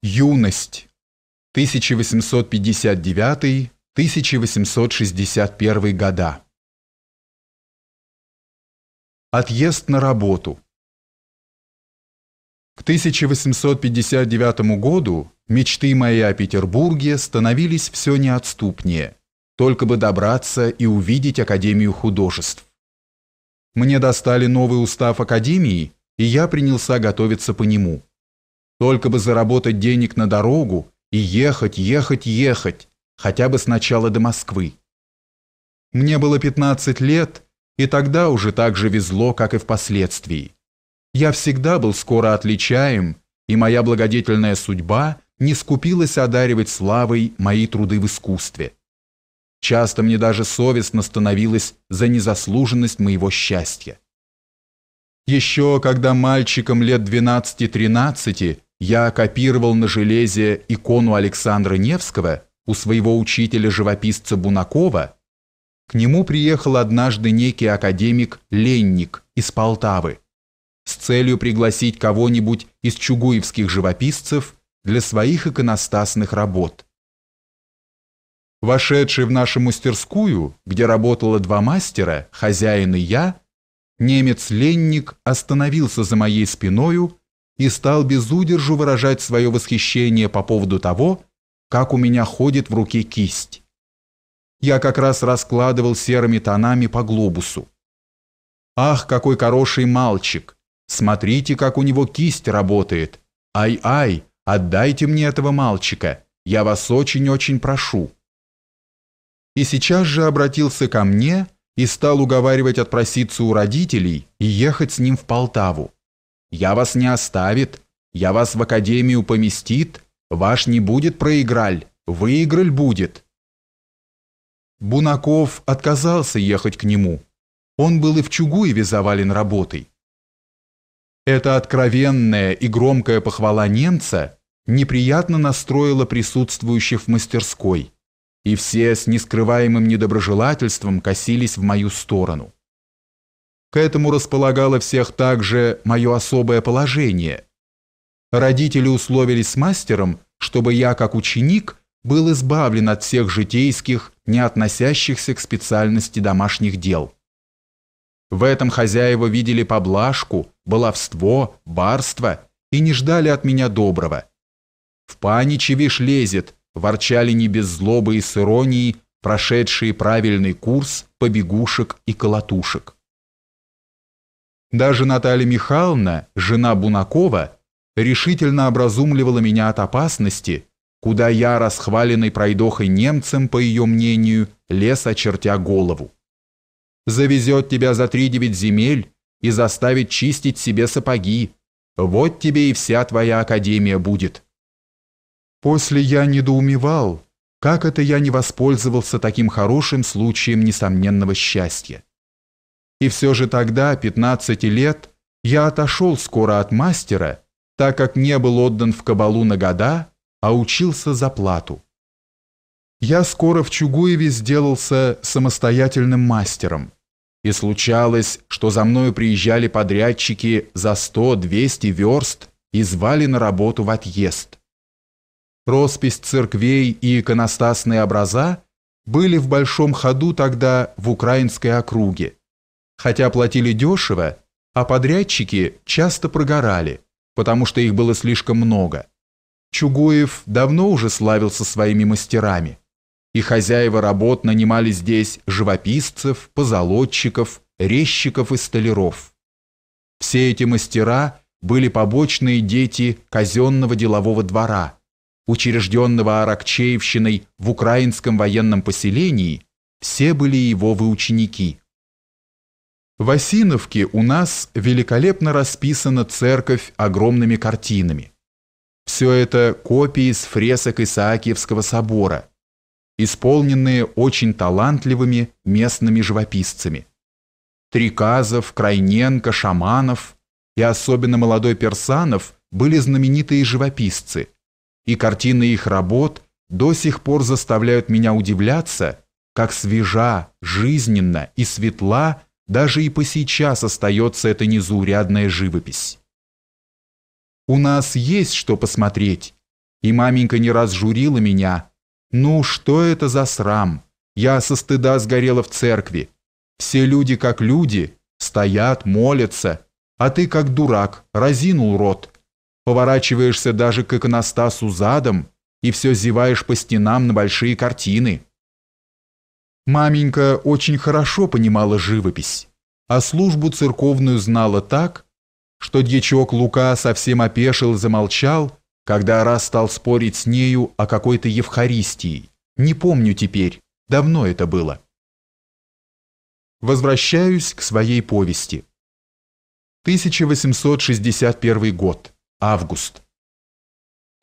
Юность. 1859-1861 года. Отъезд на работу. К 1859 году мечты мои о Петербурге становились все неотступнее, только бы добраться и увидеть Академию художеств. Мне достали новый устав Академии, и я принялся готовиться по нему – только бы заработать денег на дорогу и ехать, ехать, ехать, хотя бы сначала до Москвы. Мне было 15 лет, и тогда уже так же везло, как и впоследствии. Я всегда был скоро отличаем, и моя благодетельная судьба не скупилась одаривать славой мои труды в искусстве. Часто мне даже совестно становилось за незаслуженность моего счастья. Еще когда мальчиком лет 12-13 я копировал на железе икону Александра Невского у своего учителя-живописца Бунакова. К нему приехал однажды некий академик Ленник из Полтавы с целью пригласить кого-нибудь из чугуевских живописцев для своих иконостасных работ. Вошедший в нашу мастерскую, где работало два мастера, хозяин и я, немец Ленник остановился за моей спиною и стал без удержу выражать свое восхищение по поводу того, как у меня ходит в руке кисть. Я как раз раскладывал серыми тонами по глобусу. «Ах, какой хороший мальчик! Смотрите, как у него кисть работает! Ай-ай, отдайте мне этого мальчика! Я вас очень-очень прошу!» И сейчас же обратился ко мне и стал уговаривать отпроситься у родителей и ехать с ним в Полтаву. Я вас не оставит, я вас в академию поместит, ваш не будет проиграль, выиграль будет». Бунаков отказался ехать к нему. Он был и в Чугуеве завален работой. Эта откровенная и громкая похвала немца неприятно настроила присутствующих в мастерской, и все с нескрываемым недоброжелательством косились в мою сторону. К этому располагало всех также мое особое положение. Родители условились с мастером, чтобы я, как ученик, был избавлен от всех житейских, не относящихся к специальности домашних дел. В этом хозяева видели поблажку, баловство, барство и не ждали от меня доброго. В паниче вишь лезет, ворчали не без злобы и с иронией, прошедшие правильный курс побегушек и колотушек. Даже Наталья Михайловна, жена Бунакова, решительно образумливала меня от опасности, куда я, расхваленный пройдохой немцем, по ее мнению, лес очертя голову. «Завезет тебя за три девять земель и заставит чистить себе сапоги. Вот тебе и вся твоя академия будет». После я недоумевал, как это я не воспользовался таким хорошим случаем несомненного счастья. И все же тогда, 15 лет, я отошел скоро от мастера, так как не был отдан в кабалу на года, а учился за плату. Я скоро в Чугуеве сделался самостоятельным мастером. И случалось, что за мною приезжали подрядчики за 100-200 верст и звали на работу в отъезд. Роспись церквей и иконостасные образа были в большом ходу тогда в украинской округе, хотя платили дешево, а подрядчики часто прогорали, потому что их было слишком много. Чугуев давно уже славился своими мастерами, и хозяева работ нанимали здесь живописцев, позолотчиков, резчиков и столяров. Все эти мастера были побочные дети казенного делового двора, учрежденного Аракчеевщиной в украинском военном поселении, все были его выученики. В Осиновке у нас великолепно расписана церковь огромными картинами. Все это копии с фресок Исаакиевского собора, исполненные очень талантливыми местными живописцами. Триказов, Крайненко, Шаманов и особенно молодой Персанов были знаменитые живописцы, и картины их работ до сих пор заставляют меня удивляться, как свежа, жизненно и светла даже и по сейчас остается эта незаурядная живопись. У нас есть что посмотреть, и маменька не раз журила меня. Ну, что это за срам? Я со стыда сгорела в церкви. Все люди как люди, стоят, молятся, а ты как дурак, разинул рот. Поворачиваешься даже к иконостасу задом и все зеваешь по стенам на большие картины. Маменька очень хорошо понимала живопись, а службу церковную знала так, что дьячок Лука совсем опешил замолчал, когда раз стал спорить с нею о какой-то Евхаристии. Не помню теперь, давно это было. Возвращаюсь к своей повести. 1861 год, август.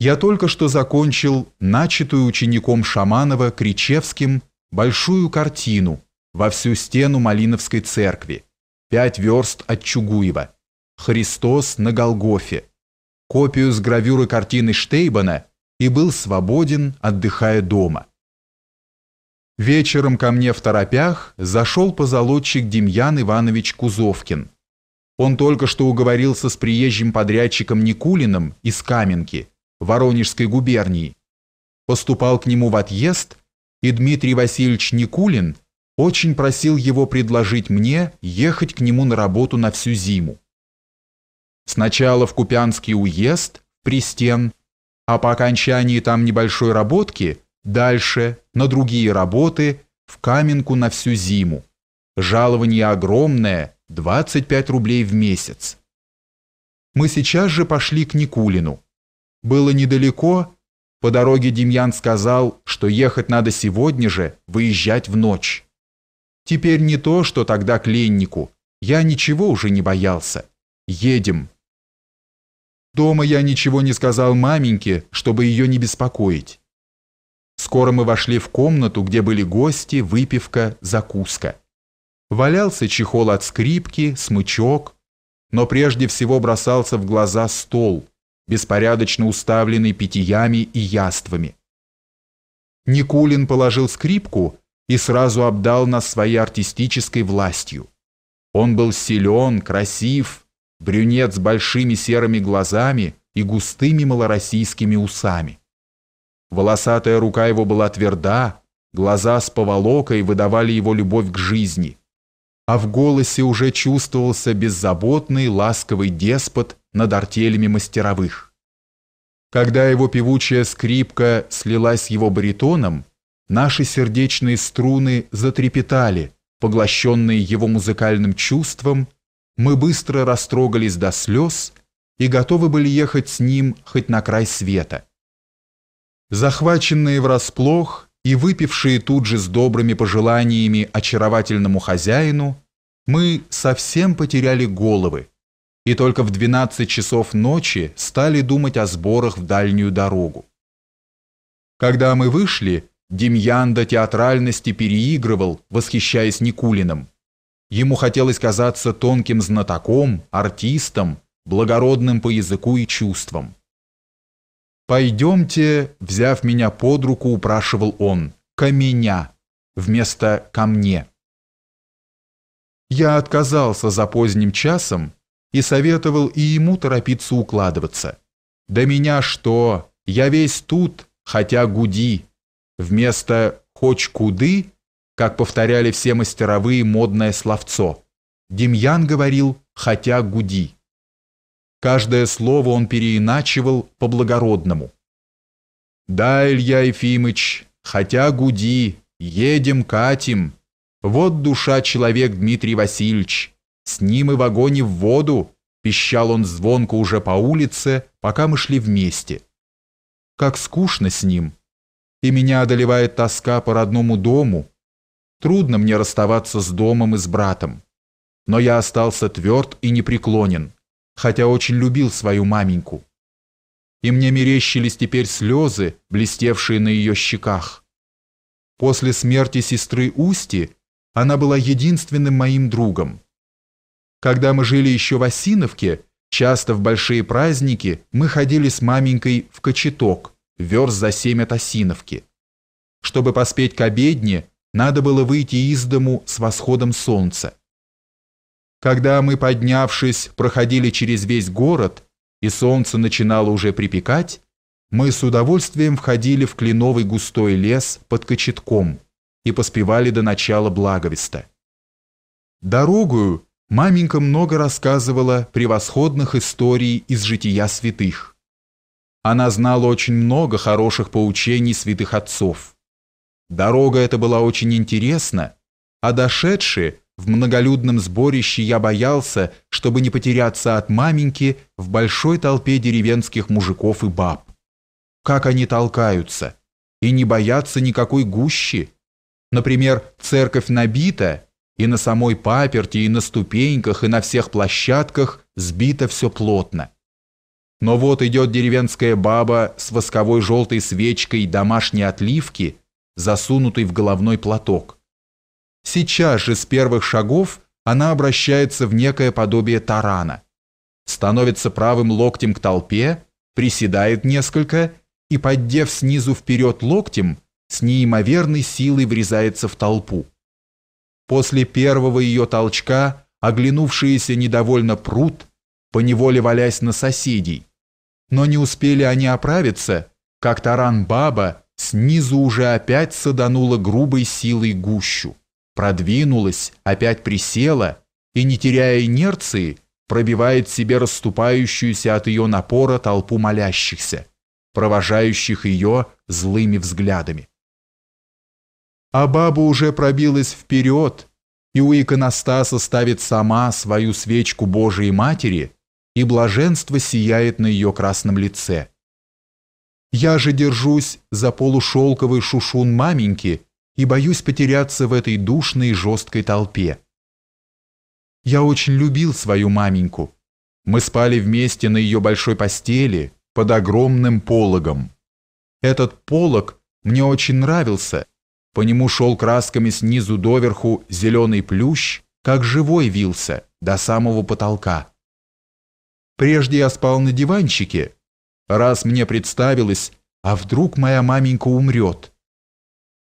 Я только что закончил начатую учеником Шаманова Кричевским большую картину во всю стену Малиновской церкви, пять верст от Чугуева, «Христос на Голгофе», копию с гравюры картины Штейбана и был свободен, отдыхая дома. Вечером ко мне в торопях зашел позолотчик Демьян Иванович Кузовкин. Он только что уговорился с приезжим подрядчиком Никулиным из Каменки, Воронежской губернии. Поступал к нему в отъезд и Дмитрий Васильевич Никулин очень просил его предложить мне ехать к нему на работу на всю зиму. Сначала в Купянский уезд, Пристен, а по окончании там небольшой работки, дальше, на другие работы, в Каменку на всю зиму. Жалование огромное, 25 рублей в месяц. Мы сейчас же пошли к Никулину. Было недалеко, по дороге Демьян сказал, что ехать надо сегодня же, выезжать в ночь. Теперь не то, что тогда к Леннику. Я ничего уже не боялся. Едем. Дома я ничего не сказал маменьке, чтобы ее не беспокоить. Скоро мы вошли в комнату, где были гости, выпивка, закуска. Валялся чехол от скрипки, смычок, но прежде всего бросался в глаза стол – беспорядочно уставленный питьями и яствами. Никулин положил скрипку и сразу обдал нас своей артистической властью. Он был силен, красив, брюнет с большими серыми глазами и густыми малороссийскими усами. Волосатая рука его была тверда, глаза с поволокой выдавали его любовь к жизни. А в голосе уже чувствовался беззаботный, ласковый деспот, над артелями мастеровых. Когда его певучая скрипка слилась с его баритоном, наши сердечные струны затрепетали, поглощенные его музыкальным чувством, мы быстро растрогались до слез и готовы были ехать с ним хоть на край света. Захваченные врасплох и выпившие тут же с добрыми пожеланиями очаровательному хозяину, мы совсем потеряли головы, и только в 12 часов ночи стали думать о сборах в дальнюю дорогу. Когда мы вышли, Демьян до театральности переигрывал, восхищаясь Никулиным. Ему хотелось казаться тонким знатоком, артистом, благородным по языку и чувствам. «Пойдемте», — взяв меня под руку, упрашивал он, — «ко меня» вместо «ко мне». Я отказался за поздним часом, и советовал и ему торопиться укладываться. «Да меня что? Я весь тут, хотя гуди!» Вместо хоч куды», как повторяли все мастеровые модное словцо, Демьян говорил «хотя гуди». Каждое слово он переиначивал по-благородному. «Да, Илья Ефимыч, хотя гуди, едем, катим. Вот душа человек Дмитрий Васильевич, с ним и в огонь и в воду!» – пищал он звонко уже по улице, пока мы шли вместе. «Как скучно с ним! И меня одолевает тоска по родному дому. Трудно мне расставаться с домом и с братом. Но я остался тверд и непреклонен, хотя очень любил свою маменьку. И мне мерещились теперь слезы, блестевшие на ее щеках. После смерти сестры Усти она была единственным моим другом. Когда мы жили еще в Осиновке, часто в большие праздники мы ходили с маменькой в Кочеток, верст за семь от Осиновки. Чтобы поспеть к обедне, надо было выйти из дому с восходом солнца. Когда мы, поднявшись, проходили через весь город, и солнце начинало уже припекать, мы с удовольствием входили в кленовый густой лес под Кочетком и поспевали до начала благовеста. Дорогую, маменька много рассказывала превосходных историй из жития святых. Она знала очень много хороших поучений святых отцов. Дорога эта была очень интересна, а дошедшие в многолюдном сборище я боялся, чтобы не потеряться от маменьки в большой толпе деревенских мужиков и баб. Как они толкаются и не боятся никакой гущи. Например, церковь набита – и на самой паперти, и на ступеньках, и на всех площадках сбито все плотно. Но вот идет деревенская баба с восковой желтой свечкой домашней отливки, засунутой в головной платок. Сейчас же с первых шагов она обращается в некое подобие тарана. Становится правым локтем к толпе, приседает несколько и, поддев снизу вперед локтем, с неимоверной силой врезается в толпу. После первого ее толчка оглянувшиеся недовольно прут, поневоле валясь на соседей. Но не успели они оправиться, как таран-баба снизу уже опять саданула грубой силой гущу, продвинулась, опять присела и, не теряя инерции, пробивает себе расступающуюся от ее напора толпу молящихся, провожающих ее злыми взглядами а баба уже пробилась вперед, и у иконостаса ставит сама свою свечку Божией Матери, и блаженство сияет на ее красном лице. Я же держусь за полушелковый шушун маменьки и боюсь потеряться в этой душной и жесткой толпе. Я очень любил свою маменьку. Мы спали вместе на ее большой постели под огромным пологом. Этот полог мне очень нравился, по нему шел красками снизу доверху зеленый плющ, как живой вился, до самого потолка. Прежде я спал на диванчике. Раз мне представилось, а вдруг моя маменька умрет?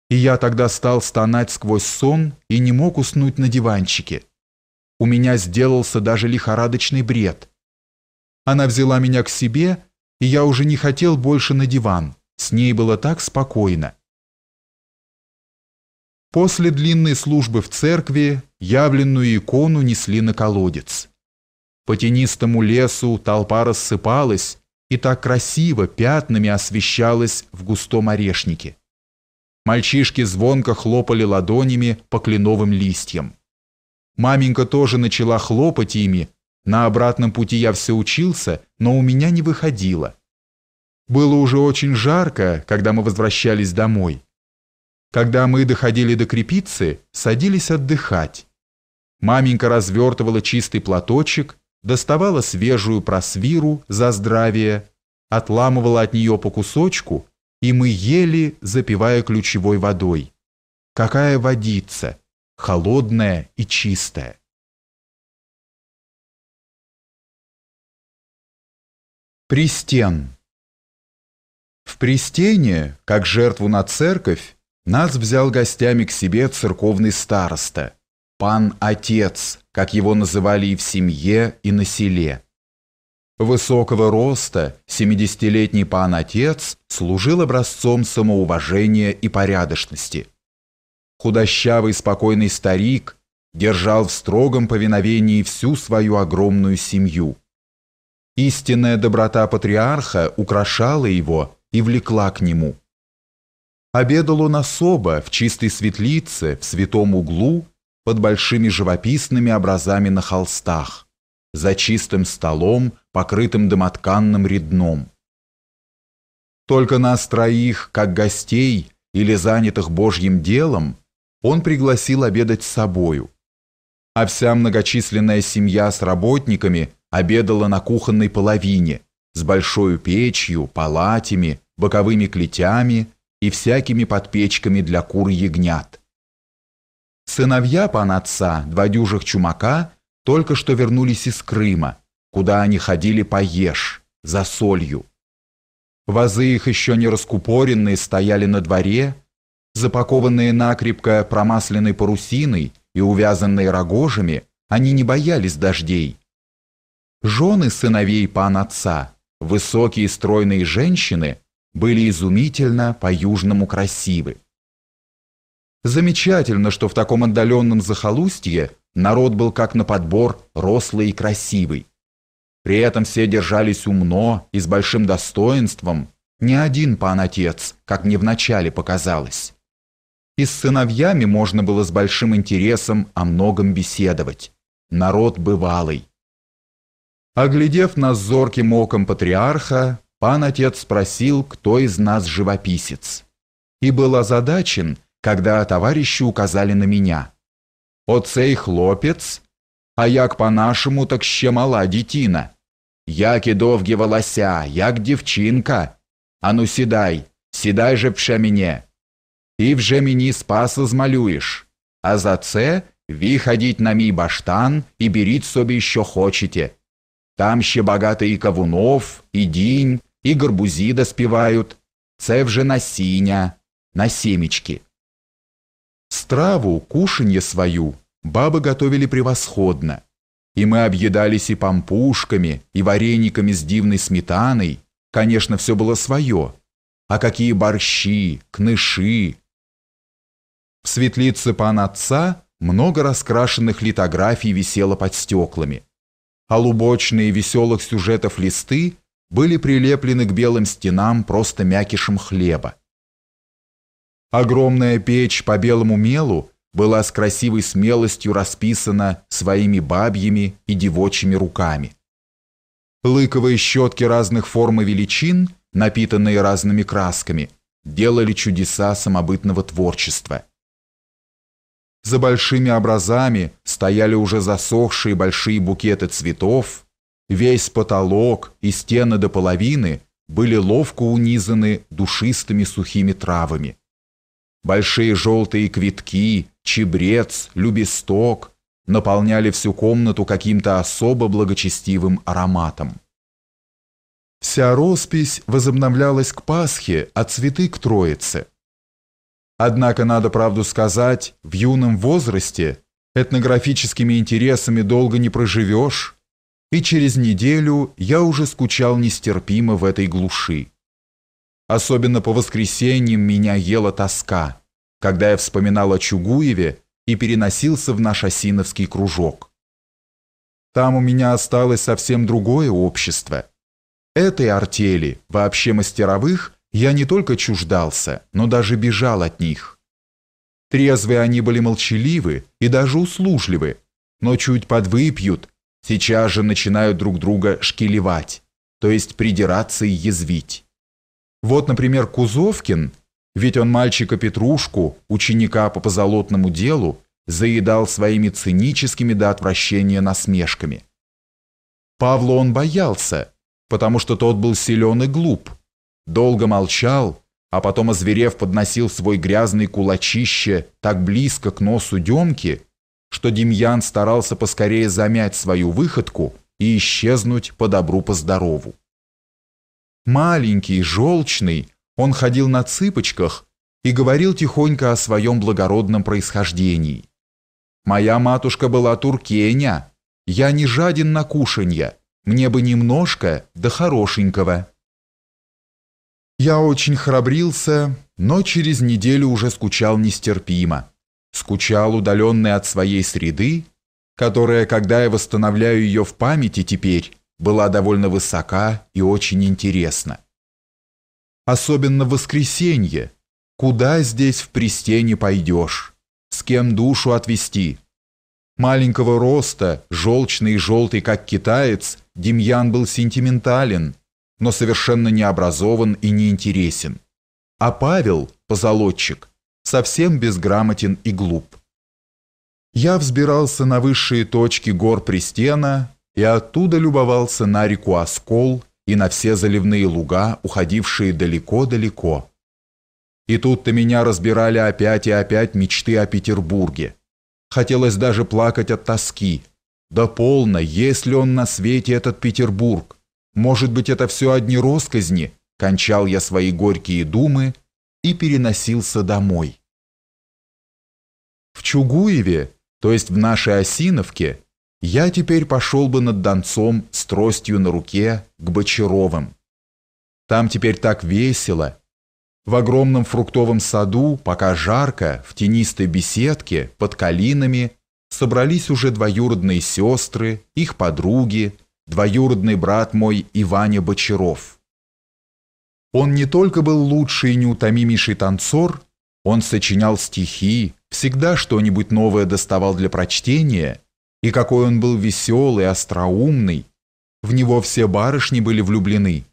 И я тогда стал стонать сквозь сон и не мог уснуть на диванчике. У меня сделался даже лихорадочный бред. Она взяла меня к себе, и я уже не хотел больше на диван. С ней было так спокойно. После длинной службы в церкви явленную икону несли на колодец. По тенистому лесу толпа рассыпалась и так красиво пятнами освещалась в густом орешнике. Мальчишки звонко хлопали ладонями по кленовым листьям. Маменька тоже начала хлопать ими. На обратном пути я все учился, но у меня не выходило. Было уже очень жарко, когда мы возвращались домой когда мы доходили до крепицы, садились отдыхать. Маменька развертывала чистый платочек, доставала свежую просвиру за здравие, отламывала от нее по кусочку, и мы ели, запивая ключевой водой. Какая водица! Холодная и чистая. Пристен В Пристене, как жертву на церковь, нас взял гостями к себе церковный староста, пан-отец, как его называли и в семье, и на селе. Высокого роста 70-летний пан-отец служил образцом самоуважения и порядочности. Худощавый спокойный старик держал в строгом повиновении всю свою огромную семью. Истинная доброта патриарха украшала его и влекла к нему – Обедал он особо, в чистой светлице, в святом углу, под большими живописными образами на холстах, за чистым столом, покрытым домотканным редном. Только нас троих, как гостей или занятых Божьим делом, он пригласил обедать с собою. А вся многочисленная семья с работниками обедала на кухонной половине, с большой печью, палатями, боковыми клетями – и всякими подпечками для кур ягнят. Сыновья пан отца, два дюжих чумака, только что вернулись из Крыма, куда они ходили поешь за солью. Вазы их еще не раскупоренные стояли на дворе, запакованные накрепко промасленной парусиной и увязанные рогожами, они не боялись дождей. Жены сыновей пан отца, высокие стройные женщины, были изумительно по-южному красивы. Замечательно, что в таком отдаленном захолустье народ был как на подбор рослый и красивый. При этом все держались умно и с большим достоинством, ни один пан отец, как мне вначале показалось. И с сыновьями можно было с большим интересом о многом беседовать. Народ бывалый. Оглядев нас зорким оком патриарха, Пан отец спросил, кто из нас живописец. И был озадачен, когда товарищи указали на меня. «Оцей хлопец? А як по-нашему, так ще мала дітина. Як и довги волося, як девчинка. А ну сідай, сідай же вже мене. и вже мені спаса змалюєш. А за це ви ходіть на мій баштан і беріть собі, що хочете. Там ще багато і кавунов, і дінь, і гарбузі доспівають. Це вже насіння, на семечки. Страву, кушанье свою бабы готовили превосходно. И мы объедались и пампушками, и варениками с дивной сметаной. Конечно, все было свое. А какие борщи, кныши! В светлице пан отца много раскрашенных литографий висело под стеклами. А лубочные веселых сюжетов листы были прилеплены к белым стенам просто мякишем хлеба. Огромная печь по белому мелу была с красивой смелостью расписана своими бабьими и девочьими руками. Лыковые щетки разных форм и величин, напитанные разными красками, делали чудеса самобытного творчества. За большими образами стояли уже засохшие большие букеты цветов, Весь потолок и стены до половины были ловко унизаны душистыми сухими травами. Большие желтые квитки, чебрец, любисток наполняли всю комнату каким-то особо благочестивым ароматом. Вся роспись возобновлялась к Пасхе, а цветы к Троице. Однако, надо правду сказать, в юном возрасте этнографическими интересами долго не проживешь, и через неделю я уже скучал нестерпимо в этой глуши. Особенно по воскресеньям меня ела тоска, когда я вспоминал о Чугуеве и переносился в наш осиновский кружок. Там у меня осталось совсем другое общество. Этой артели, вообще мастеровых, я не только чуждался, но даже бежал от них. Трезвые они были молчаливы и даже услужливы, но чуть подвыпьют, сейчас же начинают друг друга шкелевать, то есть придираться и язвить. Вот, например, Кузовкин, ведь он мальчика Петрушку, ученика по позолотному делу, заедал своими циническими до отвращения насмешками. Павла он боялся, потому что тот был силен и глуп, долго молчал, а потом, озверев, подносил свой грязный кулачище так близко к носу Демки, что Демьян старался поскорее замять свою выходку и исчезнуть по добру по здорову. Маленький, желчный, он ходил на цыпочках и говорил тихонько о своем благородном происхождении. «Моя матушка была туркеня, я не жаден на кушанье, мне бы немножко, да хорошенького». Я очень храбрился, но через неделю уже скучал нестерпимо скучал удаленный от своей среды, которая, когда я восстановляю ее в памяти теперь, была довольно высока и очень интересна. Особенно в воскресенье. Куда здесь в Престе не пойдешь? С кем душу отвести? Маленького роста, желчный и желтый, как китаец, Демьян был сентиментален, но совершенно необразован и неинтересен. А Павел, позолотчик, совсем безграмотен и глуп. Я взбирался на высшие точки гор Пристена и оттуда любовался на реку Оскол и на все заливные луга, уходившие далеко-далеко. И тут-то меня разбирали опять и опять мечты о Петербурге. Хотелось даже плакать от тоски. Да полно, есть ли он на свете этот Петербург? Может быть, это все одни росказни? Кончал я свои горькие думы и переносился домой. В Чугуеве, то есть в нашей Осиновке, я теперь пошел бы над Донцом с тростью на руке к Бочаровым. Там теперь так весело. В огромном фруктовом саду, пока жарко, в тенистой беседке, под калинами, собрались уже двоюродные сестры, их подруги, двоюродный брат мой Иваня Бочаров. Он не только был лучший и неутомимейший танцор, он сочинял стихи, всегда что-нибудь новое доставал для прочтения, и какой он был веселый, остроумный. В него все барышни были влюблены.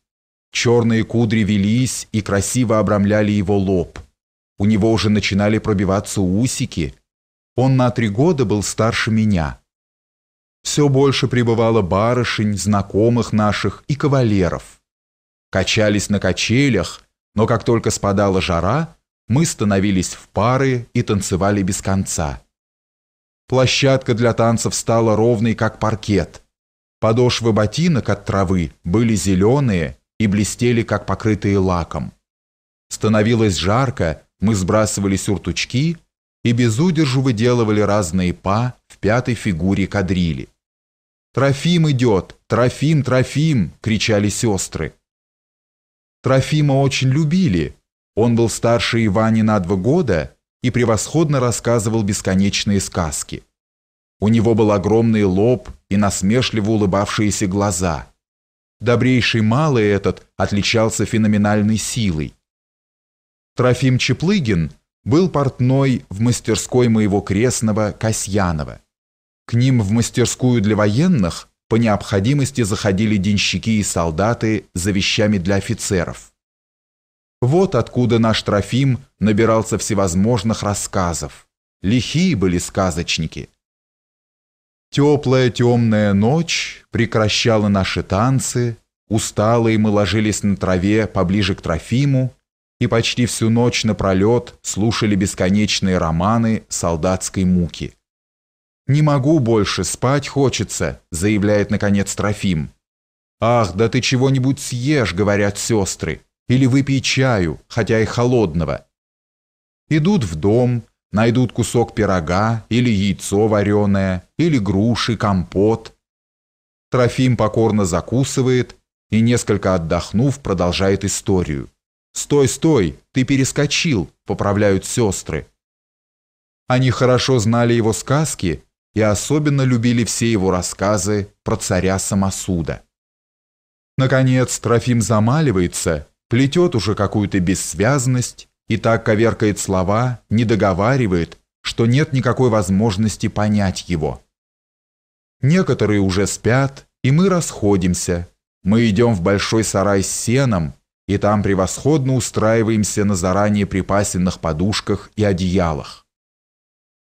Черные кудри велись и красиво обрамляли его лоб. У него уже начинали пробиваться усики. Он на три года был старше меня. Все больше пребывало барышень, знакомых наших и кавалеров качались на качелях, но как только спадала жара, мы становились в пары и танцевали без конца. Площадка для танцев стала ровной, как паркет. Подошвы ботинок от травы были зеленые и блестели, как покрытые лаком. Становилось жарко, мы сбрасывали сюртучки и без удержу выделывали разные па в пятой фигуре кадрили. «Трофим идет! Трофим, Трофим!» – кричали сестры. Трофима очень любили. Он был старше Ивани на два года и превосходно рассказывал бесконечные сказки. У него был огромный лоб и насмешливо улыбавшиеся глаза. Добрейший малый этот отличался феноменальной силой. Трофим Чеплыгин был портной в мастерской моего крестного Касьянова. К ним в мастерскую для военных по необходимости заходили денщики и солдаты за вещами для офицеров. Вот откуда наш Трофим набирался всевозможных рассказов. Лихие были сказочники. Теплая темная ночь прекращала наши танцы, усталые мы ложились на траве поближе к Трофиму и почти всю ночь напролет слушали бесконечные романы солдатской муки. «Не могу больше, спать хочется», — заявляет, наконец, Трофим. «Ах, да ты чего-нибудь съешь», — говорят сестры, «или выпей чаю, хотя и холодного». Идут в дом, найдут кусок пирога или яйцо вареное, или груши, компот. Трофим покорно закусывает и, несколько отдохнув, продолжает историю. «Стой, стой, ты перескочил», — поправляют сестры. Они хорошо знали его сказки и особенно любили все его рассказы про царя Самосуда. Наконец, Трофим замаливается, плетет уже какую-то бессвязность и так коверкает слова, не договаривает, что нет никакой возможности понять его. Некоторые уже спят, и мы расходимся. Мы идем в большой сарай с сеном, и там превосходно устраиваемся на заранее припасенных подушках и одеялах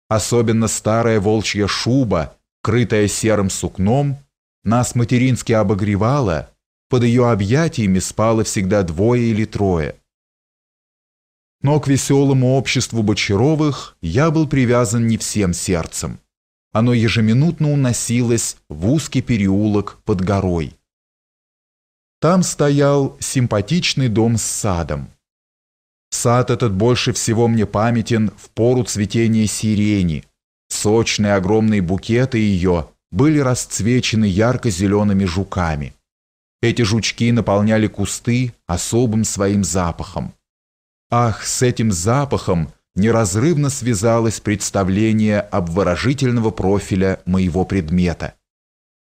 особенно старая волчья шуба, крытая серым сукном, нас матерински обогревала, под ее объятиями спало всегда двое или трое. Но к веселому обществу Бочаровых я был привязан не всем сердцем. Оно ежеминутно уносилось в узкий переулок под горой. Там стоял симпатичный дом с садом. Сад этот больше всего мне памятен в пору цветения сирени. Сочные огромные букеты ее были расцвечены ярко-зелеными жуками. Эти жучки наполняли кусты особым своим запахом. Ах, с этим запахом неразрывно связалось представление об обворожительного профиля моего предмета.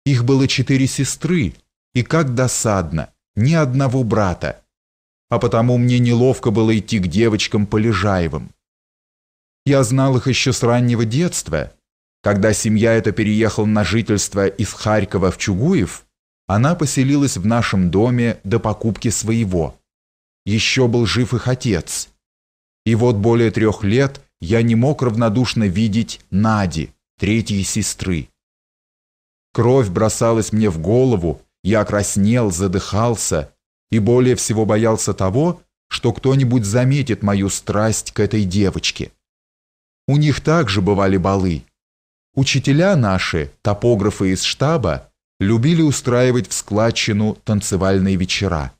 Их было четыре сестры, и как досадно, ни одного брата – а потому мне неловко было идти к девочкам Полежаевым. Я знал их еще с раннего детства. Когда семья эта переехала на жительство из Харькова в Чугуев, она поселилась в нашем доме до покупки своего. Еще был жив их отец. И вот более трех лет я не мог равнодушно видеть Нади, третьей сестры. Кровь бросалась мне в голову, я краснел, задыхался, и более всего боялся того, что кто-нибудь заметит мою страсть к этой девочке. У них также бывали балы. Учителя наши, топографы из штаба, любили устраивать в складчину танцевальные вечера.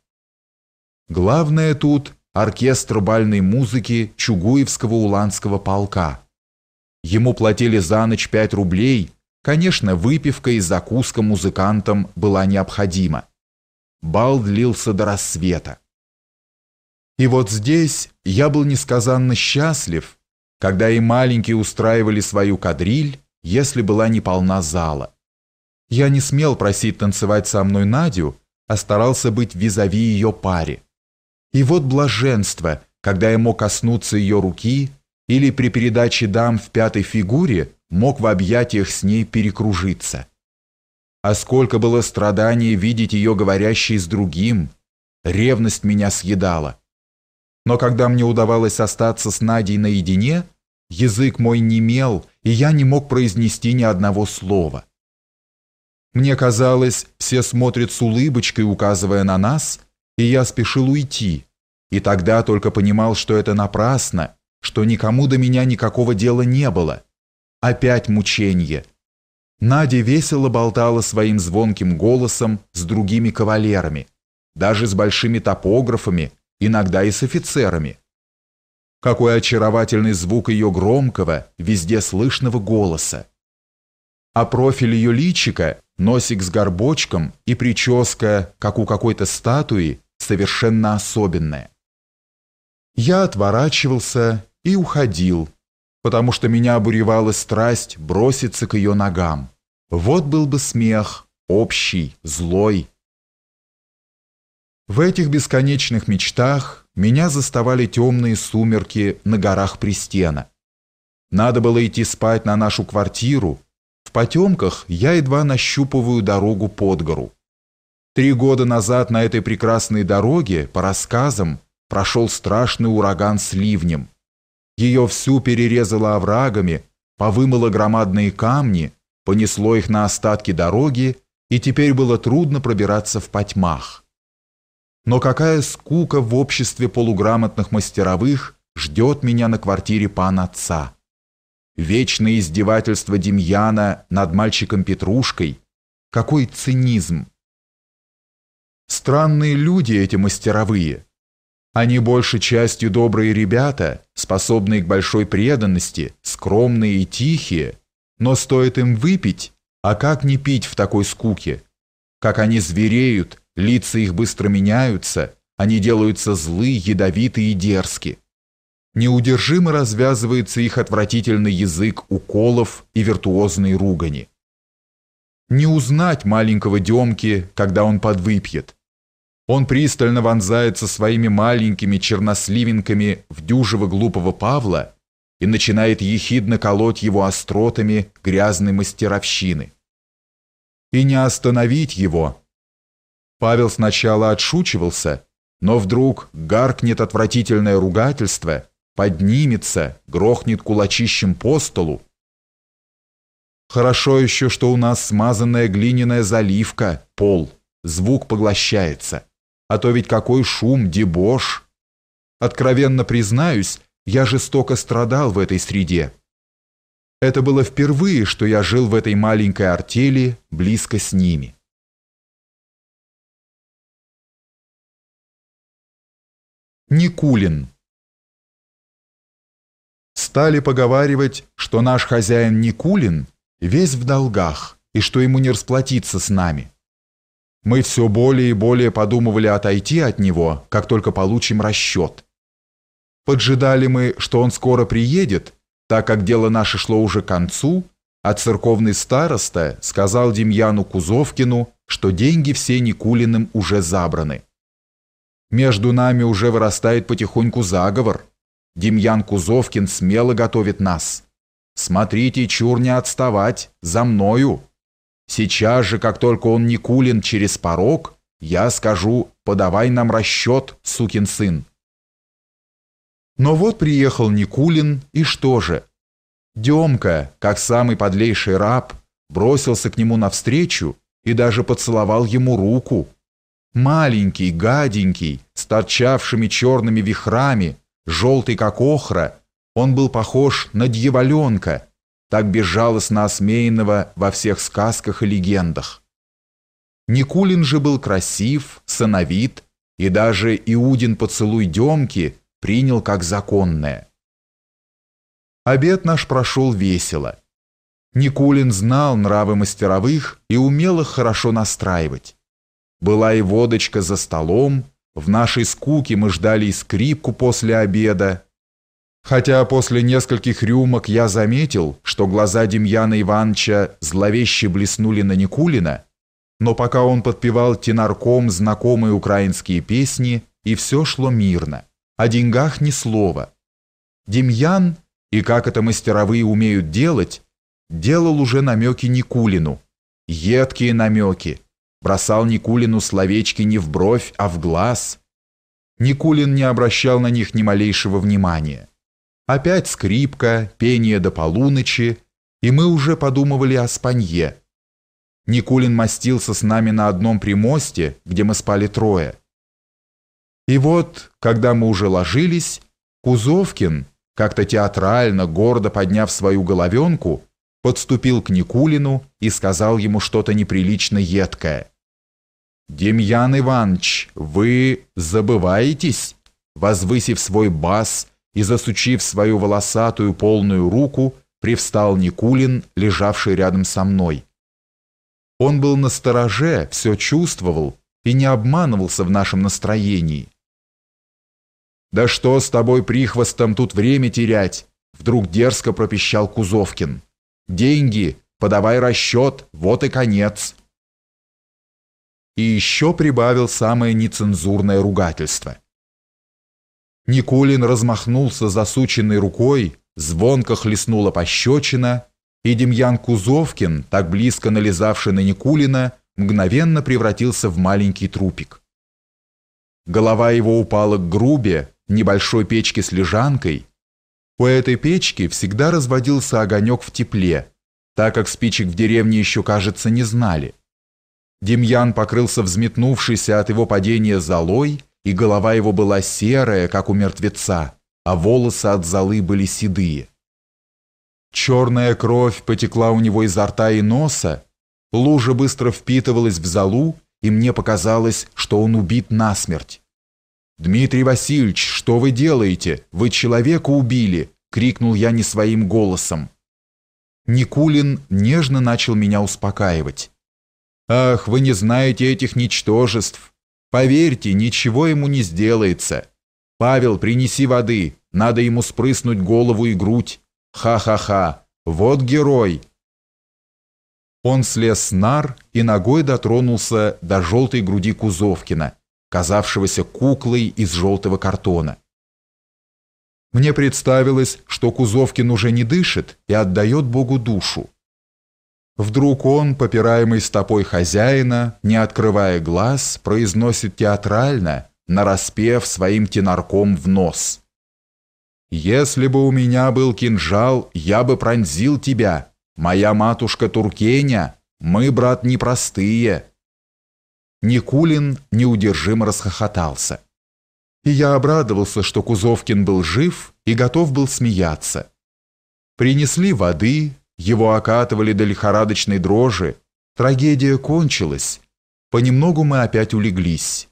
Главное тут – оркестр бальной музыки Чугуевского уланского полка. Ему платили за ночь 5 рублей, конечно, выпивка и закуска музыкантам была необходима. Бал длился до рассвета. И вот здесь я был несказанно счастлив, когда и маленькие устраивали свою кадриль, если была не полна зала. Я не смел просить танцевать со мной Надю, а старался быть визави ее паре. И вот блаженство, когда я мог коснуться ее руки или при передаче дам в пятой фигуре мог в объятиях с ней перекружиться. А сколько было страданий видеть ее говорящей с другим. Ревность меня съедала. Но когда мне удавалось остаться с Надей наедине, язык мой немел, и я не мог произнести ни одного слова. Мне казалось, все смотрят с улыбочкой, указывая на нас, и я спешил уйти. И тогда только понимал, что это напрасно, что никому до меня никакого дела не было. Опять мучение, Надя весело болтала своим звонким голосом с другими кавалерами, даже с большими топографами, иногда и с офицерами. Какой очаровательный звук ее громкого, везде слышного голоса. А профиль ее личика, носик с горбочком и прическа, как у какой-то статуи, совершенно особенная. Я отворачивался и уходил, потому что меня обуревала страсть броситься к ее ногам. Вот был бы смех, общий, злой. В этих бесконечных мечтах меня заставали темные сумерки на горах Пристена. Надо было идти спать на нашу квартиру. В потемках я едва нащупываю дорогу под гору. Три года назад на этой прекрасной дороге, по рассказам, прошел страшный ураган с ливнем. Ее всю перерезало оврагами, повымыло громадные камни – понесло их на остатки дороги, и теперь было трудно пробираться в потьмах. Но какая скука в обществе полуграмотных мастеровых ждет меня на квартире пана отца. Вечное издевательство Демьяна над мальчиком Петрушкой. Какой цинизм! Странные люди эти мастеровые. Они большей частью добрые ребята, способные к большой преданности, скромные и тихие – но стоит им выпить, а как не пить в такой скуке? Как они звереют, лица их быстро меняются, они делаются злы, ядовиты и дерзки. Неудержимо развязывается их отвратительный язык уколов и виртуозной ругани. Не узнать маленького Демки, когда он подвыпьет. Он пристально вонзается своими маленькими черносливинками в дюжего глупого Павла и начинает ехидно колоть его остротами грязной мастеровщины. И не остановить его. Павел сначала отшучивался, но вдруг гаркнет отвратительное ругательство, поднимется, грохнет кулачищем по столу. Хорошо еще, что у нас смазанная глиняная заливка, пол, звук поглощается. А то ведь какой шум, дебош! Откровенно признаюсь, я жестоко страдал в этой среде. Это было впервые, что я жил в этой маленькой артели близко с ними. Никулин Стали поговаривать, что наш хозяин Никулин весь в долгах и что ему не расплатиться с нами. Мы все более и более подумывали отойти от него, как только получим расчет. Поджидали мы, что он скоро приедет, так как дело наше шло уже к концу, а церковный староста сказал Демьяну Кузовкину, что деньги все Никулиным уже забраны. Между нами уже вырастает потихоньку заговор. Демьян Кузовкин смело готовит нас. Смотрите, чур не отставать, за мною. Сейчас же, как только он Никулин через порог, я скажу, подавай нам расчет, сукин сын. Но вот приехал Никулин, и что же? Демка, как самый подлейший раб, бросился к нему навстречу и даже поцеловал ему руку. Маленький, гаденький, с торчавшими черными вихрами, желтый как охра, он был похож на дьяволенка, так безжалостно осмеянного во всех сказках и легендах. Никулин же был красив, сыновит, и даже Иудин поцелуй Демки – принял как законное. Обед наш прошел весело. Никулин знал нравы мастеровых и умел их хорошо настраивать. Была и водочка за столом, в нашей скуке мы ждали и скрипку после обеда. Хотя после нескольких рюмок я заметил, что глаза Демьяна Ивановича зловеще блеснули на Никулина, но пока он подпевал тенарком знакомые украинские песни, и все шло мирно. О деньгах ни слова. Демьян, и как это мастеровые умеют делать, делал уже намеки Никулину. Едкие намеки. Бросал Никулину словечки не в бровь, а в глаз. Никулин не обращал на них ни малейшего внимания. Опять скрипка, пение до полуночи, и мы уже подумывали о спанье. Никулин мастился с нами на одном примосте, где мы спали трое – и вот, когда мы уже ложились, Кузовкин, как-то театрально, гордо подняв свою головенку, подступил к Никулину и сказал ему что-то неприлично едкое. «Демьян Иванович, вы забываетесь?» Возвысив свой бас и засучив свою волосатую полную руку, привстал Никулин, лежавший рядом со мной. Он был настороже, все чувствовал и не обманывался в нашем настроении. «Да что с тобой, прихвостом, тут время терять?» Вдруг дерзко пропищал Кузовкин. «Деньги, подавай расчет, вот и конец». И еще прибавил самое нецензурное ругательство. Никулин размахнулся засученной рукой, звонко хлестнула пощечина, и Демьян Кузовкин, так близко налезавший на Никулина, мгновенно превратился в маленький трупик. Голова его упала к грубе, небольшой печки с лежанкой. У этой печки всегда разводился огонек в тепле, так как спичек в деревне еще, кажется, не знали. Демьян покрылся взметнувшейся от его падения золой, и голова его была серая, как у мертвеца, а волосы от золы были седые. Черная кровь потекла у него изо рта и носа, лужа быстро впитывалась в золу, и мне показалось, что он убит насмерть. «Дмитрий Васильевич, что вы делаете? Вы человека убили!» — крикнул я не своим голосом. Никулин нежно начал меня успокаивать. «Ах, вы не знаете этих ничтожеств! Поверьте, ничего ему не сделается! Павел, принеси воды, надо ему спрыснуть голову и грудь! Ха-ха-ха! Вот герой!» Он слез с нар и ногой дотронулся до желтой груди Кузовкина, казавшегося куклой из желтого картона. Мне представилось, что Кузовкин уже не дышит и отдает Богу душу. Вдруг он, попираемый стопой хозяина, не открывая глаз, произносит театрально, нараспев своим тенарком в нос. «Если бы у меня был кинжал, я бы пронзил тебя. Моя матушка Туркеня, мы, брат, непростые, Никулин неудержимо расхохотался. И я обрадовался, что Кузовкин был жив и готов был смеяться. Принесли воды, его окатывали до лихорадочной дрожи, трагедия кончилась, понемногу мы опять улеглись.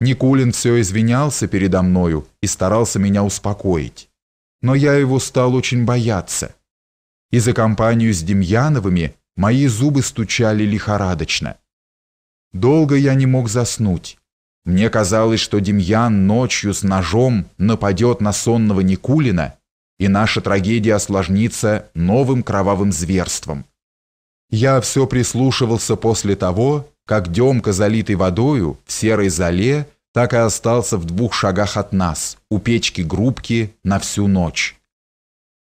Никулин все извинялся передо мною и старался меня успокоить. Но я его стал очень бояться. И за компанию с Демьяновыми мои зубы стучали лихорадочно. Долго я не мог заснуть. Мне казалось, что Демьян ночью с ножом нападет на сонного Никулина, и наша трагедия осложнится новым кровавым зверством. Я все прислушивался после того, как Демка, залитый водою, в серой зале, так и остался в двух шагах от нас, у печки грубки, на всю ночь.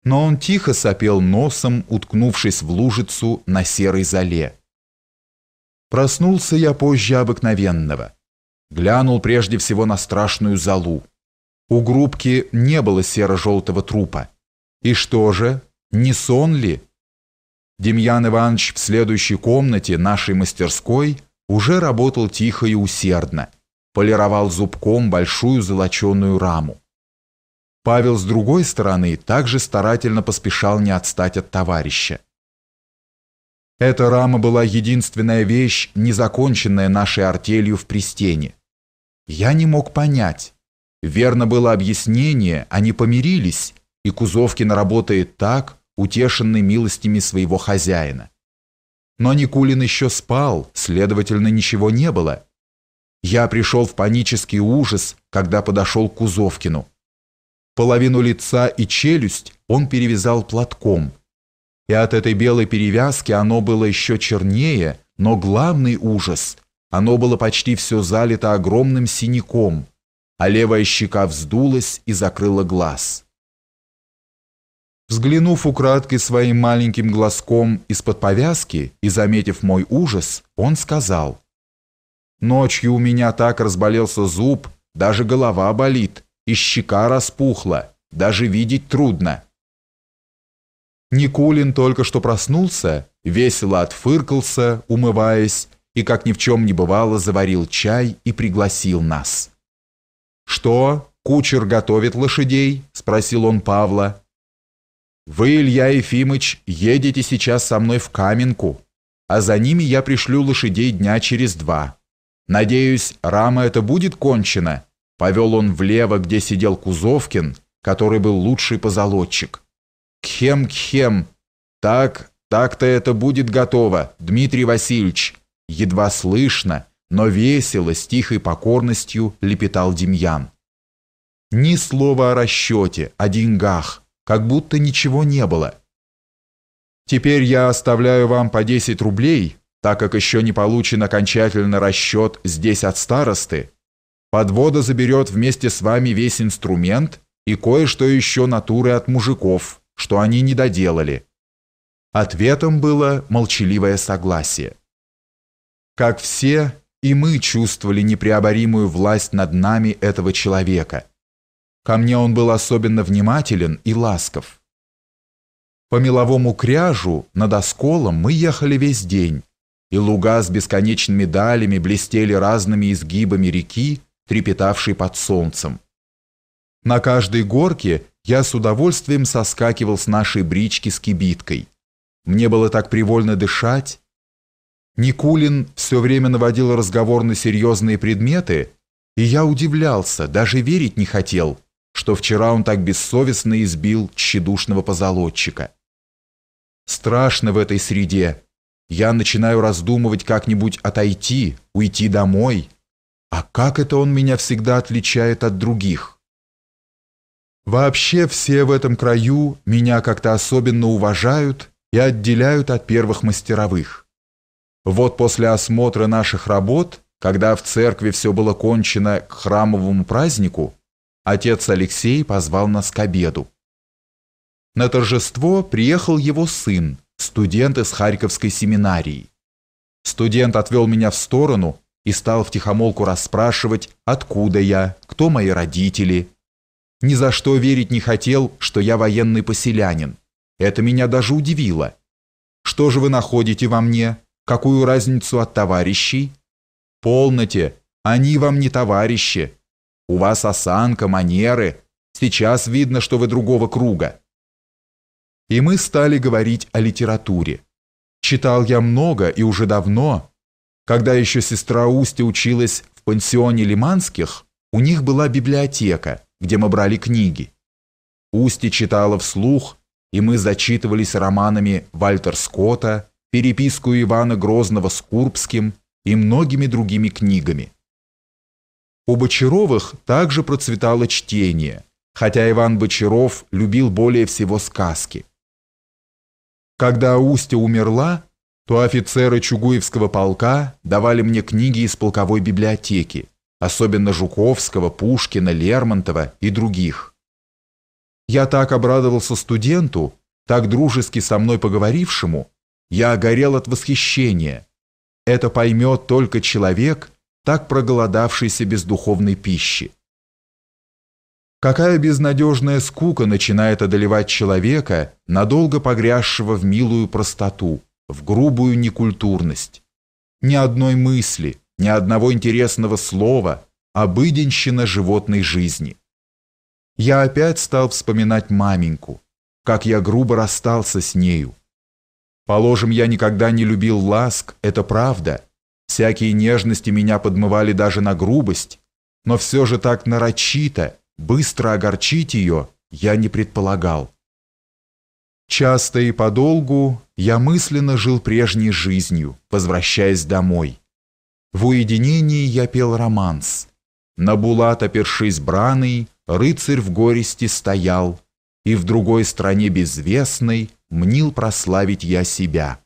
Но он тихо сопел носом, уткнувшись в лужицу на серой зале. Проснулся я позже обыкновенного. Глянул прежде всего на страшную залу. У группки не было серо-желтого трупа. И что же, не сон ли? Демьян Иванович в следующей комнате нашей мастерской уже работал тихо и усердно. Полировал зубком большую золоченую раму. Павел с другой стороны также старательно поспешал не отстать от товарища. Эта рама была единственная вещь, незаконченная нашей артелью в Престене. Я не мог понять. Верно было объяснение, они помирились, и Кузовкин работает так, утешенный милостями своего хозяина. Но Никулин еще спал, следовательно, ничего не было. Я пришел в панический ужас, когда подошел к Кузовкину. Половину лица и челюсть он перевязал платком, и от этой белой перевязки оно было еще чернее, но главный ужас – оно было почти все залито огромным синяком, а левая щека вздулась и закрыла глаз. Взглянув украдкой своим маленьким глазком из-под повязки и заметив мой ужас, он сказал, «Ночью у меня так разболелся зуб, даже голова болит, и щека распухла, даже видеть трудно». Николин только что проснулся, весело отфыркался, умываясь, и, как ни в чем не бывало, заварил чай и пригласил нас. «Что, кучер готовит лошадей?» – спросил он Павла. «Вы, Илья Ефимыч, едете сейчас со мной в Каменку, а за ними я пришлю лошадей дня через два. Надеюсь, рама это будет кончена?» – повел он влево, где сидел Кузовкин, который был лучший позолотчик. «Кхем-кхем! Так, так-то это будет готово, Дмитрий Васильевич!» Едва слышно, но весело, с тихой покорностью лепетал Демьян. Ни слова о расчете, о деньгах, как будто ничего не было. «Теперь я оставляю вам по 10 рублей, так как еще не получен окончательный расчет здесь от старосты. Подвода заберет вместе с вами весь инструмент и кое-что еще натуры от мужиков» что они не доделали. Ответом было молчаливое согласие. Как все, и мы чувствовали непреоборимую власть над нами этого человека. Ко мне он был особенно внимателен и ласков. По меловому кряжу над осколом мы ехали весь день, и луга с бесконечными далями блестели разными изгибами реки, трепетавшей под солнцем. На каждой горке я с удовольствием соскакивал с нашей брички с кибиткой. Мне было так привольно дышать. Никулин все время наводил разговор на серьезные предметы, и я удивлялся, даже верить не хотел, что вчера он так бессовестно избил тщедушного позолотчика. Страшно в этой среде. Я начинаю раздумывать как-нибудь отойти, уйти домой. А как это он меня всегда отличает от других? Вообще все в этом краю меня как-то особенно уважают и отделяют от первых мастеровых. Вот после осмотра наших работ, когда в церкви все было кончено к храмовому празднику, отец Алексей позвал нас к обеду. На торжество приехал его сын, студент из Харьковской семинарии. Студент отвел меня в сторону и стал втихомолку расспрашивать, откуда я, кто мои родители, ни за что верить не хотел, что я военный поселянин. Это меня даже удивило. Что же вы находите во мне? Какую разницу от товарищей? Полноте, они вам не товарищи. У вас осанка, манеры. Сейчас видно, что вы другого круга. И мы стали говорить о литературе. Читал я много и уже давно. Когда еще сестра Устя училась в пансионе Лиманских, у них была библиотека – где мы брали книги. Усти читала вслух, и мы зачитывались романами Вальтер Скотта, переписку Ивана Грозного с Курбским и многими другими книгами. У Бочаровых также процветало чтение, хотя Иван Бочаров любил более всего сказки. Когда Устя умерла, то офицеры Чугуевского полка давали мне книги из полковой библиотеки, особенно Жуковского, Пушкина, Лермонтова и других. Я так обрадовался студенту, так дружески со мной поговорившему, я огорел от восхищения. Это поймет только человек, так проголодавшийся без духовной пищи. Какая безнадежная скука начинает одолевать человека, надолго погрязшего в милую простоту, в грубую некультурность. Ни одной мысли – ни одного интересного слова, обыденщина животной жизни. Я опять стал вспоминать маменьку, как я грубо расстался с нею. Положим, я никогда не любил ласк, это правда. Всякие нежности меня подмывали даже на грубость, но все же так нарочито, быстро огорчить ее я не предполагал. Часто и подолгу я мысленно жил прежней жизнью, возвращаясь домой. В уединении я пел романс. На булат, опершись браной, рыцарь в горести стоял, и в другой стране безвестной мнил прославить я себя.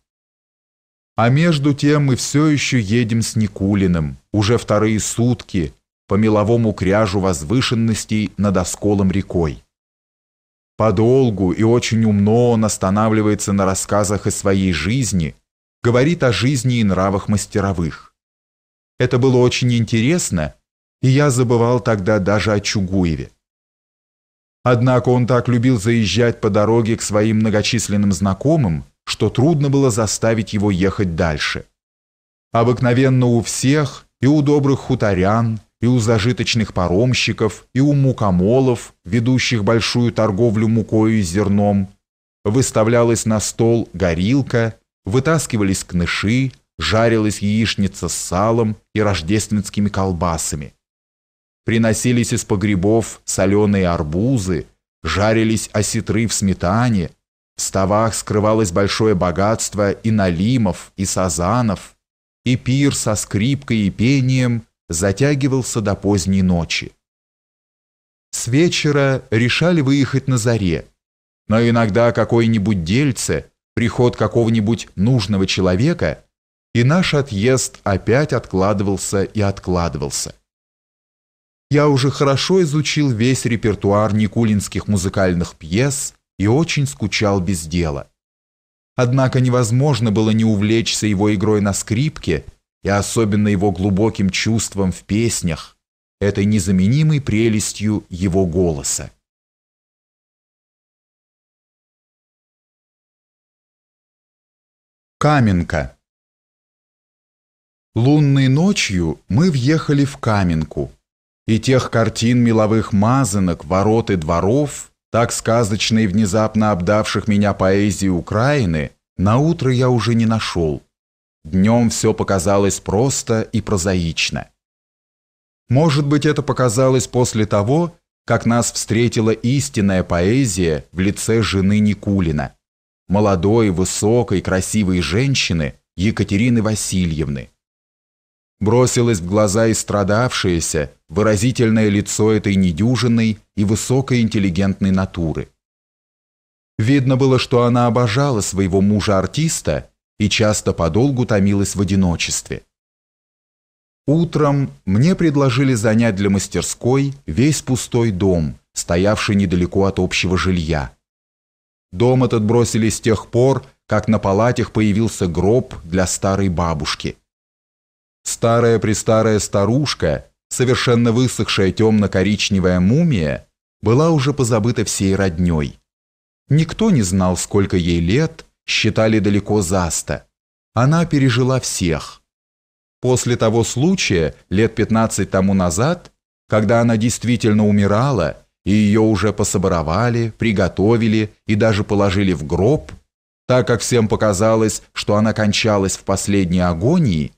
А между тем мы все еще едем с Никулиным, уже вторые сутки, по меловому кряжу возвышенностей над осколом рекой. Подолгу и очень умно он останавливается на рассказах о своей жизни, говорит о жизни и нравах мастеровых. Это было очень интересно, и я забывал тогда даже о Чугуеве. Однако он так любил заезжать по дороге к своим многочисленным знакомым, что трудно было заставить его ехать дальше. Обыкновенно у всех, и у добрых хуторян, и у зажиточных паромщиков, и у мукомолов, ведущих большую торговлю мукою и зерном, выставлялась на стол горилка, вытаскивались кныши, жарилась яичница с салом и рождественскими колбасами. Приносились из погребов соленые арбузы, жарились осетры в сметане, в ставах скрывалось большое богатство и налимов, и сазанов, и пир со скрипкой и пением затягивался до поздней ночи. С вечера решали выехать на заре, но иногда какой нибудь дельце, приход какого-нибудь нужного человека – и наш отъезд опять откладывался и откладывался. Я уже хорошо изучил весь репертуар никулинских музыкальных пьес и очень скучал без дела. Однако невозможно было не увлечься его игрой на скрипке и особенно его глубоким чувством в песнях, этой незаменимой прелестью его голоса. Каменка Лунной ночью мы въехали в Каменку, и тех картин меловых мазанок, ворот и дворов, так сказочно и внезапно обдавших меня поэзии Украины, на утро я уже не нашел. Днем все показалось просто и прозаично. Может быть, это показалось после того, как нас встретила истинная поэзия в лице жены Никулина, молодой, высокой, красивой женщины Екатерины Васильевны Бросилось в глаза и страдавшееся выразительное лицо этой недюжинной и высокой интеллигентной натуры. Видно было, что она обожала своего мужа-артиста и часто подолгу томилась в одиночестве. Утром мне предложили занять для мастерской весь пустой дом, стоявший недалеко от общего жилья. Дом этот бросили с тех пор, как на палатях появился гроб для старой бабушки. Старая-престарая старушка, совершенно высохшая темно-коричневая мумия, была уже позабыта всей родней. Никто не знал, сколько ей лет, считали далеко за ста. Она пережила всех. После того случая, лет 15 тому назад, когда она действительно умирала, и ее уже пособоровали, приготовили и даже положили в гроб, так как всем показалось, что она кончалась в последней агонии,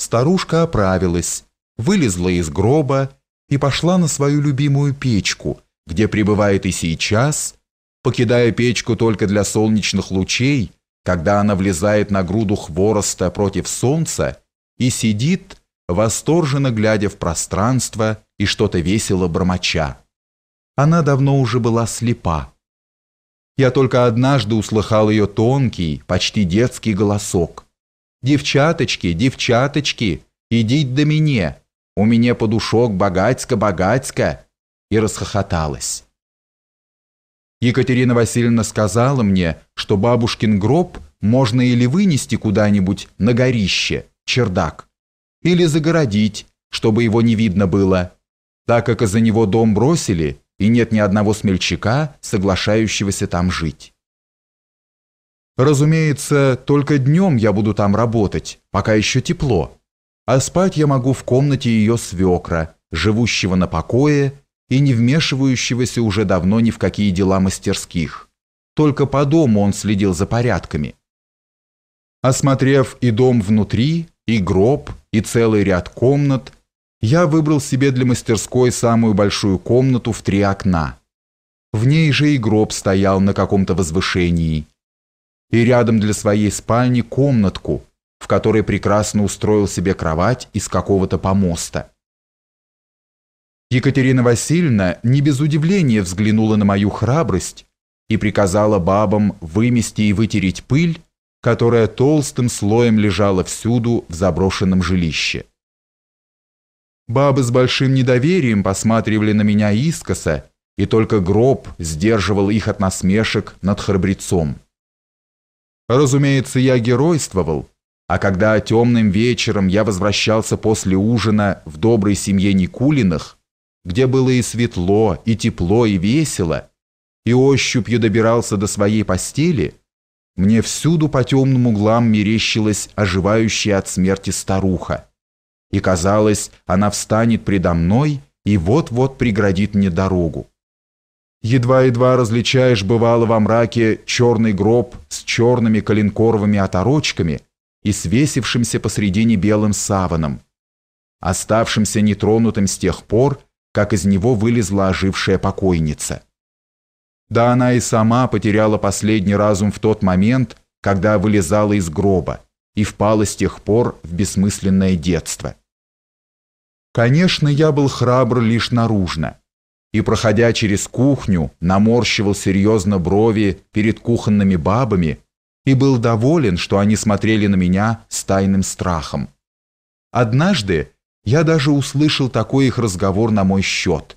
Старушка оправилась, вылезла из гроба и пошла на свою любимую печку, где пребывает и сейчас, покидая печку только для солнечных лучей, когда она влезает на груду хвороста против солнца и сидит, восторженно глядя в пространство и что-то весело бормоча. Она давно уже была слепа. Я только однажды услыхал ее тонкий, почти детский голосок – Дівчаточки, дівчаточки, идите до меня, у меня подушок богатько-богатько, и расхохоталась. Екатерина Васильевна сказала мне, что бабушкин гроб можно или вынести куда-нибудь на горище, чердак, или загородить, чтобы его не видно было, так как из-за него дом бросили, и нет ни одного смельчака, соглашающегося там жить. Разумеется, только днем я буду там работать, пока еще тепло. А спать я могу в комнате ее свекра, живущего на покое и не вмешивающегося уже давно ни в какие дела мастерских. Только по дому он следил за порядками. Осмотрев и дом внутри, и гроб, и целый ряд комнат, я выбрал себе для мастерской самую большую комнату в три окна. В ней же и гроб стоял на каком-то возвышении – и рядом для своей спальни комнатку, в которой прекрасно устроил себе кровать из какого-то помоста. Екатерина Васильевна не без удивления взглянула на мою храбрость и приказала бабам вымести и вытереть пыль, которая толстым слоем лежала всюду в заброшенном жилище. Бабы с большим недоверием посматривали на меня искоса, и только гроб сдерживал их от насмешек над храбрецом. Разумеется, я геройствовал, а когда темным вечером я возвращался после ужина в доброй семье Никулиных, где было и светло, и тепло, и весело, и ощупью добирался до своей постели, мне всюду по темным углам мерещилась оживающая от смерти старуха. И казалось, она встанет предо мной и вот-вот преградит мне дорогу едва-едва различаешь, бывало, во мраке черный гроб с черными коленкоровыми оторочками и свесившимся посредине белым саваном, оставшимся нетронутым с тех пор, как из него вылезла ожившая покойница. Да она и сама потеряла последний разум в тот момент, когда вылезала из гроба и впала с тех пор в бессмысленное детство. Конечно, я был храбр лишь наружно и, проходя через кухню, наморщивал серьезно брови перед кухонными бабами и был доволен, что они смотрели на меня с тайным страхом. Однажды я даже услышал такой их разговор на мой счет.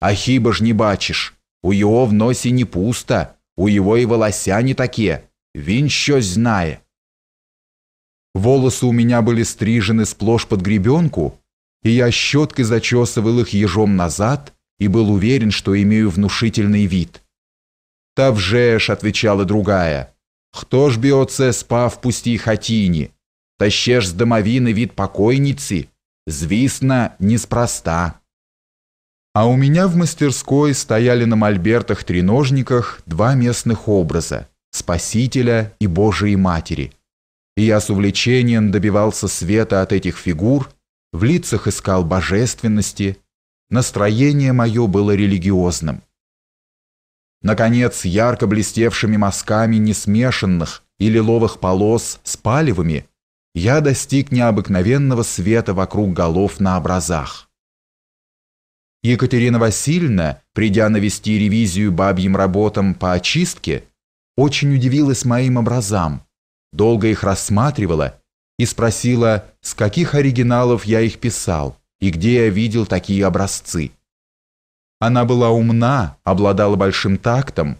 «А хиба ж не бачишь, у его в носе не пусто, у его и волося не такие, вин що знае». Волосы у меня были стрижены сплошь под гребенку, и я щеткой зачесывал их ежом назад, и был уверен, что имею внушительный вид. «Тавжеш», — отвечала другая, — «хто ж біоце спав пусті хатини, Та ще ж з домовини від покойниці, неспроста». А у меня в мастерской стояли на мольбертах-треножниках два местных образа – Спасителя и Божией Матери. И я с увлечением добивался света от этих фигур, в лицах искал божественности – Настроение мое было религиозным. Наконец, ярко блестевшими мазками несмешанных и лиловых полос с палевыми я достиг необыкновенного света вокруг голов на образах. Екатерина Васильевна, придя навести ревизию бабьим работам по очистке, очень удивилась моим образам, долго их рассматривала и спросила, с каких оригиналов я их писал и где я видел такие образцы. Она была умна, обладала большим тактом.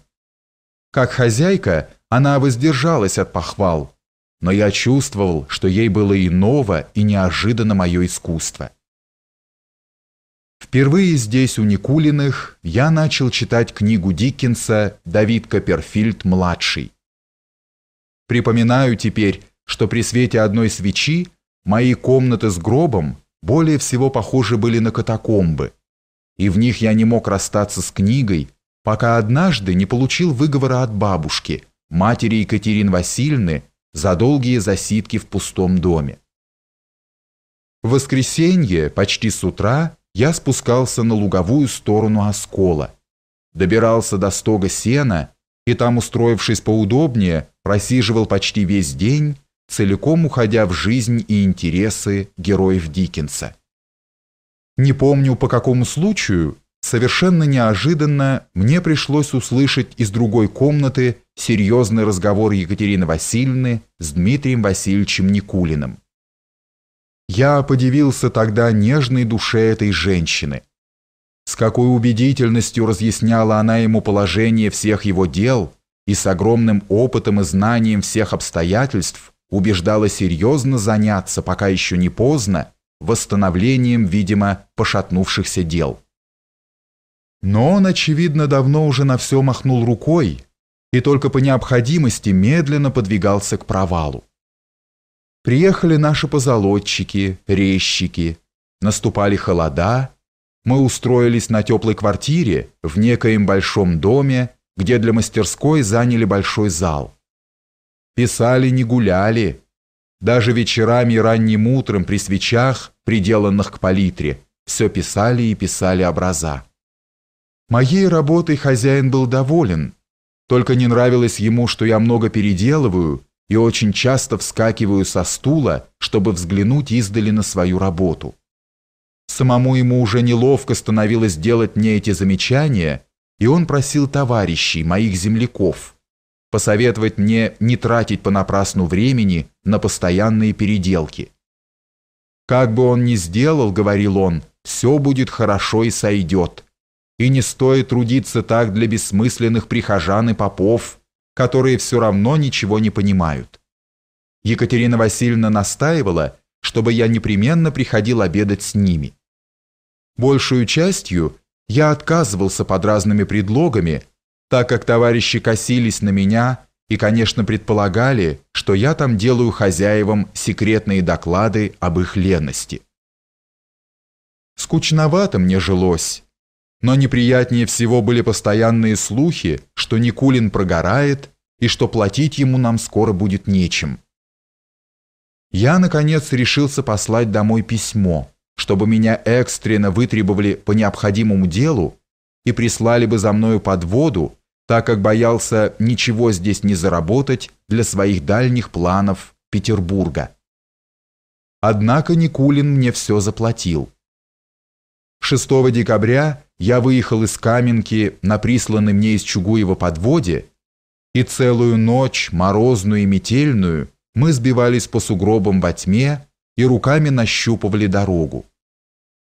Как хозяйка, она воздержалась от похвал, но я чувствовал, что ей было и ново, и неожиданно мое искусство. Впервые здесь у Никулиных я начал читать книгу Диккенса «Давид Копперфильд-младший». Припоминаю теперь, что при свете одной свечи мои комнаты с гробом более всего похожи были на катакомбы, и в них я не мог расстаться с книгой, пока однажды не получил выговора от бабушки, матери Екатерины Васильевны, за долгие засидки в пустом доме. В воскресенье, почти с утра, я спускался на луговую сторону оскола, добирался до стога сена и там, устроившись поудобнее, просиживал почти весь день, целиком уходя в жизнь и интересы героев Диккенса. Не помню, по какому случаю, совершенно неожиданно мне пришлось услышать из другой комнаты серьезный разговор Екатерины Васильевны с Дмитрием Васильевичем Никулиным. Я подивился тогда нежной душе этой женщины. С какой убедительностью разъясняла она ему положение всех его дел и с огромным опытом и знанием всех обстоятельств убеждала серьезно заняться, пока еще не поздно, восстановлением, видимо, пошатнувшихся дел. Но он, очевидно, давно уже на все махнул рукой и только по необходимости медленно подвигался к провалу. Приехали наши позолотчики, резчики, наступали холода, мы устроились на теплой квартире в некоем большом доме, где для мастерской заняли большой зал. Писали, не гуляли. Даже вечерами и ранним утром при свечах, приделанных к палитре, все писали и писали образа. Моей работой хозяин был доволен. Только не нравилось ему, что я много переделываю и очень часто вскакиваю со стула, чтобы взглянуть издали на свою работу. Самому ему уже неловко становилось делать мне эти замечания, и он просил товарищей, моих земляков, посоветовать мне не тратить понапрасну времени на постоянные переделки. «Как бы он ни сделал, — говорил он, — все будет хорошо и сойдет. И не стоит трудиться так для бессмысленных прихожан и попов, которые все равно ничего не понимают. Екатерина Васильевна настаивала, чтобы я непременно приходил обедать с ними. Большую частью я отказывался под разными предлогами, так как товарищи косились на меня и, конечно, предполагали, что я там делаю хозяевам секретные доклады об их лености. Скучновато мне жилось, но неприятнее всего были постоянные слухи, что Никулин прогорает и что платить ему нам скоро будет нечем. Я, наконец, решился послать домой письмо, чтобы меня экстренно вытребовали по необходимому делу и прислали бы за мною подводу, так как боялся ничего здесь не заработать для своих дальних планов Петербурга. Однако Никулин мне все заплатил. 6 декабря я выехал из Каменки на присланной мне из Чугуева подводе, и целую ночь, морозную и метельную, мы сбивались по сугробам во тьме и руками нащупывали дорогу.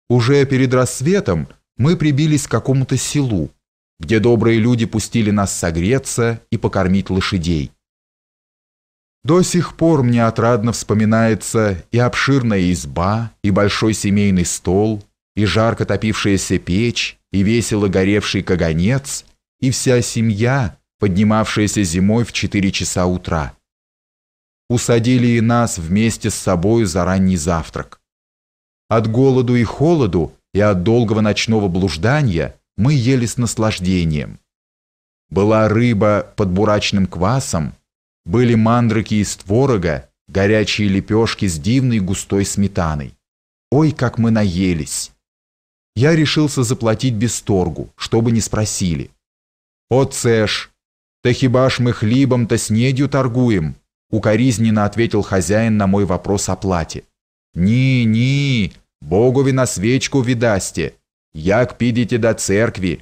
Уже перед рассветом – мы прибились к какому-то селу, где добрые люди пустили нас согреться и покормить лошадей. До сих пор мне отрадно вспоминается и обширная изба, и большой семейный стол, и жарко топившаяся печь, и весело горевший каганец, и вся семья, поднимавшаяся зимой в 4 часа утра. Усадили и нас вместе с собою за ранний завтрак. От голоду и холоду и от долгого ночного блуждания мы ели с наслаждением. Была рыба под бурачным квасом, были мандрыки из творога, горячие лепешки с дивной густой сметаной. Ой, как мы наелись! Я решился заплатить без торгу, чтобы не спросили. «О, Цеш, да хиба мы хлебом-то с недью торгуем?» Укоризненно ответил хозяин на мой вопрос о плате. «Ни, ни, Богові на свечку видасте, як підете до церкви».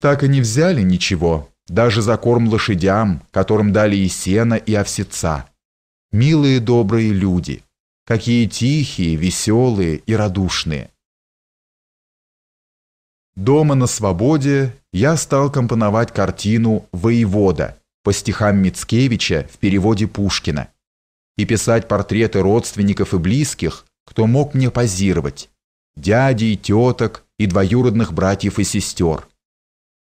Так и не взяли ничего, даже за корм лошадям, которым дали и сено, и овсеца. Милые добрые люди, какие тихие, веселые и радушные. Дома на свободе я стал компоновать картину «Воевода» по стихам Мицкевича в переводе Пушкина и писать портреты родственников и близких, кто мог мне позировать, дяди и теток и двоюродных братьев и сестер.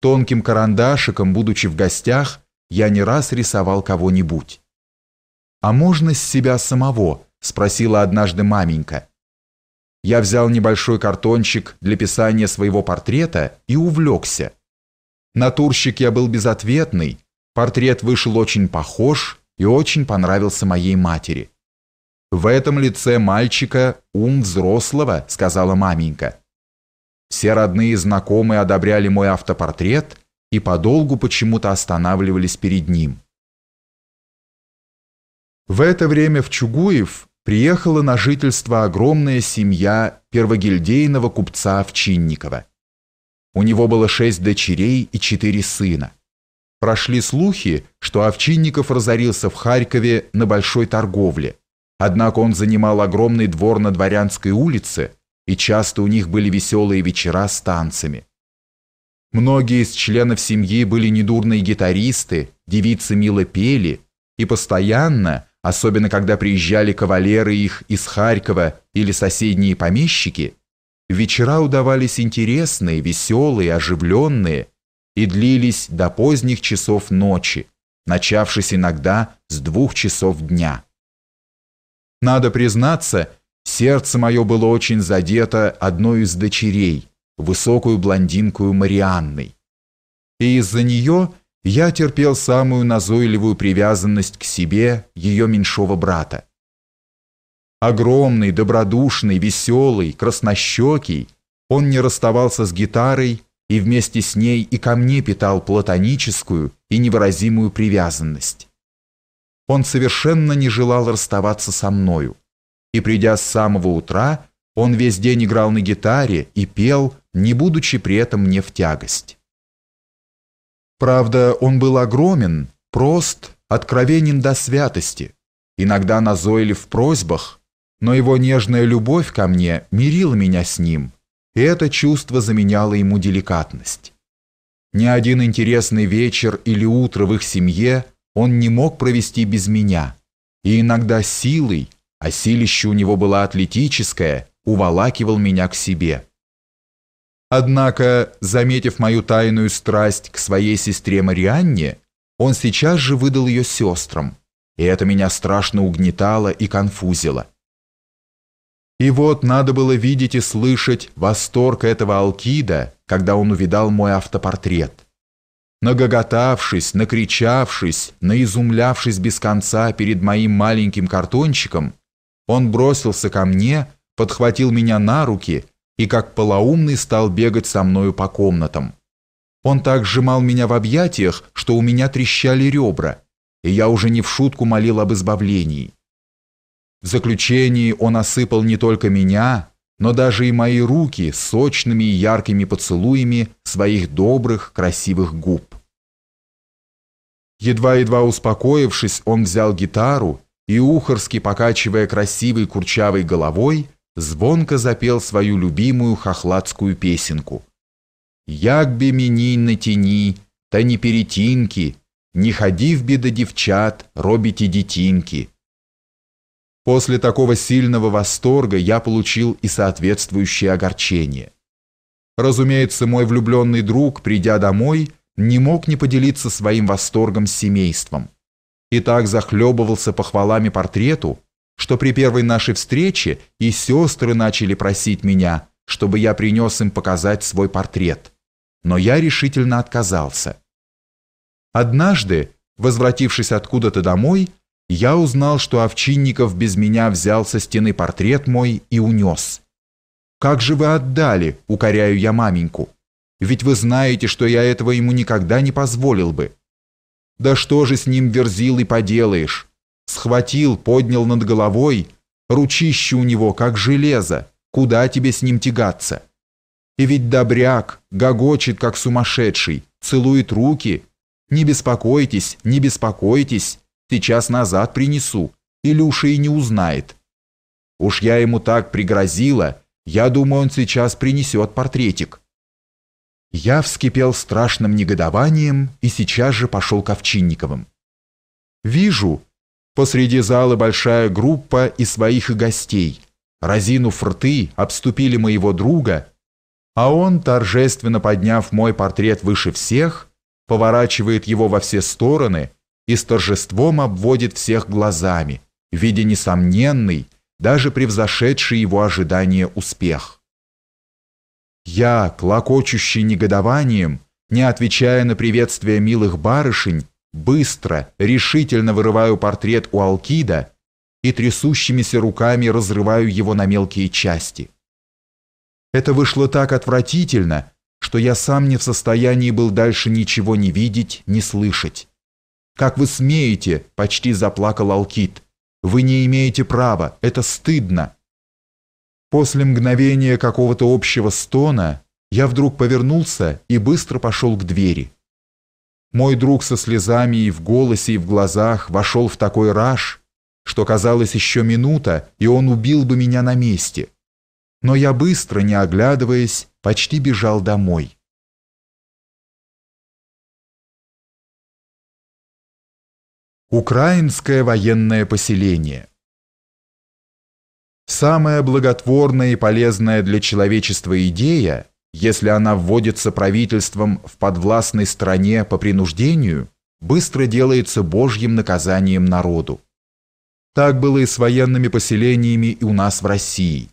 Тонким карандашиком, будучи в гостях, я не раз рисовал кого-нибудь. «А можно с себя самого?» – спросила однажды маменька. Я взял небольшой картончик для писания своего портрета и увлекся. Натурщик я был безответный, портрет вышел очень похож и очень понравился моей матери. «В этом лице мальчика ум взрослого», — сказала маменька. Все родные и знакомые одобряли мой автопортрет и подолгу почему-то останавливались перед ним. В это время в Чугуев приехала на жительство огромная семья первогильдейного купца Овчинникова. У него было шесть дочерей и четыре сына. Прошли слухи, что Овчинников разорился в Харькове на большой торговле – Однако он занимал огромный двор на Дворянской улице, и часто у них были веселые вечера с танцами. Многие из членов семьи были недурные гитаристы, девицы мило пели, и постоянно, особенно когда приезжали кавалеры их из Харькова или соседние помещики, вечера удавались интересные, веселые, оживленные и длились до поздних часов ночи, начавшись иногда с двух часов дня. Надо признаться, сердце мое было очень задето одной из дочерей, высокую блондинкую Марианной. И из-за нее я терпел самую назойливую привязанность к себе, ее меньшого брата. Огромный, добродушный, веселый, краснощекий, он не расставался с гитарой и вместе с ней и ко мне питал платоническую и невыразимую привязанность он совершенно не желал расставаться со мною. И придя с самого утра, он весь день играл на гитаре и пел, не будучи при этом мне в тягость. Правда, он был огромен, прост, откровенен до святости, иногда назойлив в просьбах, но его нежная любовь ко мне мирила меня с ним, и это чувство заменяло ему деликатность. Ни один интересный вечер или утро в их семье – он не мог провести без меня. И иногда силой, а силище у него была атлетическая, уволакивал меня к себе. Однако, заметив мою тайную страсть к своей сестре Марианне, он сейчас же выдал ее сестрам, и это меня страшно угнетало и конфузило. И вот надо было видеть и слышать восторг этого Алкида, когда он увидал мой автопортрет. Нагоготавшись, накричавшись, наизумлявшись без конца перед моим маленьким картончиком, он бросился ко мне, подхватил меня на руки и, как полоумный, стал бегать со мною по комнатам. Он так сжимал меня в объятиях, что у меня трещали ребра, и я уже не в шутку молил об избавлении. В заключении он осыпал не только меня, но даже и мои руки сочными и яркими поцелуями своих добрых, красивых губ. Едва-едва успокоившись, он взял гитару и, ухорски покачивая красивой курчавой головой, звонко запел свою любимую хохладскую песенку. «Як би мені на тіні, та не перетинки, не ходи в беда девчат, робите детинки». После такого сильного восторга я получил и соответствующее огорчение. Разумеется, мой влюбленный друг, придя домой, не мог не поделиться своим восторгом с семейством и так захлебывался похвалами портрету, что при первой нашей встрече и сестры начали просить меня, чтобы я принес им показать свой портрет. Но я решительно отказался. Однажды, возвратившись откуда-то домой, я узнал, что Овчинников без меня взял со стены портрет мой и унес. «Как же вы отдали?» – укоряю я маменьку. Ведь вы знаете, что я этого ему никогда не позволил бы. Да что же с ним верзил и поделаешь? Схватил, поднял над головой, ручище у него, как железо, куда тебе с ним тягаться? И ведь добряк, гогочет, как сумасшедший, целует руки. Не беспокойтесь, не беспокойтесь, сейчас назад принесу, Илюша и не узнает. Уж я ему так пригрозила, я думаю, он сейчас принесет портретик. Я вскипел страшным негодованием и сейчас же пошел к Овчинниковым. Вижу, посреди зала большая группа и своих и гостей, разинув рты, обступили моего друга, а он, торжественно подняв мой портрет выше всех, поворачивает его во все стороны и с торжеством обводит всех глазами, видя несомненный, даже превзошедший его ожидания успех. Я, клокочущий негодованием, не отвечая на приветствие милых барышень, быстро, решительно вырываю портрет у Алкида и трясущимися руками разрываю его на мелкие части. Это вышло так отвратительно, что я сам не в состоянии был дальше ничего не видеть, не слышать. «Как вы смеете?» – почти заплакал Алкид. «Вы не имеете права, это стыдно!» После мгновения какого-то общего стона я вдруг повернулся и быстро пошел к двери. Мой друг со слезами и в голосе, и в глазах вошел в такой раж, что казалось еще минута, и он убил бы меня на месте. Но я быстро, не оглядываясь, почти бежал домой. Украинское военное поселение Самая благотворная и полезная для человечества идея, если она вводится правительством в подвластной стране по принуждению, быстро делается божьим наказанием народу. Так было и с военными поселениями и у нас в России.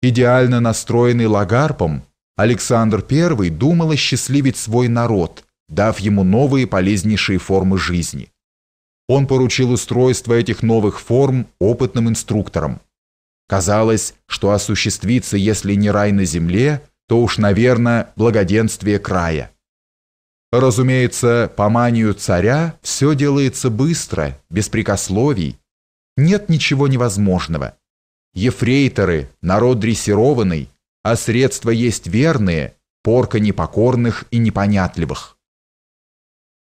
Идеально настроенный Лагарпом, Александр I думал осчастливить свой народ, дав ему новые полезнейшие формы жизни. Он поручил устройство этих новых форм опытным инструкторам. Казалось, что осуществится, если не рай на земле, то уж, наверное, благоденствие края. Разумеется, по манию царя все делается быстро, без прикословий. Нет ничего невозможного. Ефрейторы, народ дрессированный, а средства есть верные, порка непокорных и непонятливых.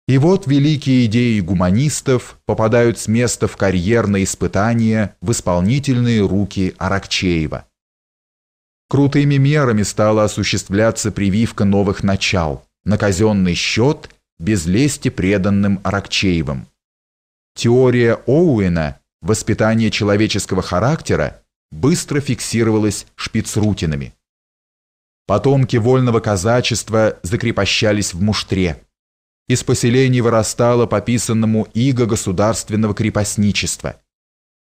И вот великие идеи гуманистов попадают с места в карьерные испытания в исполнительные руки Аракчеева. Крутыми мерами стала осуществляться прививка новых начал на казенный счет без лести преданным Аракчеевым. Теория Оуэна «Воспитание человеческого характера» быстро фиксировалась шпицрутинами. Потомки вольного казачества закрепощались в муштре – из поселений вырастало по писанному иго государственного крепостничества.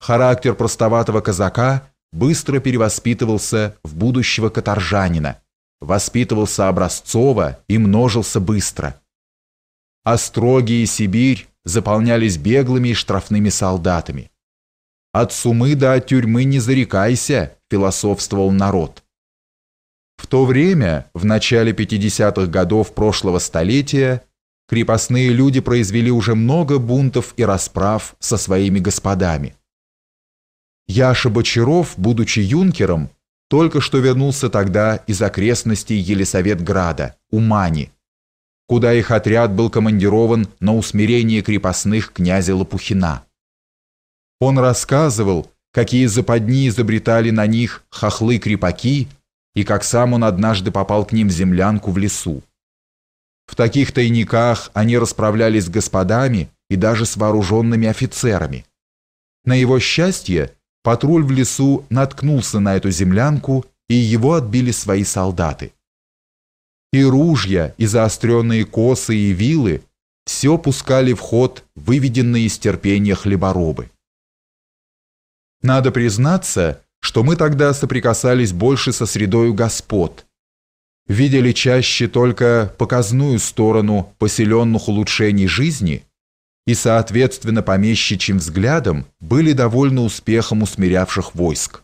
Характер простоватого казака быстро перевоспитывался в будущего каторжанина, воспитывался образцово и множился быстро. Остроги а и Сибирь заполнялись беглыми и штрафными солдатами. «От сумы до от тюрьмы не зарекайся», – философствовал народ. В то время, в начале 50-х годов прошлого столетия, Крепостные люди произвели уже много бунтов и расправ со своими господами. Яша Бочаров, будучи юнкером, только что вернулся тогда из окрестностей Елисаветграда, Умани, куда их отряд был командирован на усмирение крепостных князя Лопухина. Он рассказывал, какие западни изобретали на них хохлы-крепаки и как сам он однажды попал к ним в землянку в лесу. В таких тайниках они расправлялись с господами и даже с вооруженными офицерами. На его счастье, патруль в лесу наткнулся на эту землянку, и его отбили свои солдаты. И ружья, и заостренные косы, и вилы – все пускали в ход выведенные из терпения хлеборобы. Надо признаться, что мы тогда соприкасались больше со средою господ – видели чаще только показную сторону поселенных улучшений жизни и, соответственно, помещичьим взглядом были довольны успехом усмирявших войск.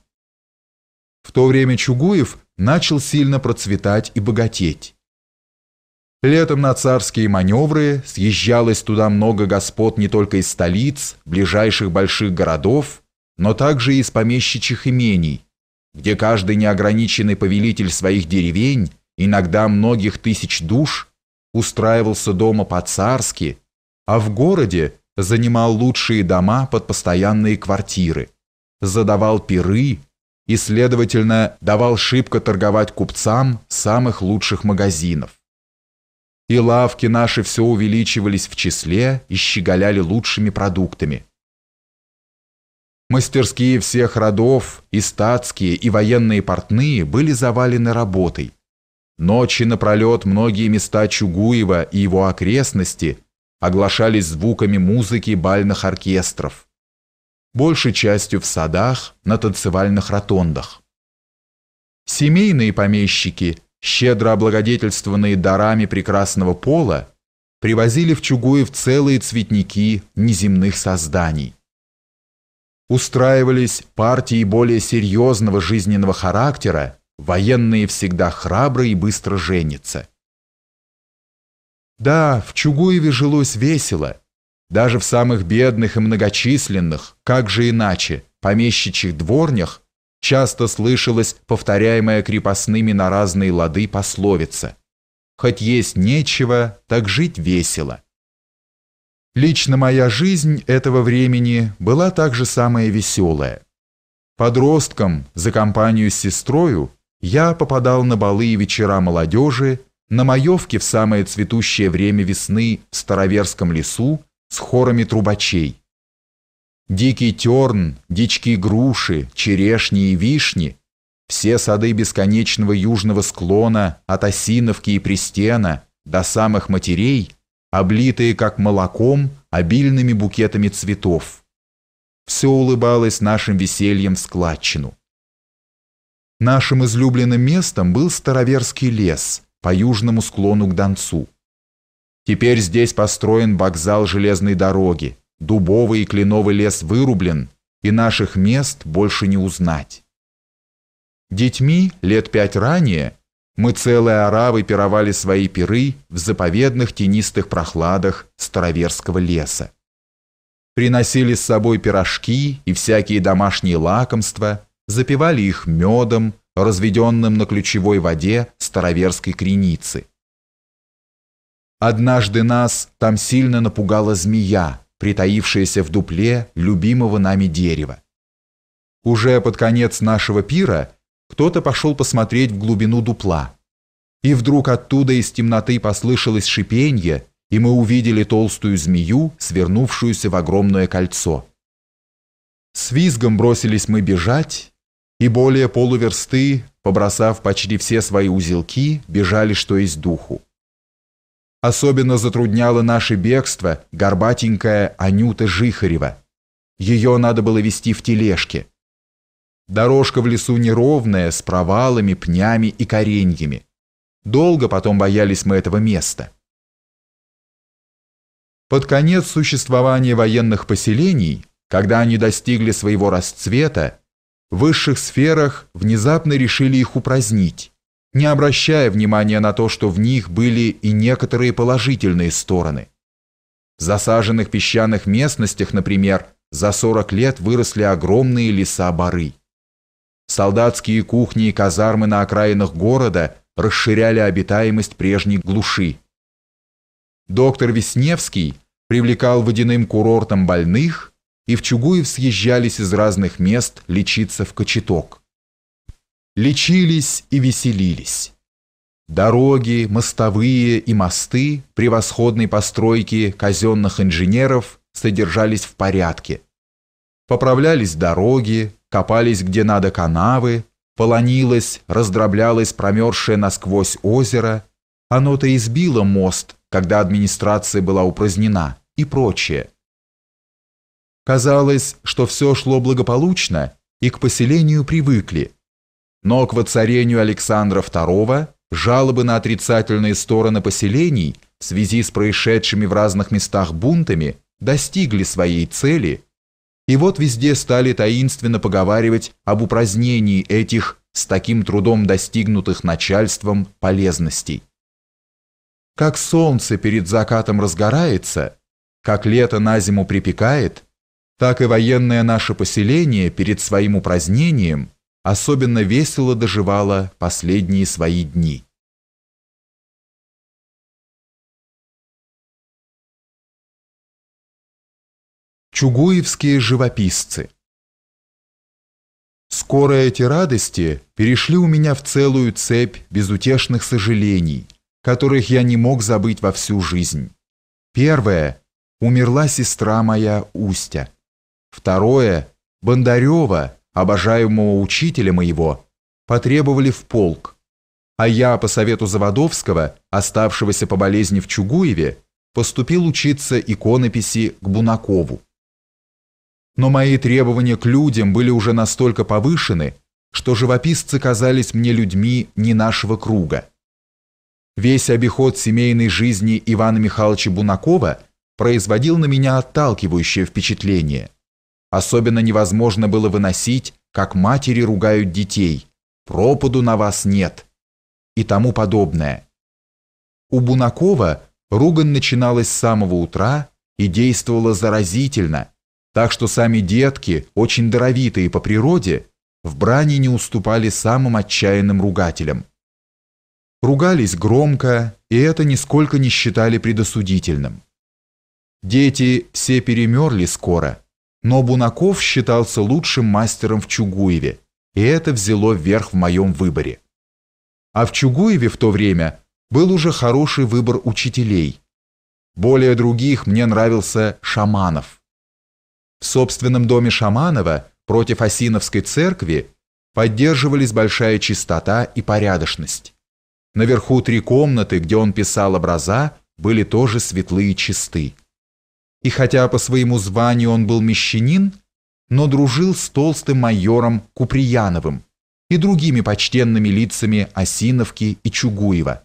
В то время Чугуев начал сильно процветать и богатеть. Летом на царские маневры съезжалось туда много господ не только из столиц, ближайших больших городов, но также и из помещичьих имений, где каждый неограниченный повелитель своих деревень иногда многих тысяч душ, устраивался дома по-царски, а в городе занимал лучшие дома под постоянные квартиры, задавал пиры и, следовательно, давал шибко торговать купцам самых лучших магазинов. И лавки наши все увеличивались в числе и щеголяли лучшими продуктами. Мастерские всех родов, и статские, и военные портные были завалены работой, Ночи напролет многие места Чугуева и его окрестности оглашались звуками музыки бальных оркестров, большей частью в садах, на танцевальных ротондах. Семейные помещики, щедро облагодетельствованные дарами прекрасного пола, привозили в Чугуев целые цветники неземных созданий. Устраивались партии более серьезного жизненного характера, Военные всегда храбро и быстро женятся. Да, в Чугуеве жилось весело. Даже в самых бедных и многочисленных, как же иначе, помещичьих дворнях, часто слышалась повторяемая крепостными на разные лады пословица «Хоть есть нечего, так жить весело». Лично моя жизнь этого времени была также самая веселая. Подростком за компанию с сестрою я попадал на балы и вечера молодежи, на маевке в самое цветущее время весны в Староверском лесу с хорами трубачей. Дикий терн, дички груши, черешни и вишни, все сады бесконечного южного склона от Осиновки и Пристена до самых матерей, облитые как молоком обильными букетами цветов. Все улыбалось нашим весельем в складчину. Нашим излюбленным местом был Староверский лес по южному склону к Донцу. Теперь здесь построен вокзал железной дороги, дубовый и кленовый лес вырублен, и наших мест больше не узнать. Детьми лет пять ранее мы целые оравы пировали свои пиры в заповедных тенистых прохладах Староверского леса. Приносили с собой пирожки и всякие домашние лакомства – запивали их медом, разведенным на ключевой воде староверской креницы. Однажды нас там сильно напугала змея, притаившаяся в дупле любимого нами дерева. Уже под конец нашего пира кто-то пошел посмотреть в глубину дупла. И вдруг оттуда из темноты послышалось шипенье, и мы увидели толстую змею, свернувшуюся в огромное кольцо. С визгом бросились мы бежать, и более полуверсты, побросав почти все свои узелки, бежали что из духу. Особенно затрудняло наше бегство горбатенькая Анюта Жихарева. Ее надо было вести в тележке. Дорожка в лесу неровная, с провалами, пнями и кореньями. Долго потом боялись мы этого места. Под конец существования военных поселений, когда они достигли своего расцвета, в высших сферах внезапно решили их упразднить, не обращая внимания на то, что в них были и некоторые положительные стороны. В засаженных песчаных местностях, например, за 40 лет выросли огромные леса-бары. Солдатские кухни и казармы на окраинах города расширяли обитаемость прежней глуши. Доктор Весневский привлекал водяным курортом больных и в Чугуев съезжались из разных мест лечиться в Кочеток. Лечились и веселились. Дороги, мостовые и мосты превосходной постройки казенных инженеров содержались в порядке. Поправлялись дороги, копались где надо канавы, полонилось, раздроблялось промерзшее насквозь озеро, оно-то избило мост, когда администрация была упразднена, и прочее. Казалось, что все шло благополучно и к поселению привыкли. Но к воцарению Александра II жалобы на отрицательные стороны поселений в связи с происшедшими в разных местах бунтами достигли своей цели, и вот везде стали таинственно поговаривать об упразднении этих с таким трудом достигнутых начальством полезностей. Как солнце перед закатом разгорается, как лето на зиму припекает – так и военное наше поселение перед своим упразднением особенно весело доживало последние свои дни. Чугуевские живописцы Скоро эти радости перешли у меня в целую цепь безутешных сожалений, которых я не мог забыть во всю жизнь. Первое. Умерла сестра моя Устя. Второе, Бондарева, обожаемого учителя моего, потребовали в полк, а я по совету Заводовского, оставшегося по болезни в Чугуеве, поступил учиться иконописи к Бунакову. Но мои требования к людям были уже настолько повышены, что живописцы казались мне людьми не нашего круга. Весь обиход семейной жизни Ивана Михайловича Бунакова производил на меня отталкивающее впечатление – Особенно невозможно было выносить, как матери ругают детей. «Пропаду на вас нет» и тому подобное. У Бунакова ругань начиналась с самого утра и действовала заразительно, так что сами детки, очень даровитые по природе, в брани не уступали самым отчаянным ругателям. Ругались громко, и это нисколько не считали предосудительным. Дети все перемерли скоро, но Бунаков считался лучшим мастером в Чугуеве, и это взяло верх в моем выборе. А в Чугуеве в то время был уже хороший выбор учителей. Более других мне нравился Шаманов. В собственном доме Шаманова против Осиновской церкви поддерживались большая чистота и порядочность. Наверху три комнаты, где он писал образа, были тоже светлые и чистые и хотя по своему званию он был мещанин, но дружил с толстым майором Куприяновым и другими почтенными лицами Осиновки и Чугуева.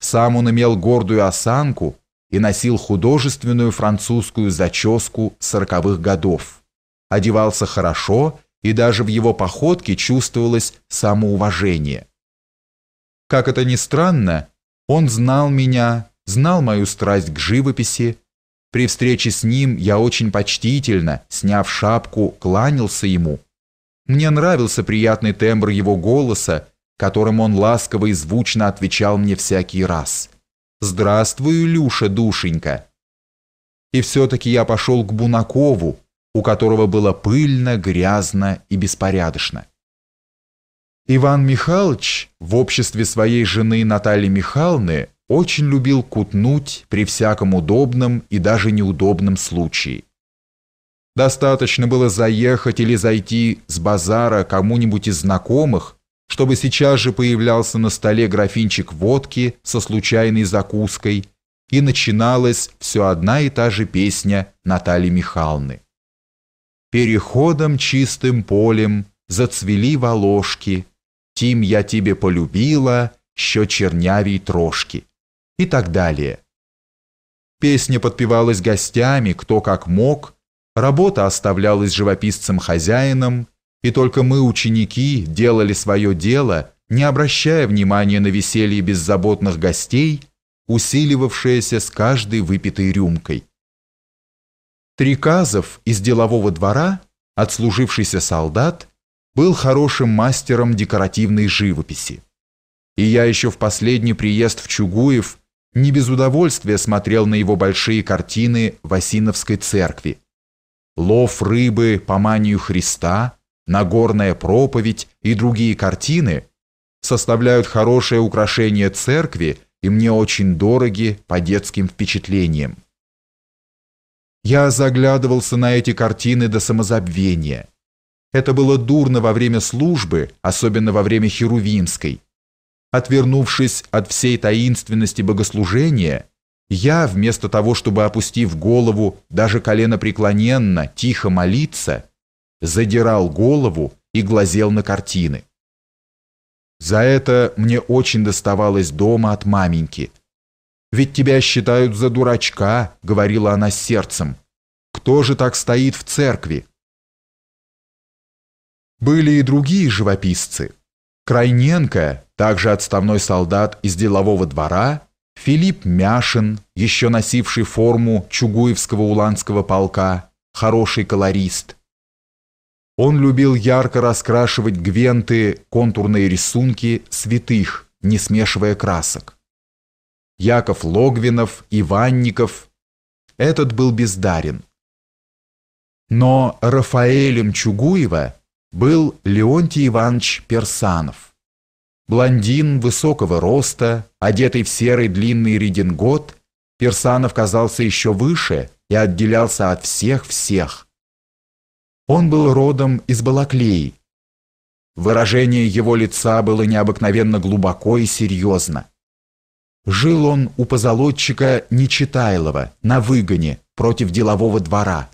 Сам он имел гордую осанку и носил художественную французскую заческу сороковых годов, одевался хорошо и даже в его походке чувствовалось самоуважение. Как это ни странно, он знал меня, знал мою страсть к живописи, при встрече с ним я очень почтительно, сняв шапку, кланялся ему. Мне нравился приятный тембр его голоса, которым он ласково и звучно отвечал мне всякий раз. «Здравствуй, Люша, душенька!» И все-таки я пошел к Бунакову, у которого было пыльно, грязно и беспорядочно. Иван Михайлович в обществе своей жены Натальи Михайловны очень любил кутнуть при всяком удобном и даже неудобном случае. Достаточно было заехать или зайти с базара кому-нибудь из знакомых, чтобы сейчас же появлялся на столе графинчик водки со случайной закуской, и начиналась все одна и та же песня Натальи Михайловны. «Переходом чистым полем зацвели волошки, Тим я тебе полюбила, що чернявій трошки и так далее. Песня подпевалась гостями, кто как мог, работа оставлялась живописцем-хозяином, и только мы, ученики, делали свое дело, не обращая внимания на веселье беззаботных гостей, усиливавшееся с каждой выпитой рюмкой. Триказов из делового двора, отслужившийся солдат, был хорошим мастером декоративной живописи. И я еще в последний приезд в Чугуев – не без удовольствия смотрел на его большие картины в Осиновской церкви. «Лов рыбы по манию Христа», «Нагорная проповедь» и другие картины составляют хорошее украшение церкви и мне очень дороги по детским впечатлениям. Я заглядывался на эти картины до самозабвения. Это было дурно во время службы, особенно во время Херувимской, Отвернувшись от всей таинственности богослужения, я, вместо того, чтобы, опустив голову, даже колено преклоненно, тихо молиться, задирал голову и глазел на картины. За это мне очень доставалось дома от маменьки. «Ведь тебя считают за дурачка», — говорила она с сердцем. «Кто же так стоит в церкви?» Были и другие живописцы. Крайненко, также отставной солдат из делового двора, Филипп Мяшин, еще носивший форму Чугуевского уланского полка, хороший колорист. Он любил ярко раскрашивать гвенты, контурные рисунки святых, не смешивая красок. Яков Логвинов, Иванников. Этот был бездарен. Но Рафаэлем Чугуева был Леонтий Иванович Персанов. Блондин высокого роста, одетый в серый длинный редингот, Персанов казался еще выше и отделялся от всех-всех. Он был родом из Балаклеи. Выражение его лица было необыкновенно глубоко и серьезно. Жил он у позолотчика Нечитайлова на выгоне против делового двора.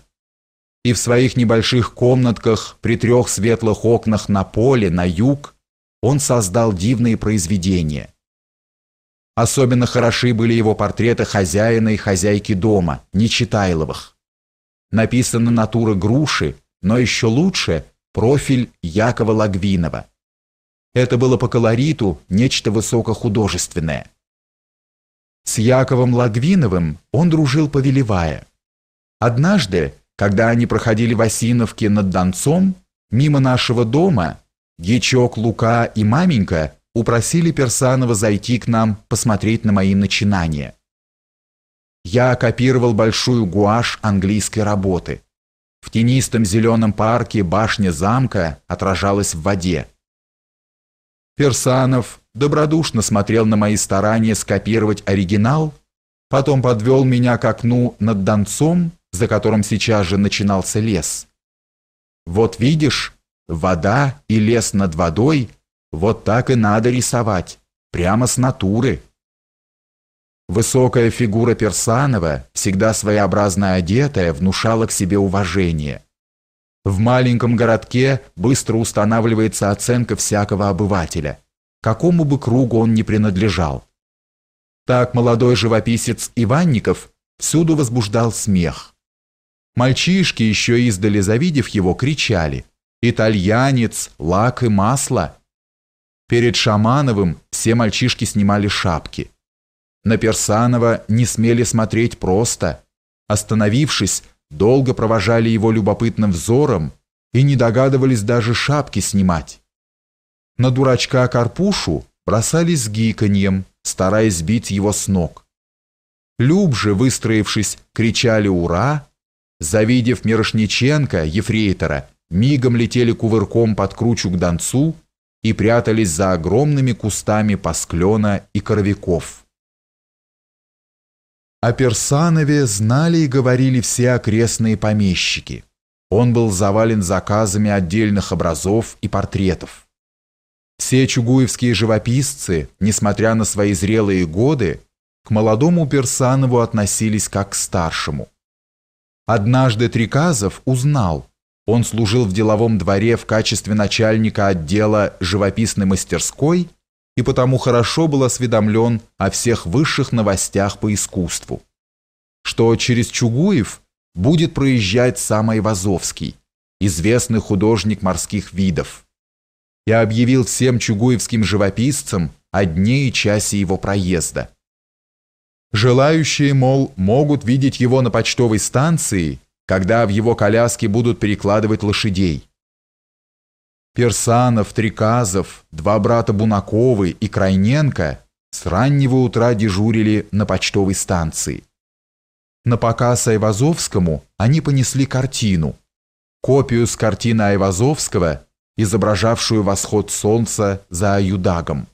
И в своих небольших комнатках при трех светлых окнах на поле на юг он создал дивные произведения. Особенно хороши были его портреты хозяина и хозяйки дома, Нечитайловых. Написана натура груши, но еще лучше профиль Якова Лагвинова. Это было по колориту нечто высокохудожественное. С Яковом Лагвиновым он дружил повелевая. Однажды, когда они проходили в Осиновке над Донцом, мимо нашего дома – Дьячок Лука и маменька упросили Персанова зайти к нам посмотреть на мои начинания. Я копировал большую гуашь английской работы. В тенистом зеленом парке башня замка отражалась в воде. Персанов добродушно смотрел на мои старания скопировать оригинал, потом подвел меня к окну над Донцом, за которым сейчас же начинался лес. «Вот видишь», Вода и лес над водой – вот так и надо рисовать, прямо с натуры. Высокая фигура Персанова, всегда своеобразно одетая, внушала к себе уважение. В маленьком городке быстро устанавливается оценка всякого обывателя, какому бы кругу он ни принадлежал. Так молодой живописец Иванников всюду возбуждал смех. Мальчишки, еще издали завидев его, кричали – итальянец, лак и масло. Перед Шамановым все мальчишки снимали шапки. На Персанова не смели смотреть просто. Остановившись, долго провожали его любопытным взором и не догадывались даже шапки снимать. На дурачка Карпушу бросались с гиканьем, стараясь сбить его с ног. Люб же, выстроившись, кричали «Ура!», завидев Мирошниченко, ефрейтора, мигом летели кувырком под кручу к Донцу и прятались за огромными кустами посклена и коровиков. О Персанове знали и говорили все окрестные помещики. Он был завален заказами отдельных образов и портретов. Все чугуевские живописцы, несмотря на свои зрелые годы, к молодому Персанову относились как к старшему. Однажды Триказов узнал – он служил в деловом дворе в качестве начальника отдела живописной мастерской и потому хорошо был осведомлен о всех высших новостях по искусству. Что через Чугуев будет проезжать сам Айвазовский, известный художник морских видов. И объявил всем чугуевским живописцам о дне и часе его проезда. Желающие, мол, могут видеть его на почтовой станции – когда в его коляске будут перекладывать лошадей. Персанов, Триказов, два брата Бунаковы и Крайненко с раннего утра дежурили на почтовой станции. На показ Айвазовскому они понесли картину. Копию с картины Айвазовского, изображавшую восход солнца за Аюдагом.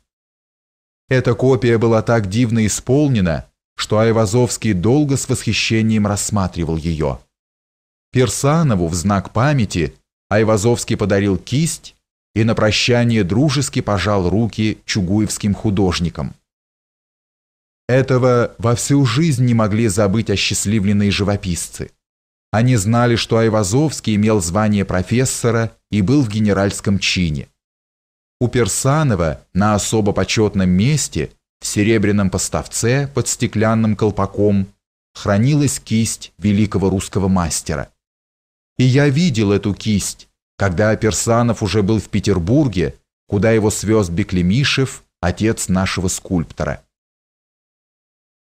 Эта копия была так дивно исполнена, что Айвазовский долго с восхищением рассматривал ее. Персанову в знак памяти Айвазовский подарил кисть и на прощание дружески пожал руки чугуевским художникам. Этого во всю жизнь не могли забыть осчастливленные живописцы. Они знали, что Айвазовский имел звание профессора и был в генеральском чине. У Персанова на особо почетном месте, в серебряном поставце под стеклянным колпаком, хранилась кисть великого русского мастера – и я видел эту кисть, когда Аперсанов уже был в Петербурге, куда его свез Беклемишев, отец нашего скульптора.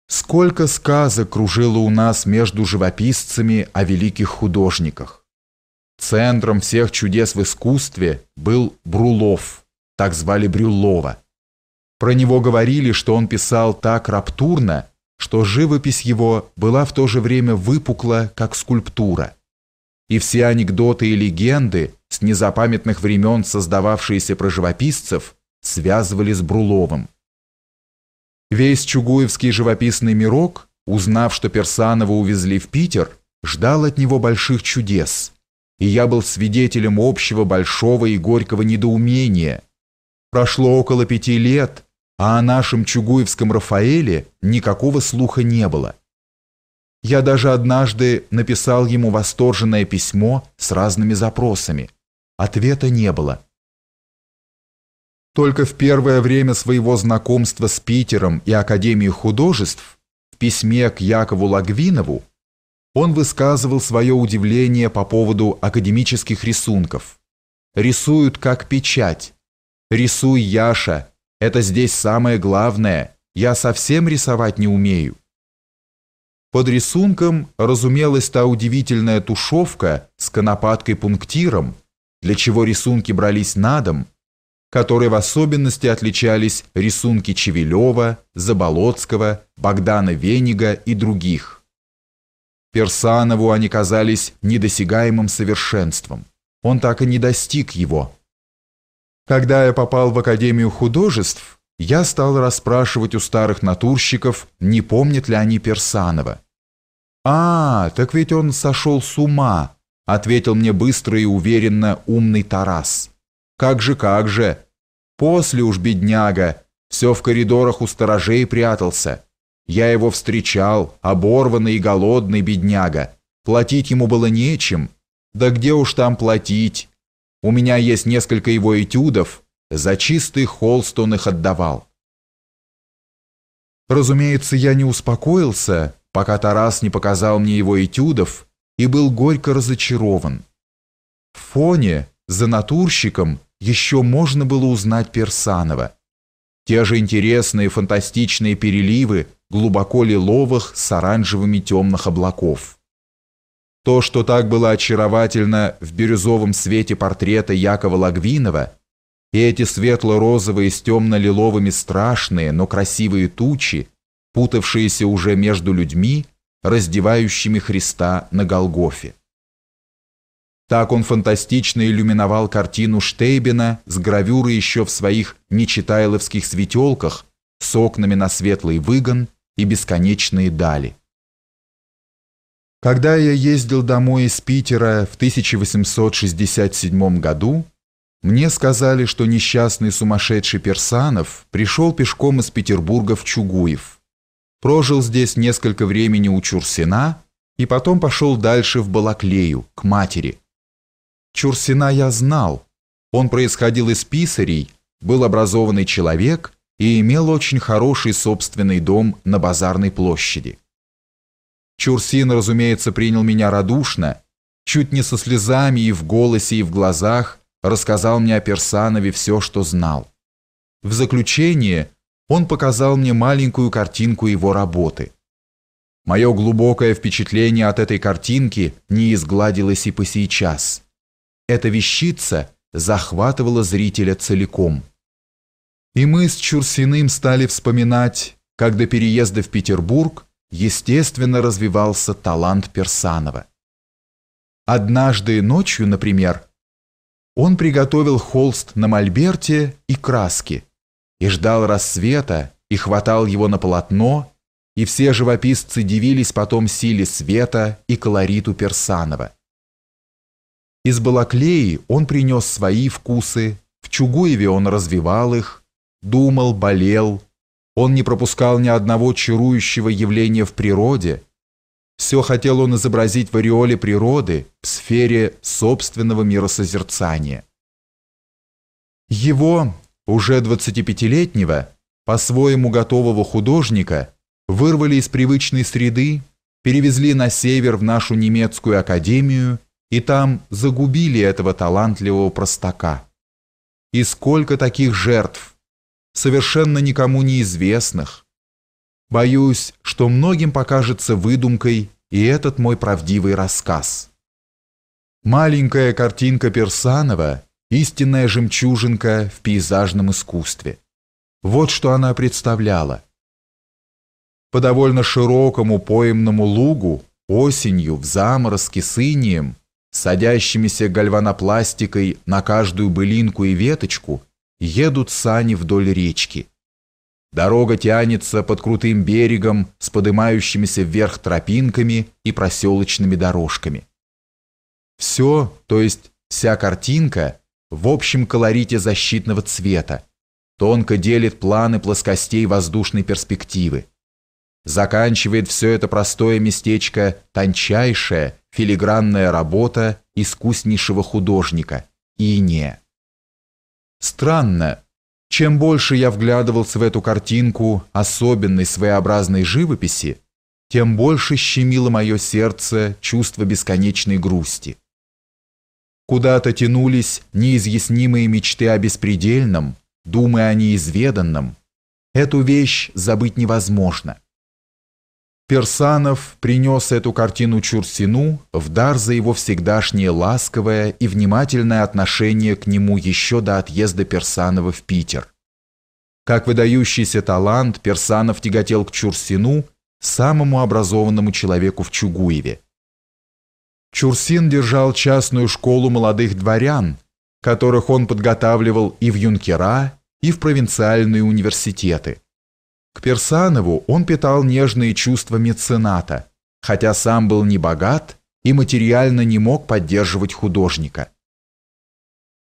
Сколько сказок кружило у нас между живописцами о великих художниках. Центром всех чудес в искусстве был Брулов, так звали Брюлова. Про него говорили, что он писал так раптурно, что живопись его была в то же время выпукла, как скульптура и все анекдоты и легенды с незапамятных времен создававшиеся про живописцев связывали с Бруловым. Весь чугуевский живописный мирок, узнав, что Персанова увезли в Питер, ждал от него больших чудес, и я был свидетелем общего большого и горького недоумения. Прошло около пяти лет, а о нашем чугуевском Рафаэле никакого слуха не было. Я даже однажды написал ему восторженное письмо с разными запросами. Ответа не было. Только в первое время своего знакомства с Питером и Академией художеств в письме к Якову Лагвинову он высказывал свое удивление по поводу академических рисунков. «Рисуют как печать. Рисуй, Яша, это здесь самое главное. Я совсем рисовать не умею». Под рисунком разумелась та удивительная тушевка с конопаткой-пунктиром, для чего рисунки брались на дом, которой в особенности отличались рисунки Чевелева, Заболоцкого, Богдана Венига и других. Персанову они казались недосягаемым совершенством. Он так и не достиг его. Когда я попал в Академию художеств, я стал расспрашивать у старых натурщиков, не помнят ли они Персанова. «А, так ведь он сошел с ума», — ответил мне быстро и уверенно умный Тарас. «Как же, как же! После уж, бедняга, все в коридорах у сторожей прятался. Я его встречал, оборванный и голодный бедняга. Платить ему было нечем. Да где уж там платить? У меня есть несколько его этюдов, за чистый холст он их отдавал. Разумеется, я не успокоился, пока Тарас не показал мне его этюдов и был горько разочарован. В фоне, за натурщиком, еще можно было узнать Персанова. Те же интересные фантастичные переливы глубоко лиловых с оранжевыми темных облаков. То, что так было очаровательно в бирюзовом свете портрета Якова Лагвинова, и эти светло-розовые с темно-лиловыми страшные, но красивые тучи, путавшиеся уже между людьми, раздевающими Христа на Голгофе. Так он фантастично иллюминовал картину Штейбена с гравюры еще в своих нечитайловских светелках с окнами на светлый выгон и бесконечные дали. Когда я ездил домой из Питера в 1867 году, мне сказали, что несчастный сумасшедший Персанов пришел пешком из Петербурга в Чугуев. Прожил здесь несколько времени у Чурсина и потом пошел дальше в Балаклею, к матери. Чурсина я знал. Он происходил из писарей, был образованный человек и имел очень хороший собственный дом на Базарной площади. Чурсин, разумеется, принял меня радушно, чуть не со слезами и в голосе, и в глазах, рассказал мне о Персанове все, что знал. В заключение он показал мне маленькую картинку его работы. Мое глубокое впечатление от этой картинки не изгладилось и по сейчас. Эта вещица захватывала зрителя целиком. И мы с Чурсиным стали вспоминать, как до переезда в Петербург естественно развивался талант Персанова. Однажды ночью, например, он приготовил холст на мольберте и краски, и ждал рассвета, и хватал его на полотно, и все живописцы дивились потом силе света и колориту Персанова. Из Балаклеи он принес свои вкусы, в Чугуеве он развивал их, думал, болел, он не пропускал ни одного чарующего явления в природе – все хотел он изобразить в ореоле природы, в сфере собственного миросозерцания. Его, уже 25-летнего, по-своему готового художника, вырвали из привычной среды, перевезли на север в нашу немецкую академию и там загубили этого талантливого простака. И сколько таких жертв, совершенно никому неизвестных, Боюсь, что многим покажется выдумкой и этот мой правдивый рассказ. Маленькая картинка Персанова – истинная жемчужинка в пейзажном искусстве. Вот что она представляла. По довольно широкому поемному лугу, осенью, в заморозке с инием, садящимися гальванопластикой на каждую былинку и веточку, едут сани вдоль речки. Дорога тянется под крутым берегом с поднимающимися вверх тропинками и проселочными дорожками. Все, то есть вся картинка, в общем колорите защитного цвета, тонко делит планы плоскостей воздушной перспективы. Заканчивает все это простое местечко тончайшая филигранная работа искуснейшего художника, Иния. Странно, чем больше я вглядывался в эту картинку особенной своеобразной живописи, тем больше щемило мое сердце чувство бесконечной грусти. Куда-то тянулись неизъяснимые мечты о беспредельном, думы о неизведанном. Эту вещь забыть невозможно. Персанов принес эту картину Чурсину в дар за его всегдашнее ласковое и внимательное отношение к нему еще до отъезда Персанова в Питер. Как выдающийся талант, Персанов тяготел к Чурсину, самому образованному человеку в Чугуеве. Чурсин держал частную школу молодых дворян, которых он подготавливал и в юнкера, и в провинциальные университеты. К Персанову он питал нежные чувства мецената, хотя сам был не богат и материально не мог поддерживать художника.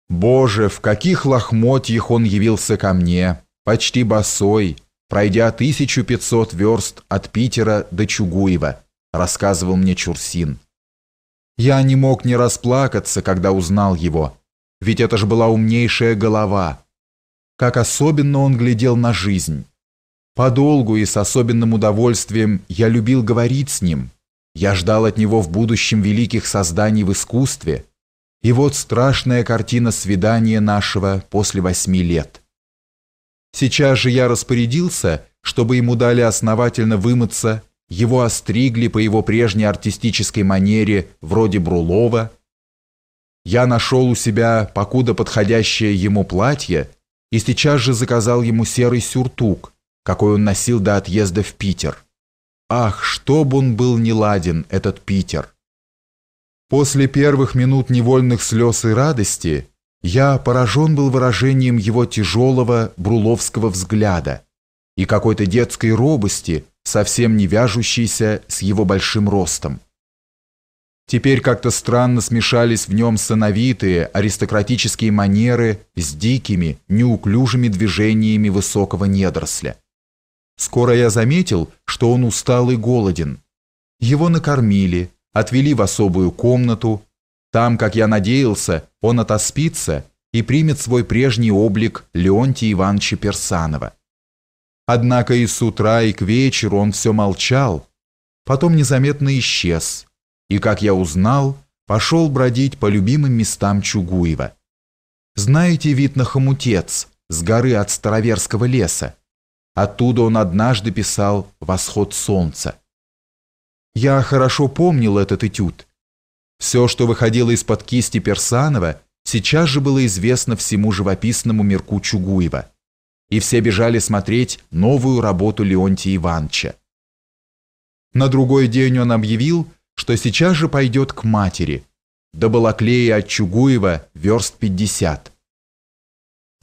«Боже, в каких лохмотьях он явился ко мне, почти босой, пройдя 1500 верст от Питера до Чугуева», рассказывал мне Чурсин. «Я не мог не расплакаться, когда узнал его, ведь это же была умнейшая голова. Как особенно он глядел на жизнь». Подолгу и с особенным удовольствием я любил говорить с ним. Я ждал от него в будущем великих созданий в искусстве. И вот страшная картина свидания нашего после восьми лет. Сейчас же я распорядился, чтобы ему дали основательно вымыться, его остригли по его прежней артистической манере, вроде Брулова. Я нашел у себя, покуда подходящее ему платье, и сейчас же заказал ему серый сюртук – какой он носил до отъезда в Питер. Ах, чтоб он был неладен, этот Питер! После первых минут невольных слез и радости я поражен был выражением его тяжелого бруловского взгляда и какой-то детской робости, совсем не вяжущейся с его большим ростом. Теперь как-то странно смешались в нем сыновитые, аристократические манеры с дикими, неуклюжими движениями высокого недоросля. Скоро я заметил, что он устал и голоден. Его накормили, отвели в особую комнату. Там, как я надеялся, он отоспится и примет свой прежний облик Леонтия Ивановича Персанова. Однако и с утра, и к вечеру он все молчал, потом незаметно исчез, и, как я узнал, пошел бродить по любимым местам Чугуева. Знаете вид на хомутец с горы от Староверского леса? Оттуда он однажды писал «Восход солнца». Я хорошо помнил этот этюд. Все, что выходило из-под кисти Персанова, сейчас же было известно всему живописному мирку Чугуева. И все бежали смотреть новую работу Леонтия Ивановича. На другой день он объявил, что сейчас же пойдет к матери. До Балаклея от Чугуева верст пятьдесят.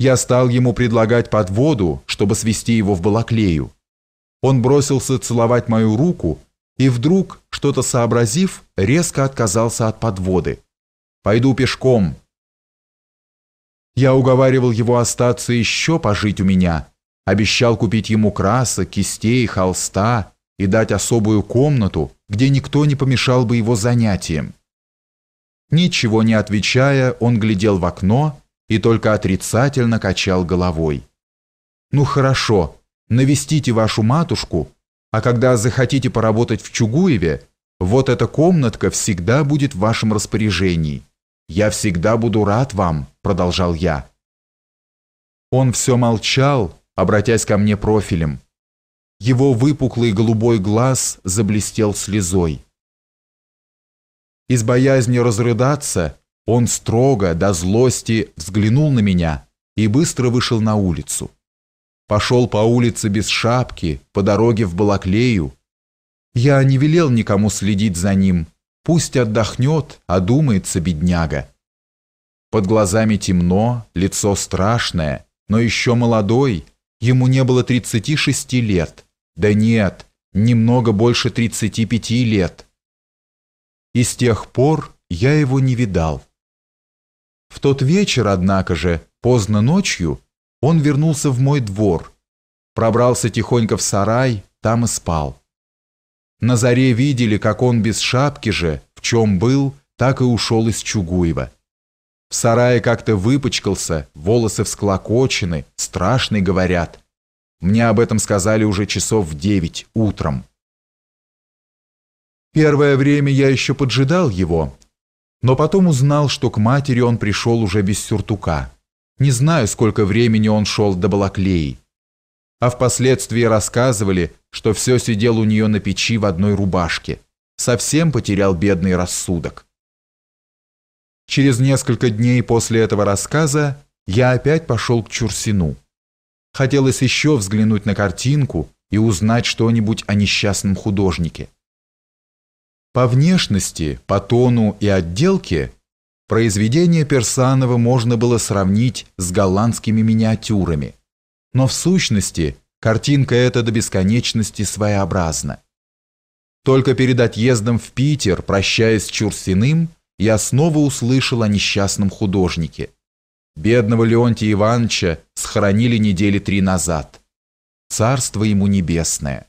Я стал ему предлагать подводу, чтобы свести его в балаклею. Он бросился целовать мою руку и вдруг, что-то сообразив, резко отказался от подводы. «Пойду пешком». Я уговаривал его остаться еще пожить у меня, обещал купить ему красок, кистей, холста и дать особую комнату, где никто не помешал бы его занятиям. Ничего не отвечая, он глядел в окно, и только отрицательно качал головой. «Ну хорошо, навестите вашу матушку, а когда захотите поработать в Чугуеве, вот эта комнатка всегда будет в вашем распоряжении. Я всегда буду рад вам», — продолжал я. Он все молчал, обратясь ко мне профилем. Его выпуклый голубой глаз заблестел слезой. Из боязни разрыдаться он строго, до злости, взглянул на меня и быстро вышел на улицу. Пошел по улице без шапки, по дороге в Балаклею. Я не велел никому следить за ним. Пусть отдохнет, одумается бедняга. Под глазами темно, лицо страшное, но еще молодой. Ему не было 36 лет. Да нет, немного больше 35 лет. И с тех пор я его не видал. В тот вечер, однако же, поздно ночью, он вернулся в мой двор, пробрался тихонько в сарай, там и спал. На заре видели, как он без шапки же, в чем был, так и ушел из Чугуева. В сарае как-то выпачкался, волосы всклокочены, страшный, говорят. Мне об этом сказали уже часов в девять утром. Первое время я еще поджидал его, но потом узнал, что к матери он пришел уже без сюртука. Не знаю, сколько времени он шел до Балаклеи. А впоследствии рассказывали, что все сидел у нее на печи в одной рубашке. Совсем потерял бедный рассудок. Через несколько дней после этого рассказа я опять пошел к Чурсину. Хотелось еще взглянуть на картинку и узнать что-нибудь о несчастном художнике. По внешности, по тону и отделке произведение Персанова можно было сравнить с голландскими миниатюрами, но в сущности картинка эта до бесконечности своеобразна. Только перед отъездом в Питер, прощаясь с Чурсиным, я снова услышал о несчастном художнике. Бедного Леонтия Ивановича схоронили недели три назад. Царство ему небесное.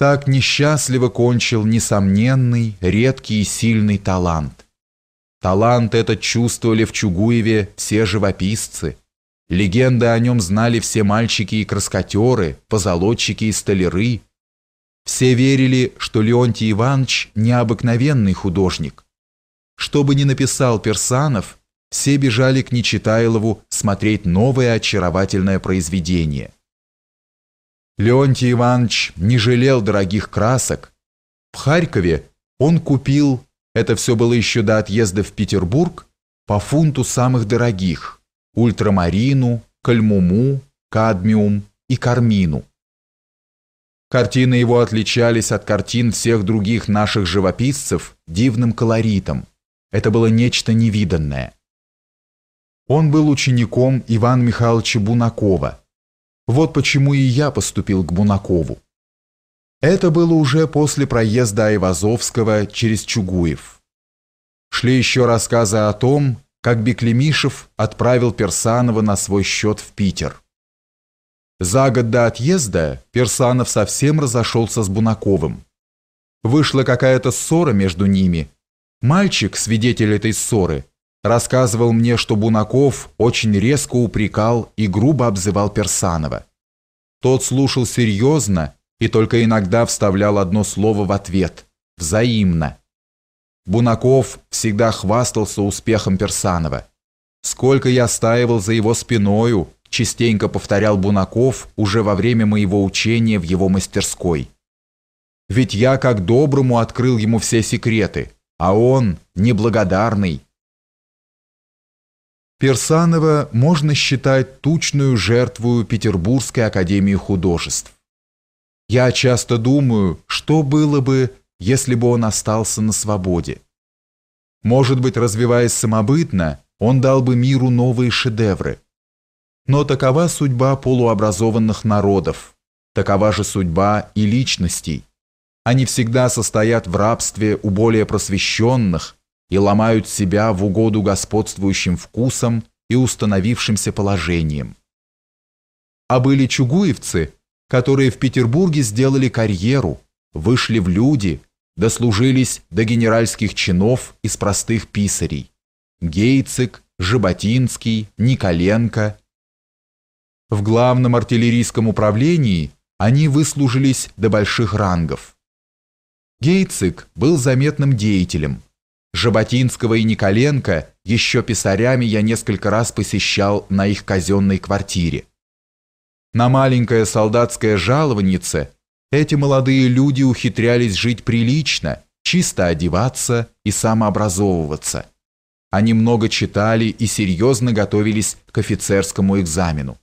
Так несчастливо кончил несомненный, редкий и сильный талант. Талант этот чувствовали в Чугуеве все живописцы. Легенды о нем знали все мальчики и краскотеры, позолотчики и столяры. Все верили, что Леонтий Иванович – необыкновенный художник. Что бы ни написал Персанов, все бежали к Нечитайлову смотреть новое очаровательное произведение – Леонтий Иванович не жалел дорогих красок. В Харькове он купил, это все было еще до отъезда в Петербург, по фунту самых дорогих – ультрамарину, кальмуму, кадмиум и кармину. Картины его отличались от картин всех других наших живописцев дивным колоритом. Это было нечто невиданное. Он был учеником Ивана Михайловича Бунакова, вот почему и я поступил к Бунакову. Это было уже после проезда Айвазовского через Чугуев. Шли еще рассказы о том, как Беклемишев отправил Персанова на свой счет в Питер. За год до отъезда Персанов совсем разошелся с Бунаковым. Вышла какая-то ссора между ними. Мальчик, свидетель этой ссоры, рассказывал мне, что Бунаков очень резко упрекал и грубо обзывал Персанова. Тот слушал серьезно и только иногда вставлял одно слово в ответ – взаимно. Бунаков всегда хвастался успехом Персанова. «Сколько я стаивал за его спиною», – частенько повторял Бунаков уже во время моего учения в его мастерской. «Ведь я как доброму открыл ему все секреты, а он, неблагодарный, Персанова можно считать тучную жертву Петербургской академии художеств. Я часто думаю, что было бы, если бы он остался на свободе. Может быть, развиваясь самобытно, он дал бы миру новые шедевры. Но такова судьба полуобразованных народов, такова же судьба и личностей. Они всегда состоят в рабстве у более просвещенных, и ломают себя в угоду господствующим вкусам и установившимся положением. А были чугуевцы, которые в Петербурге сделали карьеру, вышли в люди, дослужились до генеральских чинов из простых писарей. Гейцик, Жаботинский, Николенко. В главном артиллерийском управлении они выслужились до больших рангов. Гейцик был заметным деятелем – Жаботинского и Николенко еще писарями я несколько раз посещал на их казенной квартире. На маленькое солдатское жалованице эти молодые люди ухитрялись жить прилично, чисто одеваться и самообразовываться. Они много читали и серьезно готовились к офицерскому экзамену.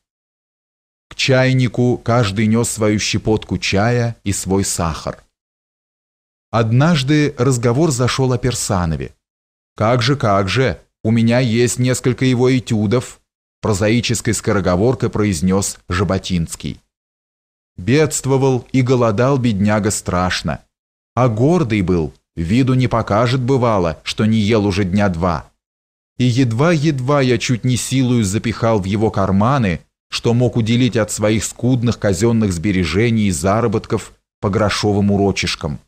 К чайнику каждый нес свою щепотку чая и свой сахар. Однажды разговор зашел о Персанове. «Как же, как же, у меня есть несколько его этюдов», прозаической скороговоркой произнес Жаботинский. Бедствовал и голодал бедняга страшно. А гордый был, виду не покажет бывало, что не ел уже дня два. И едва-едва я чуть не силою запихал в его карманы, что мог уделить от своих скудных казенных сбережений и заработков по грошовым урочишкам.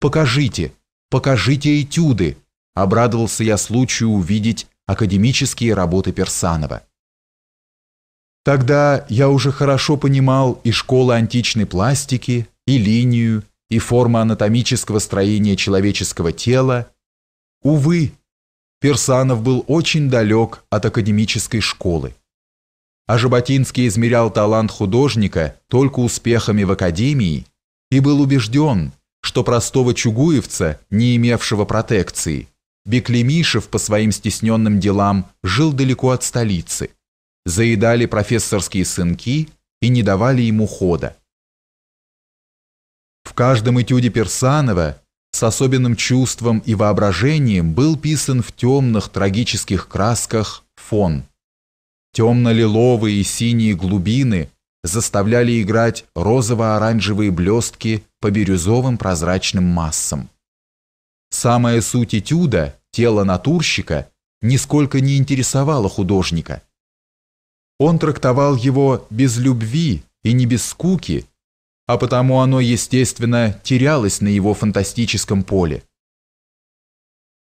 «Покажите! Покажите этюды!» Обрадовался я случаю увидеть академические работы Персанова. Тогда я уже хорошо понимал и школы античной пластики, и линию, и форму анатомического строения человеческого тела. Увы, Персанов был очень далек от академической школы. А Жаботинский измерял талант художника только успехами в академии и был убежден, что простого чугуевца, не имевшего протекции, Беклемишев по своим стесненным делам жил далеко от столицы. Заедали профессорские сынки и не давали ему хода. В каждом этюде Персанова с особенным чувством и воображением был писан в темных трагических красках фон. Темно-лиловые и синие глубины – заставляли играть розово-оранжевые блестки по бирюзовым прозрачным массам. Самая суть этюда, тело натурщика, нисколько не интересовала художника. Он трактовал его без любви и не без скуки, а потому оно, естественно, терялось на его фантастическом поле.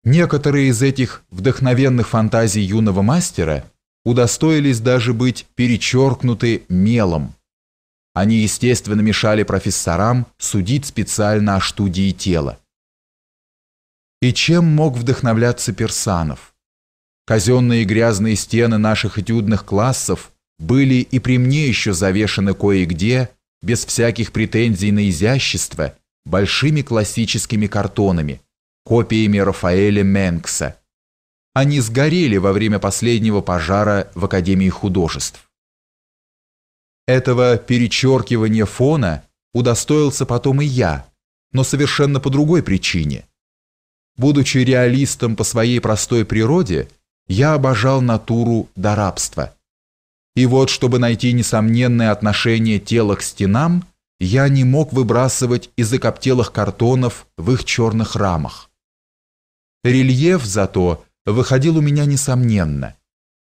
Некоторые из этих вдохновенных фантазий юного мастера удостоились даже быть перечеркнуты мелом. Они, естественно, мешали профессорам судить специально о студии тела. И чем мог вдохновляться Персанов? Казенные грязные стены наших этюдных классов были и при мне еще завешены кое-где, без всяких претензий на изящество, большими классическими картонами, копиями Рафаэля Менкса – они сгорели во время последнего пожара в Академии художеств. Этого перечеркивания фона удостоился потом и я, но совершенно по другой причине. Будучи реалистом по своей простой природе, я обожал натуру до рабства. И вот, чтобы найти несомненное отношение тела к стенам, я не мог выбрасывать из закоптелых картонов в их черных рамах. Рельеф зато – выходил у меня несомненно.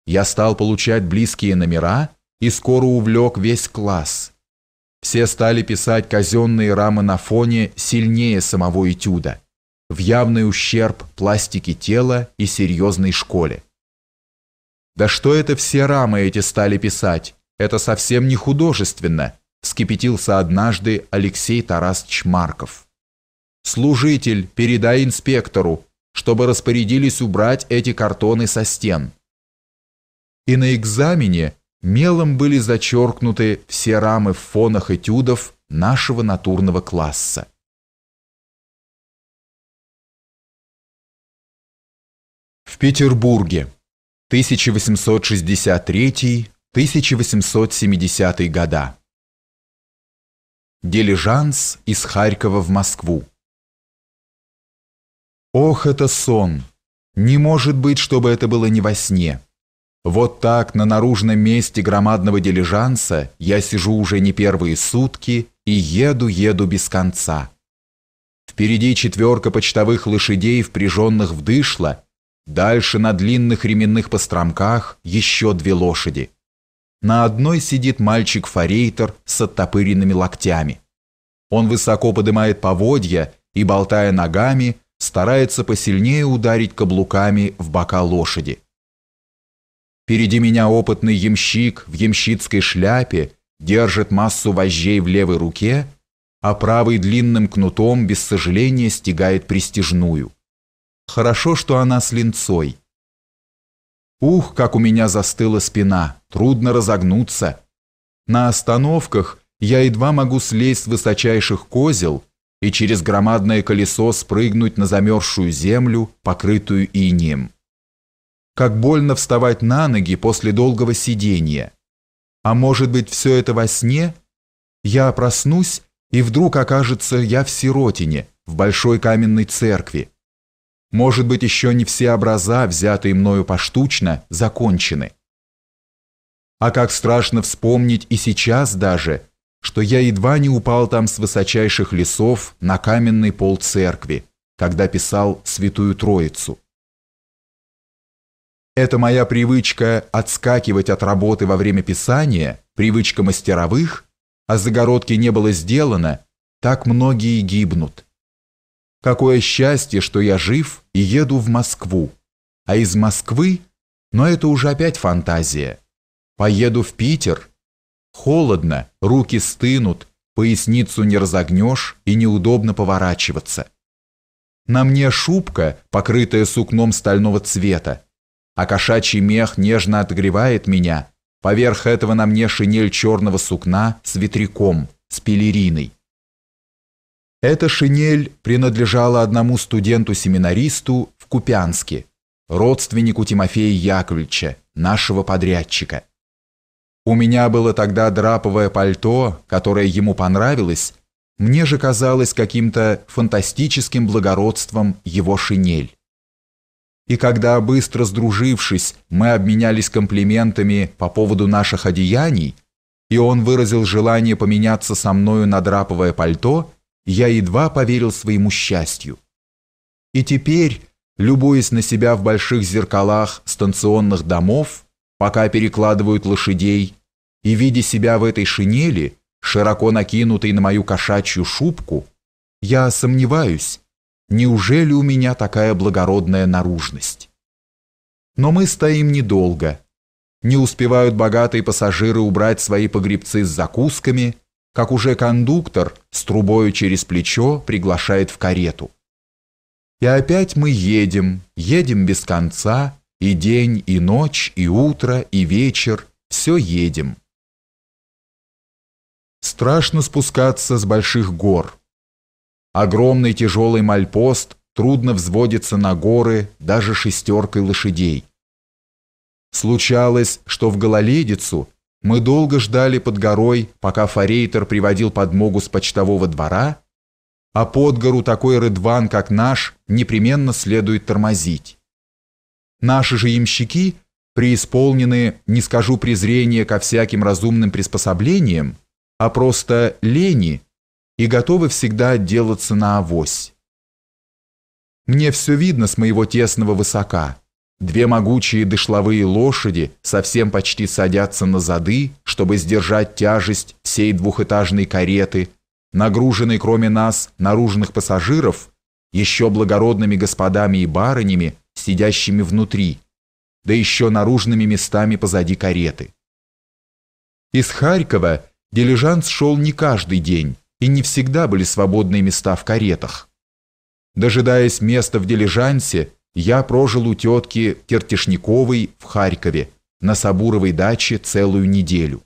Я стал получать близкие номера и скоро увлек весь класс. Все стали писать казенные рамы на фоне сильнее самого этюда, в явный ущерб пластике тела и серьезной школе. «Да что это все рамы эти стали писать? Это совсем не художественно», вскипятился однажды Алексей Тарасович Марков. «Служитель, передай инспектору, чтобы распорядились убрать эти картоны со стен. И на экзамене мелом были зачеркнуты все рамы в фонах этюдов нашего натурного класса. В Петербурге 1863-1870 года. Дилижанс из Харькова в Москву. Ох, это сон! Не может быть, чтобы это было не во сне. Вот так на наружном месте громадного дилижанса я сижу уже не первые сутки и еду-еду без конца. Впереди четверка почтовых лошадей, впряженных в дышло, дальше на длинных ременных постромках еще две лошади. На одной сидит мальчик-форейтер с оттопыренными локтями. Он высоко подымает поводья и, болтая ногами, старается посильнее ударить каблуками в бока лошади. Впереди меня опытный ямщик в ямщицкой шляпе держит массу вожжей в левой руке, а правый длинным кнутом без сожаления стегает пристежную. Хорошо, что она с линцой. Ух, как у меня застыла спина, трудно разогнуться. На остановках я едва могу слезть с высочайших козел, и через громадное колесо спрыгнуть на замерзшую землю, покрытую инием. Как больно вставать на ноги после долгого сидения. А может быть, все это во сне? Я проснусь, и вдруг окажется я в сиротине, в большой каменной церкви. Может быть, еще не все образа, взятые мною поштучно, закончены. А как страшно вспомнить и сейчас даже, что я едва не упал там с высочайших лесов на каменный пол церкви, когда писал «Святую Троицу». Это моя привычка отскакивать от работы во время писания, привычка мастеровых, а загородки не было сделано, так многие гибнут. Какое счастье, что я жив и еду в Москву. А из Москвы, но это уже опять фантазия. Поеду в Питер – Холодно, руки стынут, поясницу не разогнешь и неудобно поворачиваться. На мне шубка, покрытая сукном стального цвета, а кошачий мех нежно отгревает меня. Поверх этого на мне шинель черного сукна с ветряком, с пелериной. Эта шинель принадлежала одному студенту-семинаристу в Купянске, родственнику Тимофея Яковлевича, нашего подрядчика. У меня было тогда драповое пальто, которое ему понравилось, мне же казалось каким-то фантастическим благородством его шинель. И когда, быстро сдружившись, мы обменялись комплиментами по поводу наших одеяний, и он выразил желание поменяться со мною на драповое пальто, я едва поверил своему счастью. И теперь, любуясь на себя в больших зеркалах станционных домов, пока перекладывают лошадей, и, видя себя в этой шинели, широко накинутой на мою кошачью шубку, я сомневаюсь, неужели у меня такая благородная наружность? Но мы стоим недолго. Не успевают богатые пассажиры убрать свои погребцы с закусками, как уже кондуктор с трубою через плечо приглашает в карету. И опять мы едем, едем без конца, и день, и ночь, и утро, и вечер, все едем. Страшно спускаться с больших гор. Огромный тяжелый мальпост трудно взводится на горы даже шестеркой лошадей. Случалось, что в гололедицу мы долго ждали под горой, пока форейтер приводил подмогу с почтового двора, а под гору такой рыдван, как наш, непременно следует тормозить. Наши же имщики преисполнены, не скажу презрения ко всяким разумным приспособлениям, а просто лени и готовы всегда отделаться на авось. Мне все видно с моего тесного высока. Две могучие дышловые лошади совсем почти садятся на зады, чтобы сдержать тяжесть всей двухэтажной кареты, нагруженной кроме нас, наружных пассажиров, еще благородными господами и барынями, сидящими внутри, да еще наружными местами позади кареты. Из Харькова дилижанс шел не каждый день, и не всегда были свободные места в каретах. Дожидаясь места в дилижансе, я прожил у тетки Кертишниковой в Харькове на Сабуровой даче целую неделю.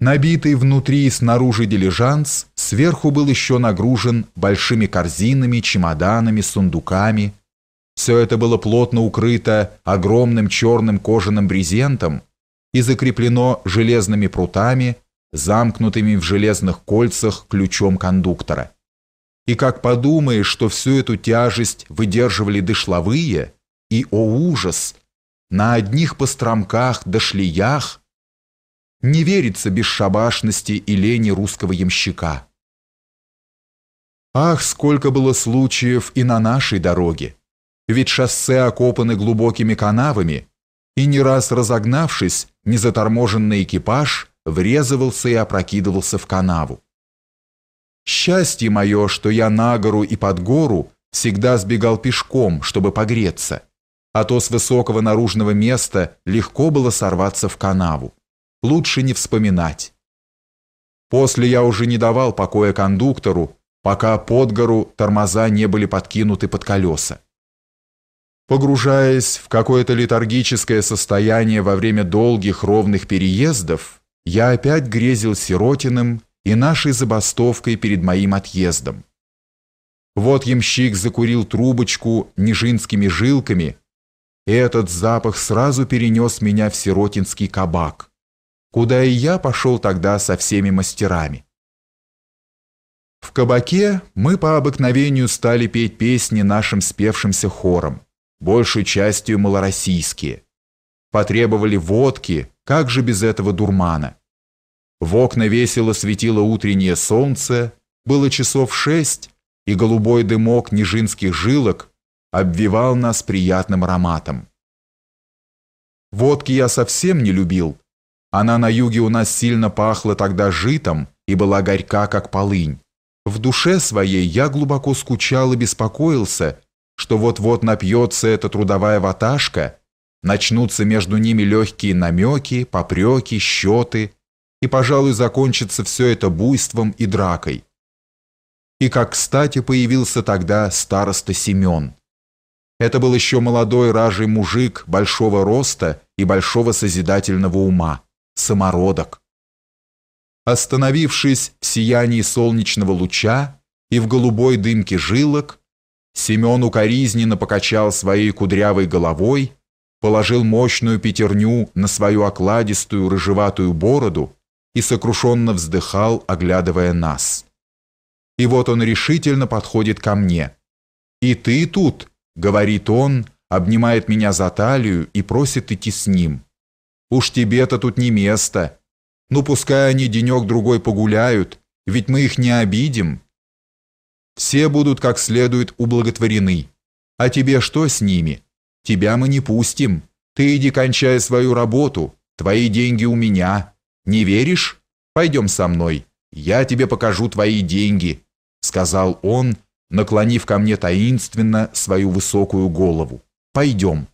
Набитый внутри и снаружи дилижанс сверху был еще нагружен большими корзинами, чемоданами, сундуками, все это было плотно укрыто огромным черным кожаным брезентом и закреплено железными прутами, замкнутыми в железных кольцах ключом кондуктора. И как подумаешь, что всю эту тяжесть выдерживали дышловые, и, о ужас, на одних постромках дошлиях не верится бесшабашности и лени русского ямщика. Ах, сколько было случаев и на нашей дороге! ведь шоссе окопаны глубокими канавами, и не раз разогнавшись, незаторможенный экипаж врезывался и опрокидывался в канаву. Счастье мое, что я на гору и под гору всегда сбегал пешком, чтобы погреться, а то с высокого наружного места легко было сорваться в канаву. Лучше не вспоминать. После я уже не давал покоя кондуктору, пока под гору тормоза не были подкинуты под колеса. Погружаясь в какое-то летаргическое состояние во время долгих ровных переездов, я опять грезил Сиротиным и нашей забастовкой перед моим отъездом. Вот ямщик закурил трубочку нижинскими жилками, и этот запах сразу перенес меня в сиротинский кабак, куда и я пошел тогда со всеми мастерами. В кабаке мы по обыкновению стали петь песни нашим спевшимся хором большей частью малороссийские. Потребовали водки, как же без этого дурмана? В окна весело светило утреннее солнце, было часов шесть, и голубой дымок нижинских жилок обвивал нас приятным ароматом. Водки я совсем не любил. Она на юге у нас сильно пахла тогда житом и была горька, как полынь. В душе своей я глубоко скучал и беспокоился, что вот-вот напьется эта трудовая ваташка, начнутся между ними легкие намеки, попреки, счеты, и, пожалуй, закончится все это буйством и дракой. И как кстати появился тогда староста Семен. Это был еще молодой ражий мужик большого роста и большого созидательного ума, самородок. Остановившись в сиянии солнечного луча и в голубой дымке жилок, Семен укоризненно покачал своей кудрявой головой, положил мощную пятерню на свою окладистую рыжеватую бороду и сокрушенно вздыхал, оглядывая нас. И вот он решительно подходит ко мне. «И ты тут?» — говорит он, обнимает меня за талию и просит идти с ним. «Уж тебе-то тут не место. Ну, пускай они денек-другой погуляют, ведь мы их не обидим». Все будут как следует ублаготворены. А тебе что с ними? Тебя мы не пустим. Ты иди кончай свою работу. Твои деньги у меня. Не веришь? Пойдем со мной. Я тебе покажу твои деньги», — сказал он, наклонив ко мне таинственно свою высокую голову. «Пойдем».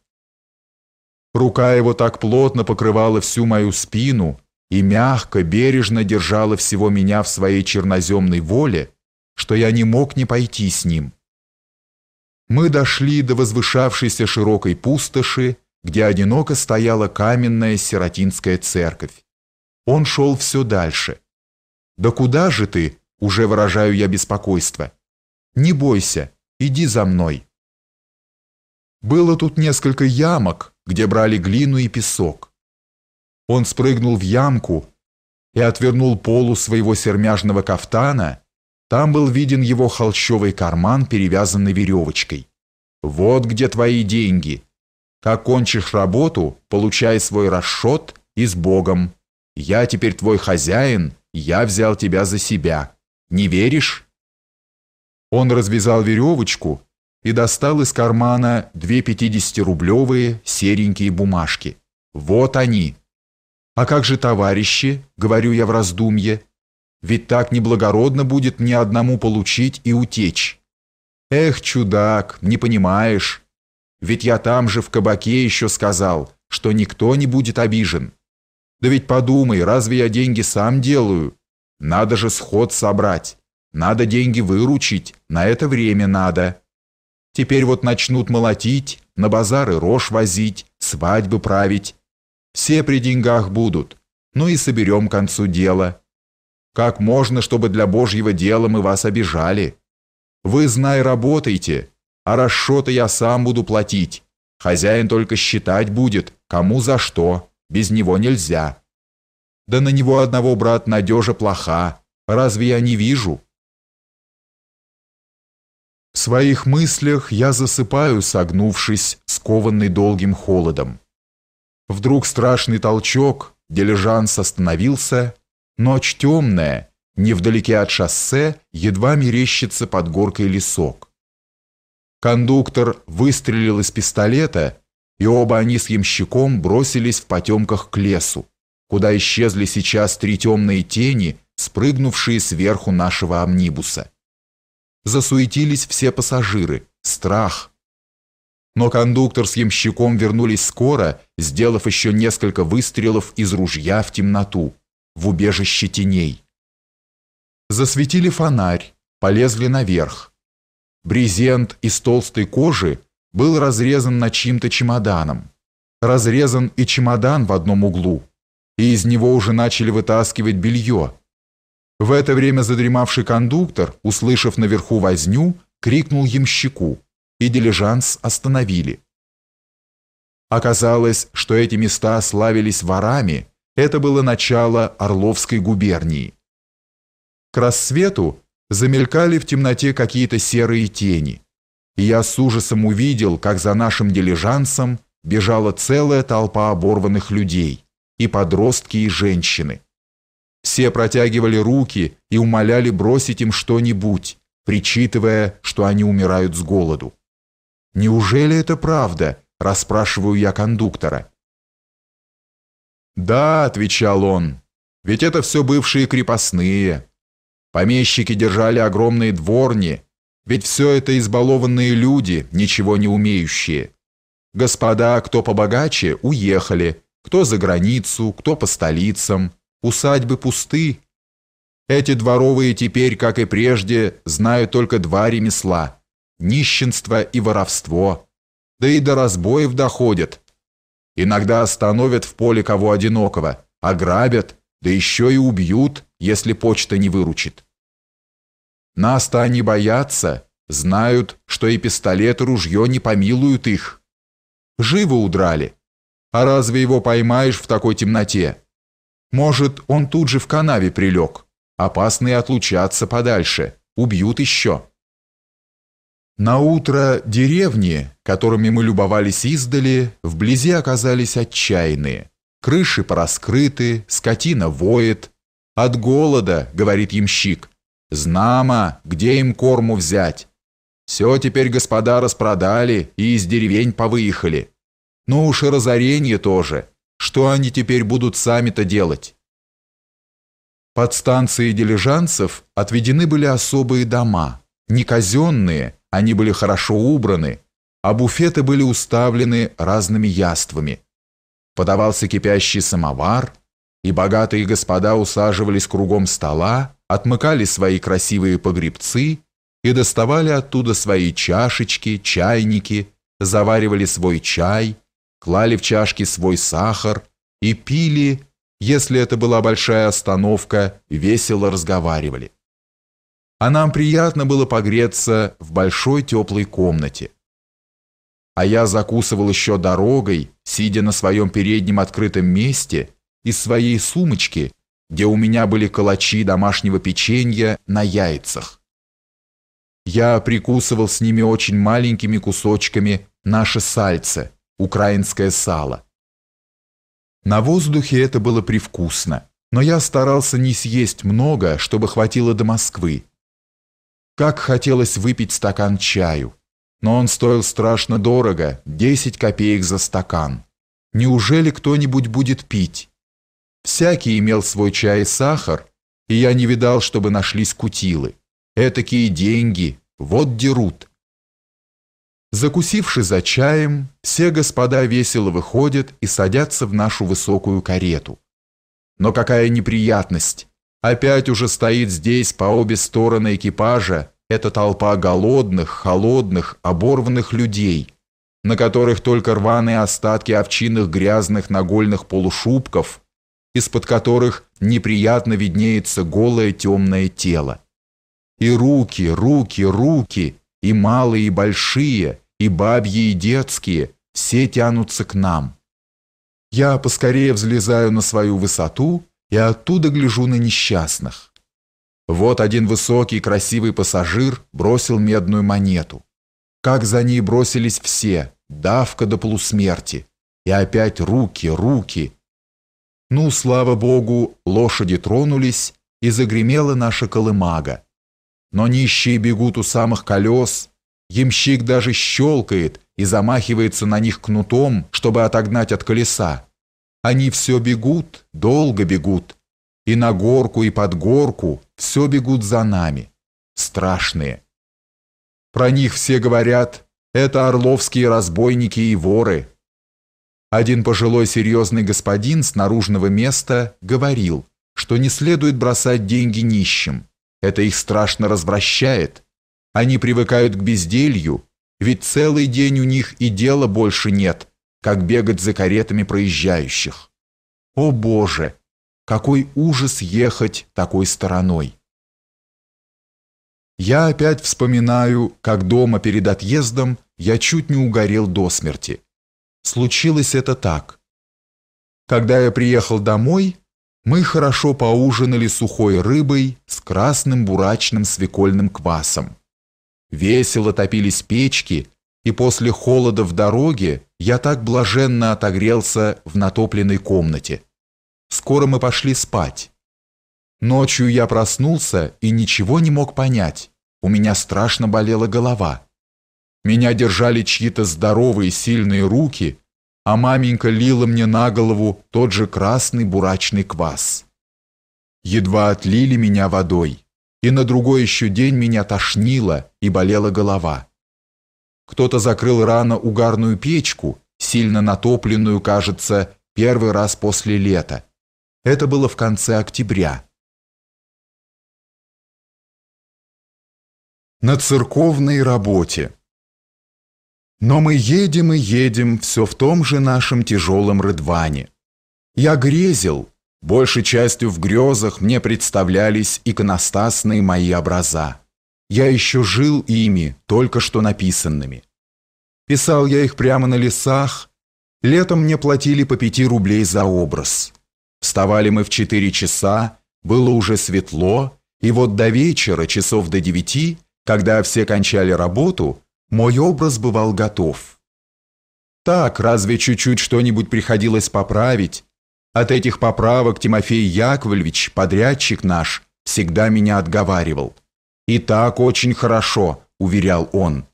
Рука его так плотно покрывала всю мою спину и мягко, бережно держала всего меня в своей черноземной воле, что я не мог не пойти с ним. Мы дошли до возвышавшейся широкой пустоши, где одиноко стояла каменная сиротинская церковь. Он шел все дальше. «Да куда же ты?» – уже выражаю я беспокойство. «Не бойся, иди за мной». Было тут несколько ямок, где брали глину и песок. Он спрыгнул в ямку и отвернул полу своего сермяжного кафтана, там был виден его холщовый карман, перевязанный веревочкой. «Вот где твои деньги. Как кончишь работу, получай свой расшот и с Богом. Я теперь твой хозяин, я взял тебя за себя. Не веришь?» Он развязал веревочку и достал из кармана две пятидесятирублевые серенькие бумажки. «Вот они!» «А как же товарищи?» — говорю я в раздумье. Ведь так неблагородно будет ни одному получить и утечь. Эх, чудак, не понимаешь. Ведь я там же в кабаке еще сказал, что никто не будет обижен. Да ведь подумай, разве я деньги сам делаю? Надо же сход собрать. Надо деньги выручить, на это время надо. Теперь вот начнут молотить, на базары рожь возить, свадьбы править. Все при деньгах будут. Ну и соберем к концу дела. Как можно, чтобы для Божьего дела мы вас обижали? Вы, знай, работайте, а расчеты я сам буду платить. Хозяин только считать будет, кому за что, без него нельзя. Да на него одного, брат, надежа плоха, разве я не вижу?» В своих мыслях я засыпаю, согнувшись, скованный долгим холодом. Вдруг страшный толчок, дилижанс остановился, Ночь темная, невдалеке от шоссе едва мерещится под горкой лесок. Кондуктор выстрелил из пистолета, и оба они с ямщиком бросились в потемках к лесу, куда исчезли сейчас три темные тени, спрыгнувшие сверху нашего амнибуса. Засуетились все пассажиры, страх. Но кондуктор с ямщиком вернулись скоро, сделав еще несколько выстрелов из ружья в темноту в убежище теней. Засветили фонарь, полезли наверх. Брезент из толстой кожи был разрезан на чьим-то чемоданом. Разрезан и чемодан в одном углу, и из него уже начали вытаскивать белье. В это время задремавший кондуктор, услышав наверху возню, крикнул ямщику, и дилижанс остановили. Оказалось, что эти места славились ворами, это было начало Орловской губернии. К рассвету замелькали в темноте какие-то серые тени, и я с ужасом увидел, как за нашим дилижансом бежала целая толпа оборванных людей, и подростки, и женщины. Все протягивали руки и умоляли бросить им что-нибудь, причитывая, что они умирают с голоду. «Неужели это правда?» – расспрашиваю я кондуктора. «Да», — отвечал он, — «ведь это все бывшие крепостные. Помещики держали огромные дворни, ведь все это избалованные люди, ничего не умеющие. Господа, кто побогаче, уехали, кто за границу, кто по столицам, усадьбы пусты. Эти дворовые теперь, как и прежде, знают только два ремесла – нищенство и воровство. Да и до разбоев доходят, Иногда остановят в поле кого одинокого, ограбят, да еще и убьют, если почта не выручит. Нас-то они боятся, знают, что и пистолет, и ружье не помилуют их. Живо удрали. А разве его поймаешь в такой темноте? Может, он тут же в канаве прилег. Опасные отлучаться подальше, убьют еще. На утро деревни, которыми мы любовались издали, вблизи оказались отчаянные. Крыши пораскрыты, скотина воет. «От голода», — говорит ямщик. «Знамо, где им корму взять? Все теперь господа распродали и из деревень повыехали. Ну уж и разорение тоже. Что они теперь будут сами-то делать?» Под станции дилижанцев отведены были особые дома, не казенные, они были хорошо убраны, а буфеты были уставлены разными яствами. Подавался кипящий самовар, и богатые господа усаживались кругом стола, отмыкали свои красивые погребцы и доставали оттуда свои чашечки, чайники, заваривали свой чай, клали в чашки свой сахар и пили, если это была большая остановка, весело разговаривали а нам приятно было погреться в большой теплой комнате. А я закусывал еще дорогой, сидя на своем переднем открытом месте, из своей сумочки, где у меня были калачи домашнего печенья на яйцах. Я прикусывал с ними очень маленькими кусочками наше сальце, украинское сало. На воздухе это было привкусно, но я старался не съесть много, чтобы хватило до Москвы, как хотелось выпить стакан чаю. Но он стоил страшно дорого, 10 копеек за стакан. Неужели кто-нибудь будет пить? Всякий имел свой чай и сахар, и я не видал, чтобы нашлись кутилы. Этакие деньги, вот дерут. Закусивши за чаем, все господа весело выходят и садятся в нашу высокую карету. Но какая неприятность! Опять уже стоит здесь по обе стороны экипажа это толпа голодных, холодных, оборванных людей, на которых только рваные остатки овчинных грязных нагольных полушубков, из-под которых неприятно виднеется голое темное тело. И руки, руки, руки, и малые, и большие, и бабьи, и детские, все тянутся к нам. Я поскорее взлезаю на свою высоту и оттуда гляжу на несчастных. Вот один высокий красивый пассажир бросил медную монету. Как за ней бросились все, давка до полусмерти. И опять руки, руки. Ну, слава богу, лошади тронулись, и загремела наша колымага. Но нищие бегут у самых колес, ямщик даже щелкает и замахивается на них кнутом, чтобы отогнать от колеса. Они все бегут, долго бегут, и на горку, и под горку, все бегут за нами. Страшные. Про них все говорят, это орловские разбойники и воры. Один пожилой серьезный господин с наружного места говорил, что не следует бросать деньги нищим. Это их страшно развращает. Они привыкают к безделью, ведь целый день у них и дела больше нет, как бегать за каретами проезжающих. О боже, какой ужас ехать такой стороной! Я опять вспоминаю, как дома перед отъездом я чуть не угорел до смерти. Случилось это так. Когда я приехал домой, мы хорошо поужинали сухой рыбой с красным бурачным свекольным квасом. Весело топились печки, и после холода в дороге я так блаженно отогрелся в натопленной комнате. Скоро мы пошли спать. Ночью я проснулся и ничего не мог понять. У меня страшно болела голова. Меня держали чьи-то здоровые сильные руки, а маменька лила мне на голову тот же красный бурачный квас. Едва отлили меня водой, и на другой еще день меня тошнило и болела голова. Кто-то закрыл рано угарную печку, сильно натопленную, кажется, первый раз после лета, это было в конце октября. На церковной работе. Но мы едем и едем все в том же нашем тяжелом рыдване. Я грезил, большей частью в грезах мне представлялись иконостасные мои образа. Я еще жил ими, только что написанными. Писал я их прямо на лесах. Летом мне платили по пяти рублей за образ. Вставали мы в 4 часа, было уже светло, и вот до вечера, часов до 9, когда все кончали работу, мой образ бывал готов. Так, разве чуть-чуть что-нибудь приходилось поправить? От этих поправок Тимофей Яковлевич, подрядчик наш, всегда меня отговаривал. «И так очень хорошо», – уверял он.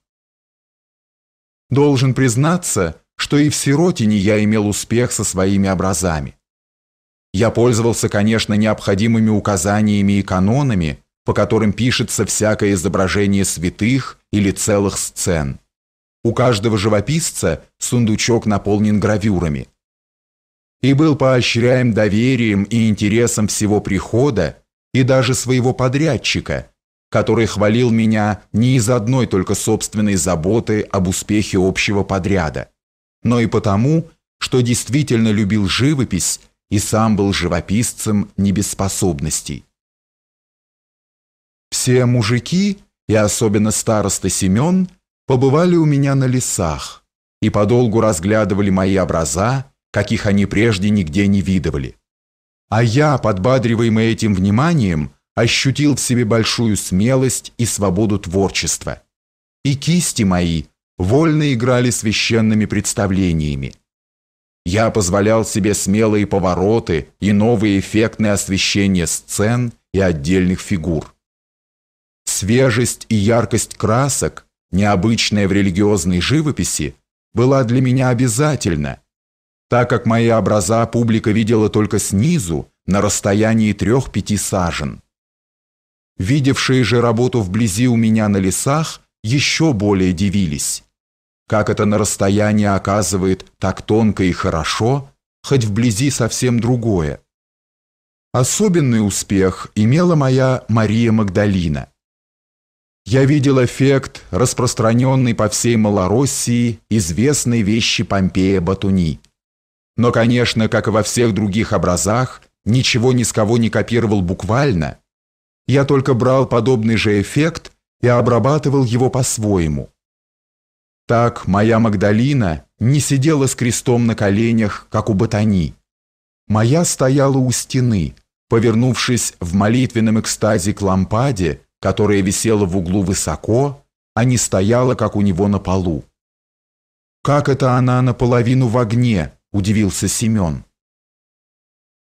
Должен признаться, что и в Сиротине я имел успех со своими образами. Я пользовался, конечно, необходимыми указаниями и канонами, по которым пишется всякое изображение святых или целых сцен. У каждого живописца сундучок наполнен гравюрами. И был поощряем доверием и интересом всего прихода и даже своего подрядчика, который хвалил меня не из одной только собственной заботы об успехе общего подряда, но и потому, что действительно любил живопись и сам был живописцем не без способностей. Все мужики, и особенно староста Семен, побывали у меня на лесах и подолгу разглядывали мои образа, каких они прежде нигде не видывали. А я, подбадриваемый этим вниманием, ощутил в себе большую смелость и свободу творчества. И кисти мои вольно играли священными представлениями, я позволял себе смелые повороты и новые эффектные освещения сцен и отдельных фигур. Свежесть и яркость красок, необычная в религиозной живописи, была для меня обязательна, так как мои образа публика видела только снизу, на расстоянии трех-пяти сажен. Видевшие же работу вблизи у меня на лесах еще более дивились как это на расстоянии оказывает так тонко и хорошо, хоть вблизи совсем другое. Особенный успех имела моя Мария Магдалина. Я видел эффект, распространенный по всей Малороссии, известной вещи Помпея Батуни. Но, конечно, как и во всех других образах, ничего ни с кого не копировал буквально. Я только брал подобный же эффект и обрабатывал его по-своему – так моя Магдалина не сидела с крестом на коленях, как у ботани. Моя стояла у стены, повернувшись в молитвенном экстазе к лампаде, которая висела в углу высоко, а не стояла, как у него на полу. «Как это она наполовину в огне?» – удивился Семен.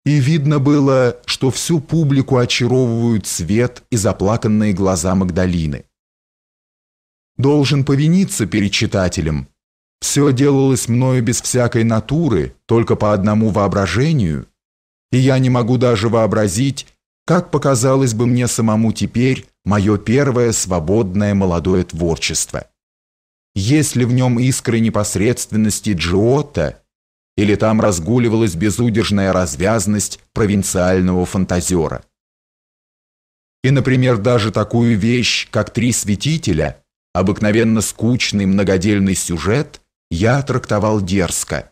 И видно было, что всю публику очаровывают свет и заплаканные глаза Магдалины. Должен повиниться перед читателем. Все делалось мною без всякой натуры, только по одному воображению, и я не могу даже вообразить, как показалось бы мне самому теперь мое первое свободное молодое творчество. Есть ли в нем искры непосредственности Джиотта, или там разгуливалась безудержная развязность провинциального фантазера? И, например, даже такую вещь, как «Три святителя», Обыкновенно скучный многодельный сюжет я трактовал дерзко.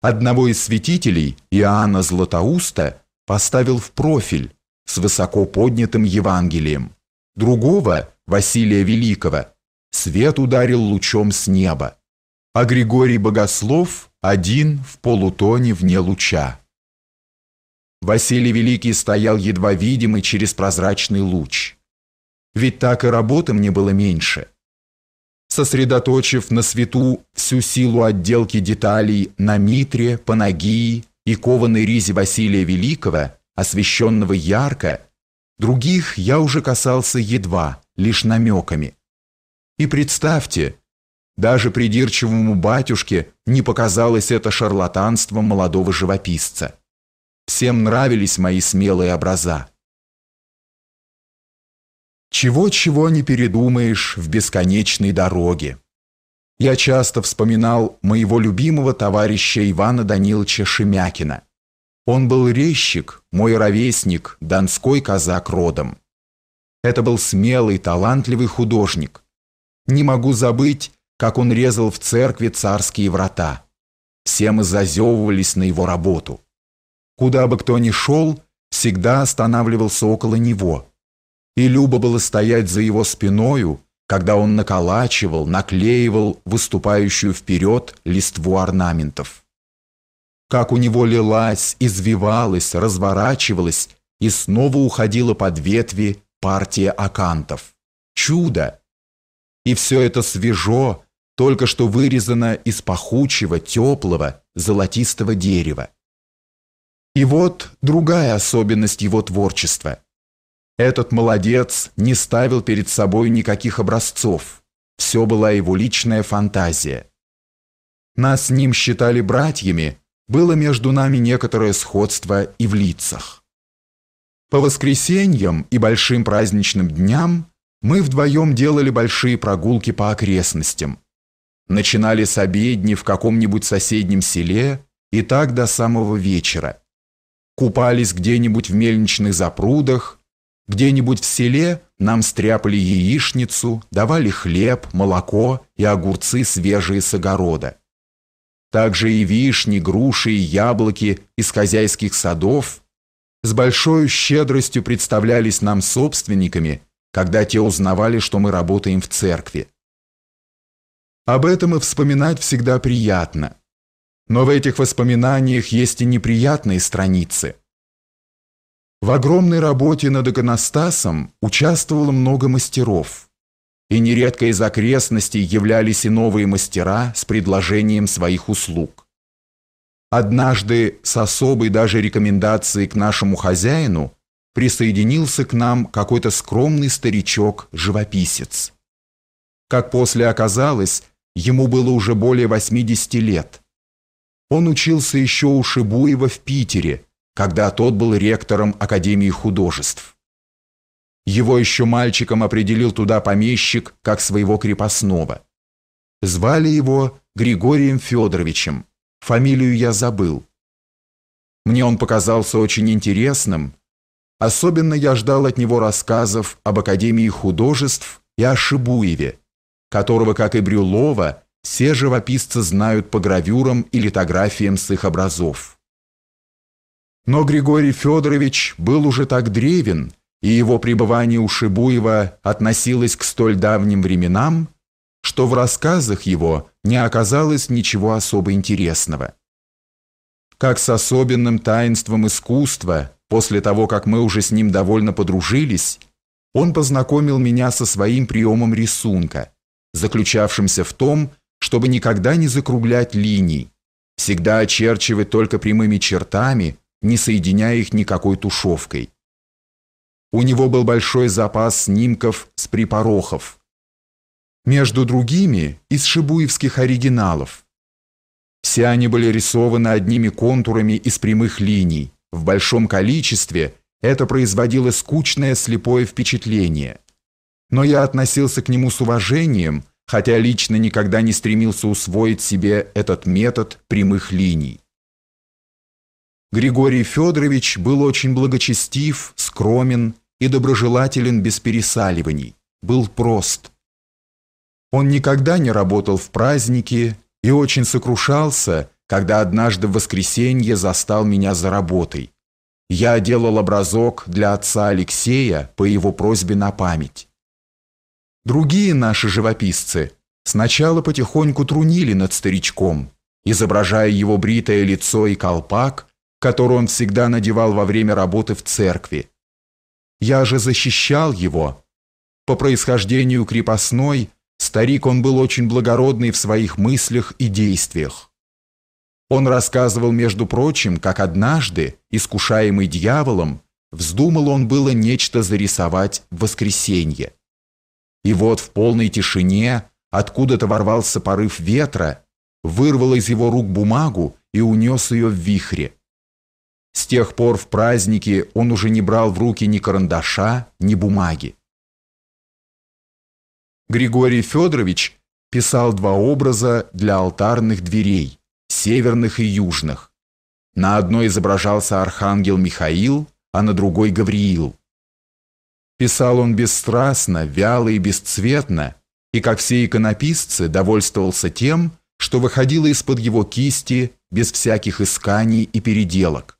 Одного из святителей, Иоанна Златоуста, поставил в профиль с высоко поднятым Евангелием. Другого, Василия Великого, свет ударил лучом с неба. А Григорий Богослов один в полутоне вне луча. Василий Великий стоял едва видимый через прозрачный луч ведь так и работы мне было меньше. Сосредоточив на свету всю силу отделки деталей на митре, панагии и кованой ризе Василия Великого, освещенного ярко, других я уже касался едва, лишь намеками. И представьте, даже придирчивому батюшке не показалось это шарлатанством молодого живописца. Всем нравились мои смелые образа. Чего-чего не передумаешь в бесконечной дороге. Я часто вспоминал моего любимого товарища Ивана Даниловича Шемякина. Он был резчик, мой ровесник, донской казак родом. Это был смелый, талантливый художник. Не могу забыть, как он резал в церкви царские врата. Все мы зазевывались на его работу. Куда бы кто ни шел, всегда останавливался около него – и любо было стоять за его спиною, когда он наколачивал, наклеивал выступающую вперед листву орнаментов. Как у него лилась, извивалась, разворачивалась и снова уходила под ветви партия акантов. Чудо! И все это свежо, только что вырезано из пахучего, теплого, золотистого дерева. И вот другая особенность его творчества – этот молодец не ставил перед собой никаких образцов. Все была его личная фантазия. Нас с ним считали братьями, было между нами некоторое сходство и в лицах. По воскресеньям и большим праздничным дням мы вдвоем делали большие прогулки по окрестностям. Начинали с обедни в каком-нибудь соседнем селе и так до самого вечера. Купались где-нибудь в мельничных запрудах – где-нибудь в селе нам стряпали яичницу, давали хлеб, молоко и огурцы свежие с огорода. Также и вишни, груши и яблоки из хозяйских садов с большой щедростью представлялись нам собственниками, когда те узнавали, что мы работаем в церкви. Об этом и вспоминать всегда приятно. Но в этих воспоминаниях есть и неприятные страницы – в огромной работе над иконостасом участвовало много мастеров, и нередко из окрестностей являлись и новые мастера с предложением своих услуг. Однажды с особой даже рекомендацией к нашему хозяину присоединился к нам какой-то скромный старичок-живописец. Как после оказалось, ему было уже более 80 лет. Он учился еще у Шибуева в Питере – когда тот был ректором Академии художеств. Его еще мальчиком определил туда помещик, как своего крепостного. Звали его Григорием Федоровичем, фамилию я забыл. Мне он показался очень интересным, особенно я ждал от него рассказов об Академии художеств и о Шибуеве, которого, как и Брюлова, все живописцы знают по гравюрам и литографиям с их образов. Но Григорий Федорович был уже так древен, и его пребывание у Шибуева относилось к столь давним временам, что в рассказах его не оказалось ничего особо интересного. Как с особенным таинством искусства, после того, как мы уже с ним довольно подружились, он познакомил меня со своим приемом рисунка, заключавшимся в том, чтобы никогда не закруглять линий, всегда очерчивать только прямыми чертами – не соединяя их никакой тушевкой. У него был большой запас снимков с припорохов. Между другими из шибуевских оригиналов. Все они были рисованы одними контурами из прямых линий. В большом количестве это производило скучное слепое впечатление. Но я относился к нему с уважением, хотя лично никогда не стремился усвоить себе этот метод прямых линий. Григорий Федорович был очень благочестив, скромен и доброжелателен без пересаливаний, был прост. Он никогда не работал в праздники и очень сокрушался, когда однажды в воскресенье застал меня за работой. Я делал образок для отца Алексея по его просьбе на память. Другие наши живописцы сначала потихоньку трунили над старичком, изображая его бритое лицо и колпак – которую он всегда надевал во время работы в церкви. Я же защищал его. По происхождению крепостной, старик он был очень благородный в своих мыслях и действиях. Он рассказывал, между прочим, как однажды, искушаемый дьяволом, вздумал он было нечто зарисовать в воскресенье. И вот в полной тишине откуда-то ворвался порыв ветра, вырвал из его рук бумагу и унес ее в вихре. С тех пор в праздники он уже не брал в руки ни карандаша, ни бумаги. Григорий Федорович писал два образа для алтарных дверей, северных и южных. На одной изображался архангел Михаил, а на другой Гавриил. Писал он бесстрастно, вяло и бесцветно, и, как все иконописцы, довольствовался тем, что выходило из-под его кисти без всяких исканий и переделок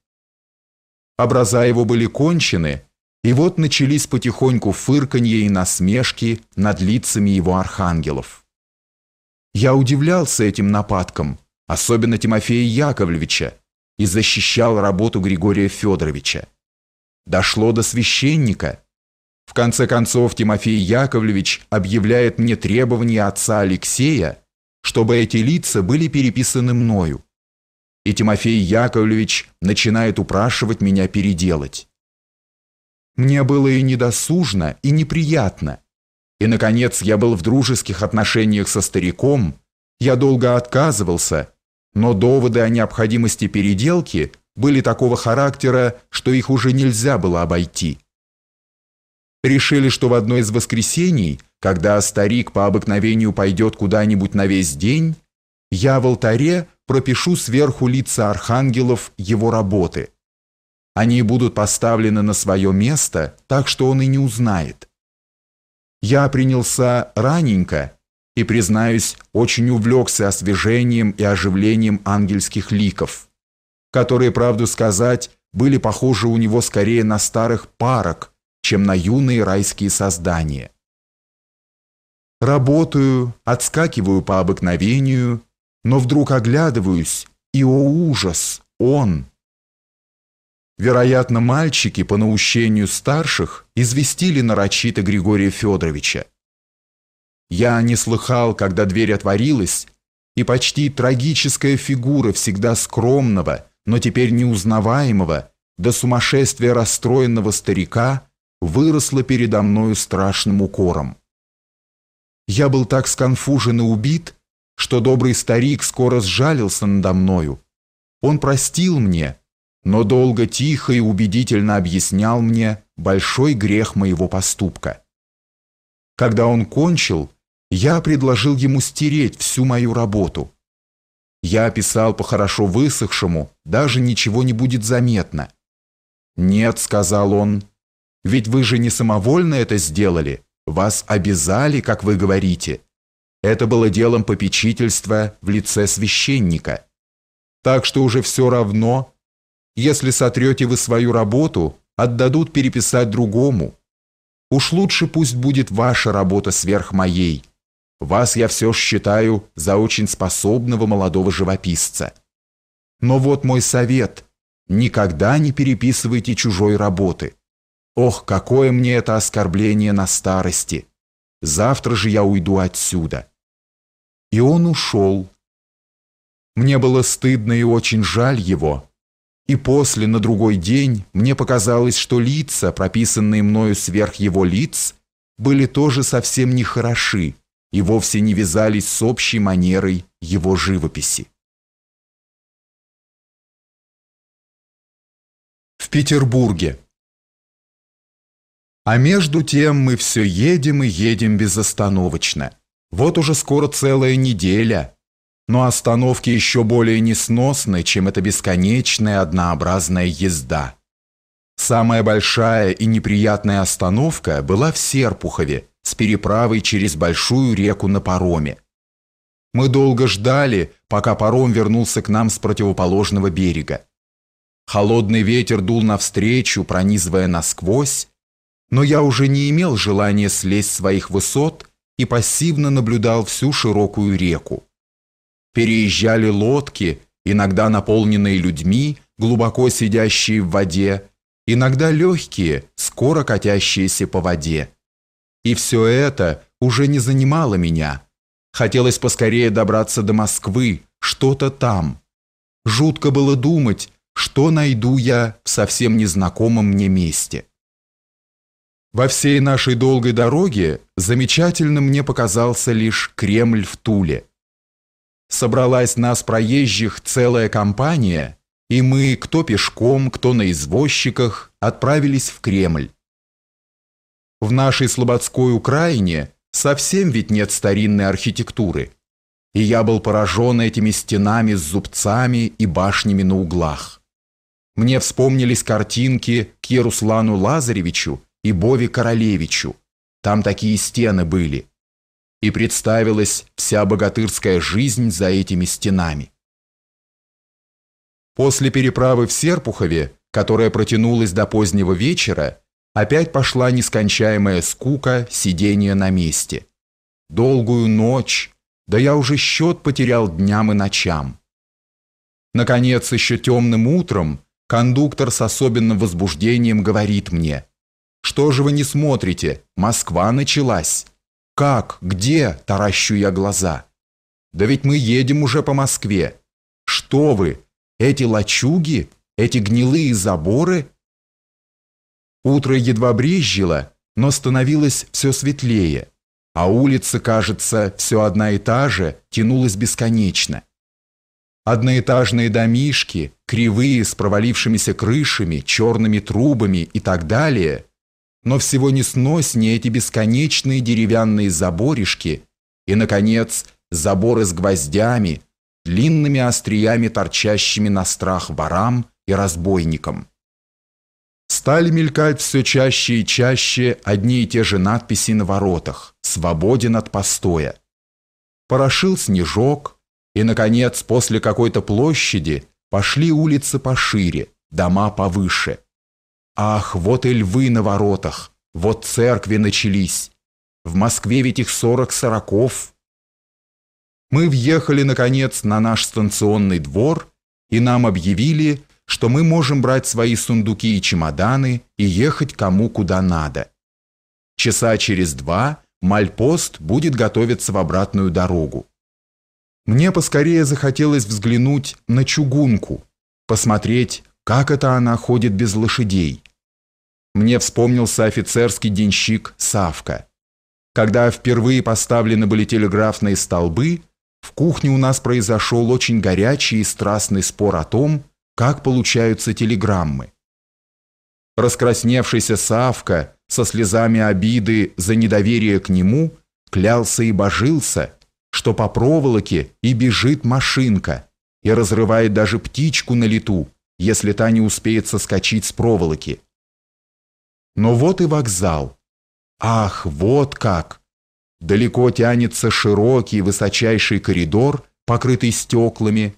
образа его были кончены, и вот начались потихоньку фырканье и насмешки над лицами его архангелов. Я удивлялся этим нападкам, особенно Тимофея Яковлевича, и защищал работу Григория Федоровича. Дошло до священника. В конце концов, Тимофей Яковлевич объявляет мне требования отца Алексея, чтобы эти лица были переписаны мною и Тимофей Яковлевич начинает упрашивать меня переделать. Мне было и недосужно, и неприятно. И, наконец, я был в дружеских отношениях со стариком, я долго отказывался, но доводы о необходимости переделки были такого характера, что их уже нельзя было обойти. Решили, что в одно из воскресений, когда старик по обыкновению пойдет куда-нибудь на весь день, я в алтаре пропишу сверху лица архангелов его работы. Они будут поставлены на свое место, так что он и не узнает. Я принялся раненько и, признаюсь, очень увлекся освежением и оживлением ангельских ликов, которые, правду сказать, были похожи у него скорее на старых парок, чем на юные райские создания. Работаю, отскакиваю по обыкновению, но вдруг оглядываюсь, и, о ужас, он! Вероятно, мальчики по наущению старших известили нарочито Григория Федоровича. Я не слыхал, когда дверь отворилась, и почти трагическая фигура всегда скромного, но теперь неузнаваемого, до сумасшествия расстроенного старика выросла передо мною страшным укором. Я был так сконфужен и убит, что добрый старик скоро сжалился надо мною. Он простил мне, но долго, тихо и убедительно объяснял мне большой грех моего поступка. Когда он кончил, я предложил ему стереть всю мою работу. Я писал по хорошо высохшему, даже ничего не будет заметно. «Нет», — сказал он, — «ведь вы же не самовольно это сделали, вас обязали, как вы говорите». Это было делом попечительства в лице священника. Так что уже все равно, если сотрете вы свою работу, отдадут переписать другому. Уж лучше пусть будет ваша работа сверх моей. Вас я все считаю за очень способного молодого живописца. Но вот мой совет. Никогда не переписывайте чужой работы. Ох, какое мне это оскорбление на старости. Завтра же я уйду отсюда и он ушел. Мне было стыдно и очень жаль его. И после, на другой день, мне показалось, что лица, прописанные мною сверх его лиц, были тоже совсем нехороши и вовсе не вязались с общей манерой его живописи. В Петербурге А между тем мы все едем и едем безостановочно – вот уже скоро целая неделя. Но остановки еще более несносны, чем эта бесконечная однообразная езда. Самая большая и неприятная остановка была в Серпухове с переправой через большую реку на пароме. Мы долго ждали, пока паром вернулся к нам с противоположного берега. Холодный ветер дул навстречу, пронизывая насквозь, но я уже не имел желания слезть своих высот – и пассивно наблюдал всю широкую реку. Переезжали лодки, иногда наполненные людьми, глубоко сидящие в воде, иногда легкие, скоро катящиеся по воде. И все это уже не занимало меня. Хотелось поскорее добраться до Москвы, что-то там. Жутко было думать, что найду я в совсем незнакомом мне месте. Во всей нашей долгой дороге замечательным мне показался лишь Кремль в Туле. Собралась нас проезжих целая компания, и мы, кто пешком, кто на извозчиках, отправились в Кремль. В нашей слободской Украине совсем ведь нет старинной архитектуры, и я был поражен этими стенами с зубцами и башнями на углах. Мне вспомнились картинки к Яруслану Лазаревичу, и Бове Королевичу. Там такие стены были. И представилась вся богатырская жизнь за этими стенами. После переправы в Серпухове, которая протянулась до позднего вечера, опять пошла нескончаемая скука сидения на месте. Долгую ночь, да я уже счет потерял дням и ночам. Наконец, еще темным утром кондуктор с особенным возбуждением говорит мне – что же вы не смотрите? Москва началась. Как? Где? Таращу я глаза. Да ведь мы едем уже по Москве. Что вы? Эти лачуги? Эти гнилые заборы? Утро едва брезжило, но становилось все светлее, а улица, кажется, все одна и та же, тянулась бесконечно. Одноэтажные домишки, кривые с провалившимися крышами, черными трубами и так далее – но всего не сноснее эти бесконечные деревянные заборишки и, наконец, заборы с гвоздями, длинными остриями, торчащими на страх ворам и разбойникам. Стали мелькать все чаще и чаще одни и те же надписи на воротах «Свободен от постоя». Порошил снежок, и, наконец, после какой-то площади пошли улицы пошире, дома повыше – Ах, вот и львы на воротах, вот церкви начались. В Москве ведь их сорок сороков. Мы въехали, наконец, на наш станционный двор, и нам объявили, что мы можем брать свои сундуки и чемоданы и ехать кому куда надо. Часа через два мальпост будет готовиться в обратную дорогу. Мне поскорее захотелось взглянуть на чугунку, посмотреть, как это она ходит без лошадей? Мне вспомнился офицерский денщик Савка. Когда впервые поставлены были телеграфные столбы, в кухне у нас произошел очень горячий и страстный спор о том, как получаются телеграммы. Раскрасневшийся Савка со слезами обиды за недоверие к нему клялся и божился, что по проволоке и бежит машинка, и разрывает даже птичку на лету, если та не успеет соскочить с проволоки. Но вот и вокзал. Ах, вот как! Далеко тянется широкий высочайший коридор, покрытый стеклами,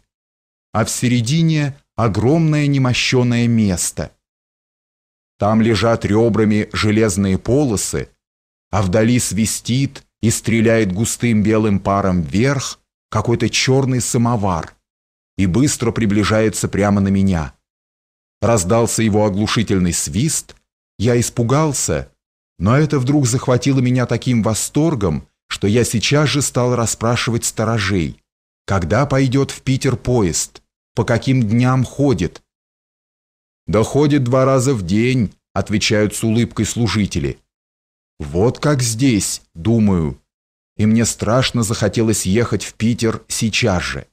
а в середине огромное немощенное место. Там лежат ребрами железные полосы, а вдали свистит и стреляет густым белым паром вверх какой-то черный самовар и быстро приближается прямо на меня. Раздался его оглушительный свист, я испугался, но это вдруг захватило меня таким восторгом, что я сейчас же стал расспрашивать сторожей, когда пойдет в Питер поезд, по каким дням ходит. «Да ходит два раза в день», — отвечают с улыбкой служители. «Вот как здесь», — думаю, и мне страшно захотелось ехать в Питер сейчас же.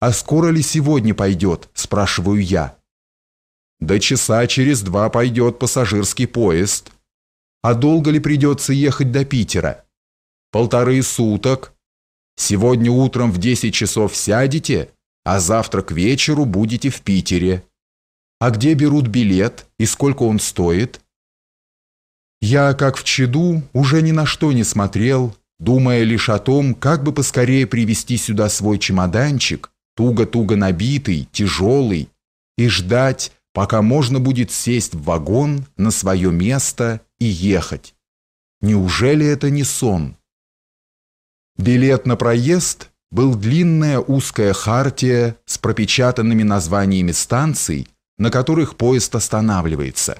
«А скоро ли сегодня пойдет?» – спрашиваю я. «До часа через два пойдет пассажирский поезд. А долго ли придется ехать до Питера? Полторы суток. Сегодня утром в десять часов сядете, а завтра к вечеру будете в Питере. А где берут билет и сколько он стоит?» Я, как в чаду, уже ни на что не смотрел, думая лишь о том, как бы поскорее привезти сюда свой чемоданчик туго-туго набитый, тяжелый, и ждать, пока можно будет сесть в вагон на свое место и ехать. Неужели это не сон? Билет на проезд был длинная узкая хартия с пропечатанными названиями станций, на которых поезд останавливается.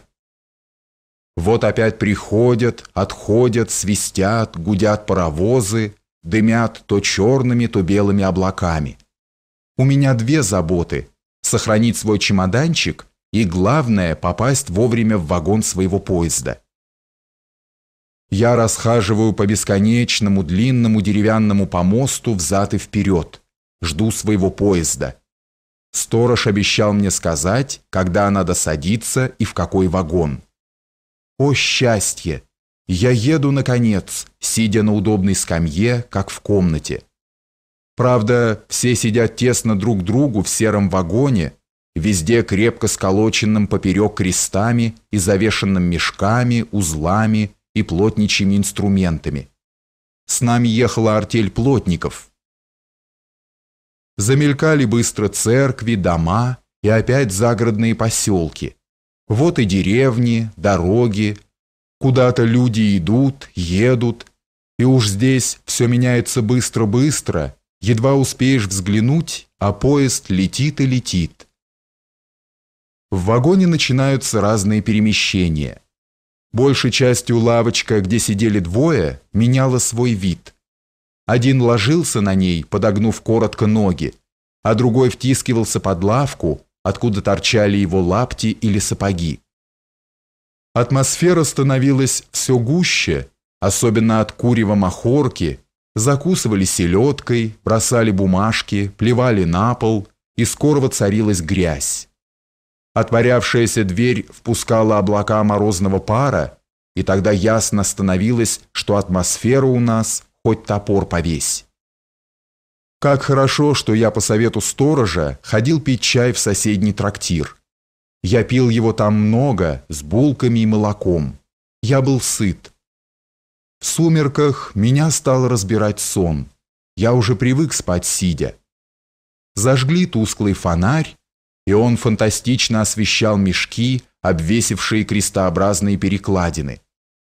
Вот опять приходят, отходят, свистят, гудят паровозы, дымят то черными, то белыми облаками. У меня две заботы – сохранить свой чемоданчик и, главное, попасть вовремя в вагон своего поезда. Я расхаживаю по бесконечному длинному деревянному помосту взад и вперед. Жду своего поезда. Сторож обещал мне сказать, когда надо садиться и в какой вагон. О счастье! Я еду, наконец, сидя на удобной скамье, как в комнате. Правда, все сидят тесно друг к другу в сером вагоне, везде крепко сколоченным поперек крестами и завешенным мешками, узлами и плотничьими инструментами. С нами ехала артель плотников. Замелькали быстро церкви, дома и опять загородные поселки. Вот и деревни, дороги. Куда-то люди идут, едут. И уж здесь все меняется быстро-быстро, Едва успеешь взглянуть, а поезд летит и летит. В вагоне начинаются разные перемещения. Большей частью лавочка, где сидели двое, меняла свой вид. Один ложился на ней, подогнув коротко ноги, а другой втискивался под лавку, откуда торчали его лапти или сапоги. Атмосфера становилась все гуще, особенно от курева махорки, закусывали селедкой, бросали бумажки, плевали на пол, и скоро воцарилась грязь. Отворявшаяся дверь впускала облака морозного пара, и тогда ясно становилось, что атмосфера у нас хоть топор повесь. Как хорошо, что я по совету сторожа ходил пить чай в соседний трактир. Я пил его там много, с булками и молоком. Я был сыт. В сумерках меня стал разбирать сон. Я уже привык спать сидя. Зажгли тусклый фонарь, и он фантастично освещал мешки, обвесившие крестообразные перекладины,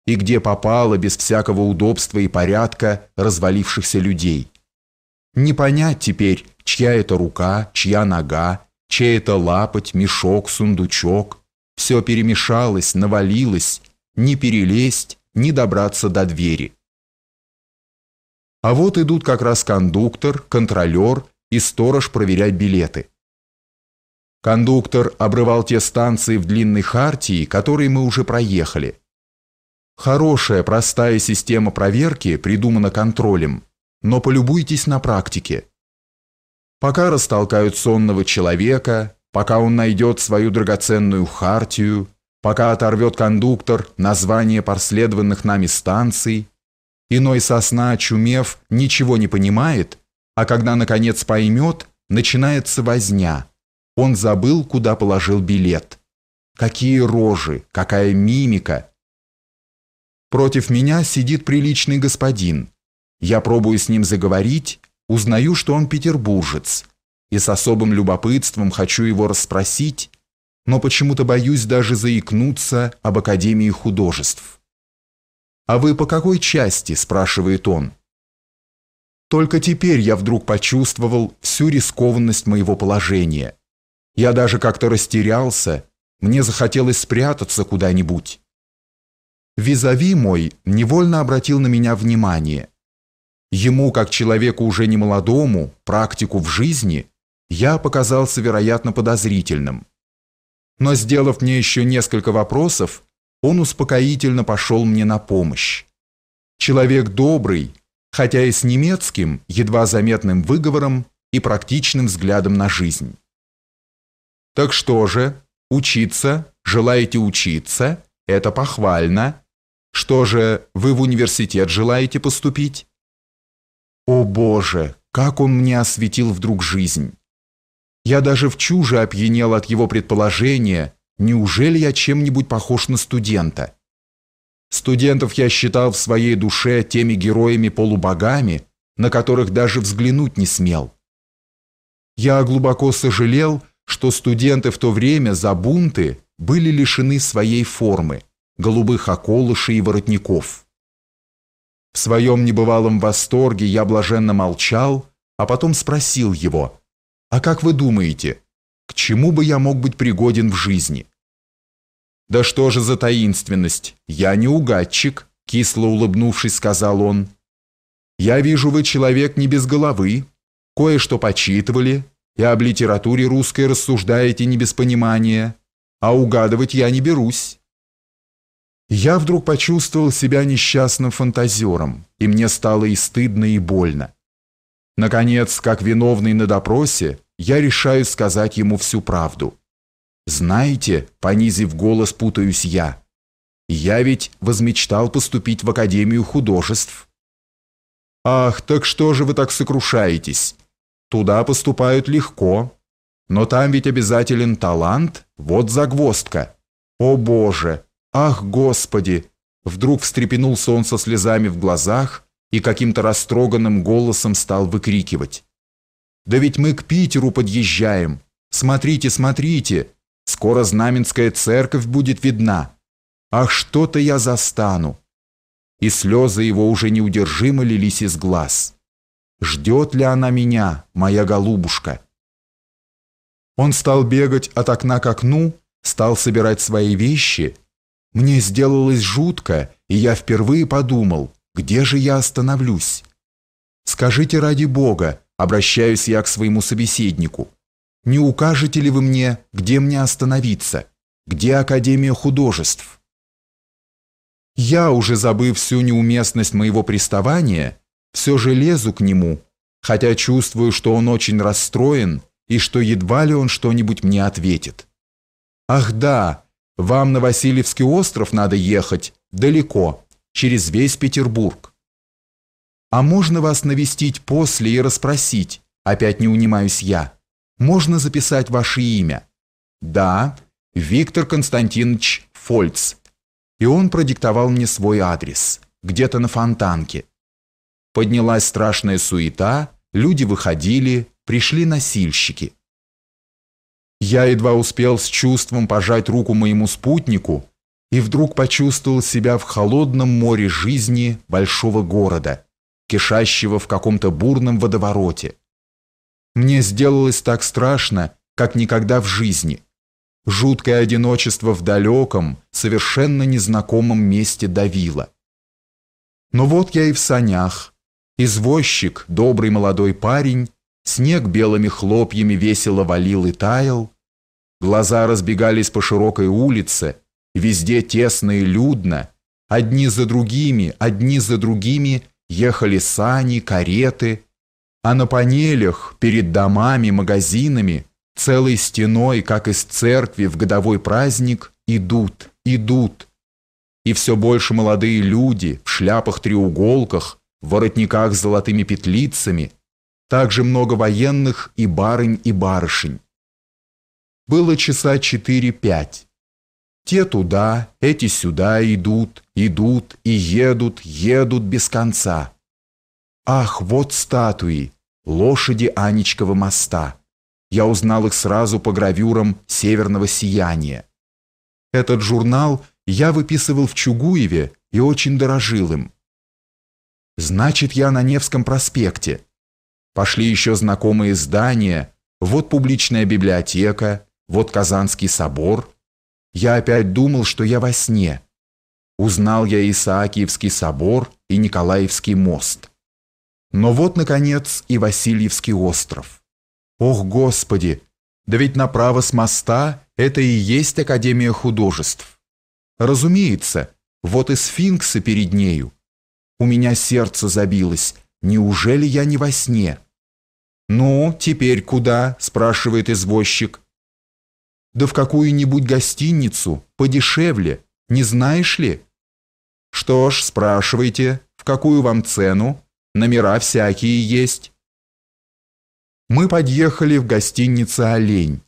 и где попало без всякого удобства и порядка развалившихся людей. Не понять теперь, чья это рука, чья нога, чья это лапоть, мешок, сундучок. Все перемешалось, навалилось, не перелезть, не добраться до двери. А вот идут как раз кондуктор, контролер и сторож проверять билеты. Кондуктор обрывал те станции в длинной хартии, которые мы уже проехали. Хорошая, простая система проверки придумана контролем, но полюбуйтесь на практике. Пока растолкают сонного человека, пока он найдет свою драгоценную хартию, пока оторвет кондуктор название последованных нами станций. Иной сосна, очумев, ничего не понимает, а когда, наконец, поймет, начинается возня. Он забыл, куда положил билет. Какие рожи, какая мимика. Против меня сидит приличный господин. Я пробую с ним заговорить, узнаю, что он петербуржец, и с особым любопытством хочу его расспросить, но почему-то боюсь даже заикнуться об Академии художеств. «А вы по какой части?» – спрашивает он. Только теперь я вдруг почувствовал всю рискованность моего положения. Я даже как-то растерялся, мне захотелось спрятаться куда-нибудь. Визави мой невольно обратил на меня внимание. Ему, как человеку уже немолодому, практику в жизни, я показался, вероятно, подозрительным но, сделав мне еще несколько вопросов, он успокоительно пошел мне на помощь. Человек добрый, хотя и с немецким, едва заметным выговором и практичным взглядом на жизнь. Так что же, учиться, желаете учиться, это похвально. Что же, вы в университет желаете поступить? О боже, как он мне осветил вдруг жизнь! Я даже в чуже опьянел от его предположения, неужели я чем-нибудь похож на студента? Студентов я считал в своей душе теми героями-полубогами, на которых даже взглянуть не смел. Я глубоко сожалел, что студенты в то время за бунты были лишены своей формы, голубых околышей и воротников. В своем небывалом восторге я блаженно молчал, а потом спросил его – а как вы думаете, к чему бы я мог быть пригоден в жизни? Да что же за таинственность? Я не угадчик, кисло улыбнувшись, сказал он. Я вижу, вы человек не без головы, кое-что почитывали и об литературе русской рассуждаете не без понимания, а угадывать я не берусь. Я вдруг почувствовал себя несчастным фантазером, и мне стало и стыдно, и больно. Наконец, как виновный на допросе, я решаю сказать ему всю правду. «Знаете», — понизив голос, путаюсь я, «я ведь возмечтал поступить в Академию художеств». «Ах, так что же вы так сокрушаетесь? Туда поступают легко. Но там ведь обязателен талант, вот загвоздка. О Боже! Ах, Господи!» Вдруг встрепенулся он со слезами в глазах, и каким-то растроганным голосом стал выкрикивать. «Да ведь мы к Питеру подъезжаем! Смотрите, смотрите! Скоро Знаменская церковь будет видна! Ах, что-то я застану!» И слезы его уже неудержимо лились из глаз. «Ждет ли она меня, моя голубушка?» Он стал бегать от окна к окну, стал собирать свои вещи. Мне сделалось жутко, и я впервые подумал, где же я остановлюсь? Скажите ради Бога, обращаюсь я к своему собеседнику. Не укажете ли вы мне, где мне остановиться? Где Академия художеств? Я, уже забыв всю неуместность моего приставания, все же лезу к нему, хотя чувствую, что он очень расстроен и что едва ли он что-нибудь мне ответит. «Ах да, вам на Васильевский остров надо ехать, далеко» через весь Петербург. А можно вас навестить после и расспросить? Опять не унимаюсь я. Можно записать ваше имя? Да, Виктор Константинович Фольц. И он продиктовал мне свой адрес, где-то на фонтанке. Поднялась страшная суета, люди выходили, пришли носильщики. Я едва успел с чувством пожать руку моему спутнику, и вдруг почувствовал себя в холодном море жизни большого города, кишащего в каком-то бурном водовороте. Мне сделалось так страшно, как никогда в жизни. Жуткое одиночество в далеком, совершенно незнакомом месте давило. Но вот я и в санях. Извозчик, добрый молодой парень, снег белыми хлопьями весело валил и таял, глаза разбегались по широкой улице, Везде тесно и людно. Одни за другими, одни за другими ехали сани, кареты. А на панелях, перед домами, магазинами, целой стеной, как из церкви в годовой праздник, идут, идут. И все больше молодые люди в шляпах-треуголках, в воротниках с золотыми петлицами, также много военных и барынь и барышень. Было часа четыре пять. Те туда, эти сюда идут, идут и едут, едут без конца. Ах, вот статуи, лошади Анечкова моста. Я узнал их сразу по гравюрам «Северного сияния». Этот журнал я выписывал в Чугуеве и очень дорожил им. Значит, я на Невском проспекте. Пошли еще знакомые здания, вот публичная библиотека, вот Казанский собор – я опять думал, что я во сне. Узнал я Исаакиевский собор и Николаевский мост. Но вот, наконец, и Васильевский остров. Ох, Господи! Да ведь направо с моста это и есть Академия художеств. Разумеется, вот и сфинксы перед нею. У меня сердце забилось. Неужели я не во сне? «Ну, теперь куда?» – спрашивает извозчик. Да в какую-нибудь гостиницу, подешевле, не знаешь ли? Что ж, спрашивайте, в какую вам цену? Номера всякие есть. Мы подъехали в гостиницу «Олень».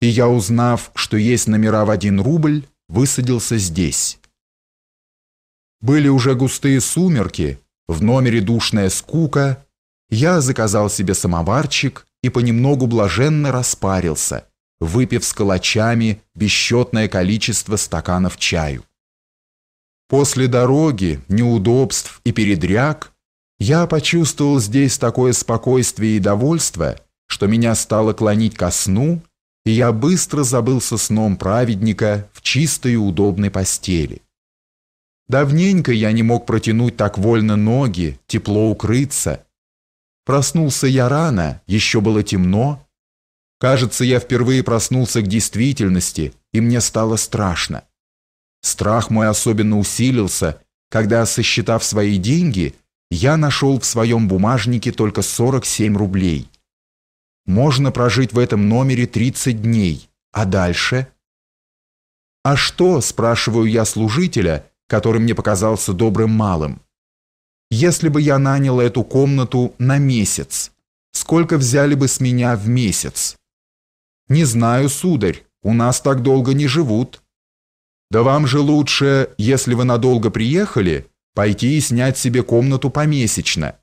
И я, узнав, что есть номера в один рубль, высадился здесь. Были уже густые сумерки, в номере душная скука. Я заказал себе самоварчик и понемногу блаженно распарился – выпив с калачами бесчетное количество стаканов чаю. После дороги, неудобств и передряг я почувствовал здесь такое спокойствие и довольство, что меня стало клонить ко сну, и я быстро забылся сном праведника в чистой и удобной постели. Давненько я не мог протянуть так вольно ноги, тепло укрыться. Проснулся я рано, еще было темно, Кажется, я впервые проснулся к действительности, и мне стало страшно. Страх мой особенно усилился, когда, сосчитав свои деньги, я нашел в своем бумажнике только 47 рублей. Можно прожить в этом номере 30 дней, а дальше? «А что?» – спрашиваю я служителя, который мне показался добрым малым. «Если бы я нанял эту комнату на месяц, сколько взяли бы с меня в месяц?» «Не знаю, сударь, у нас так долго не живут». «Да вам же лучше, если вы надолго приехали, пойти и снять себе комнату помесячно.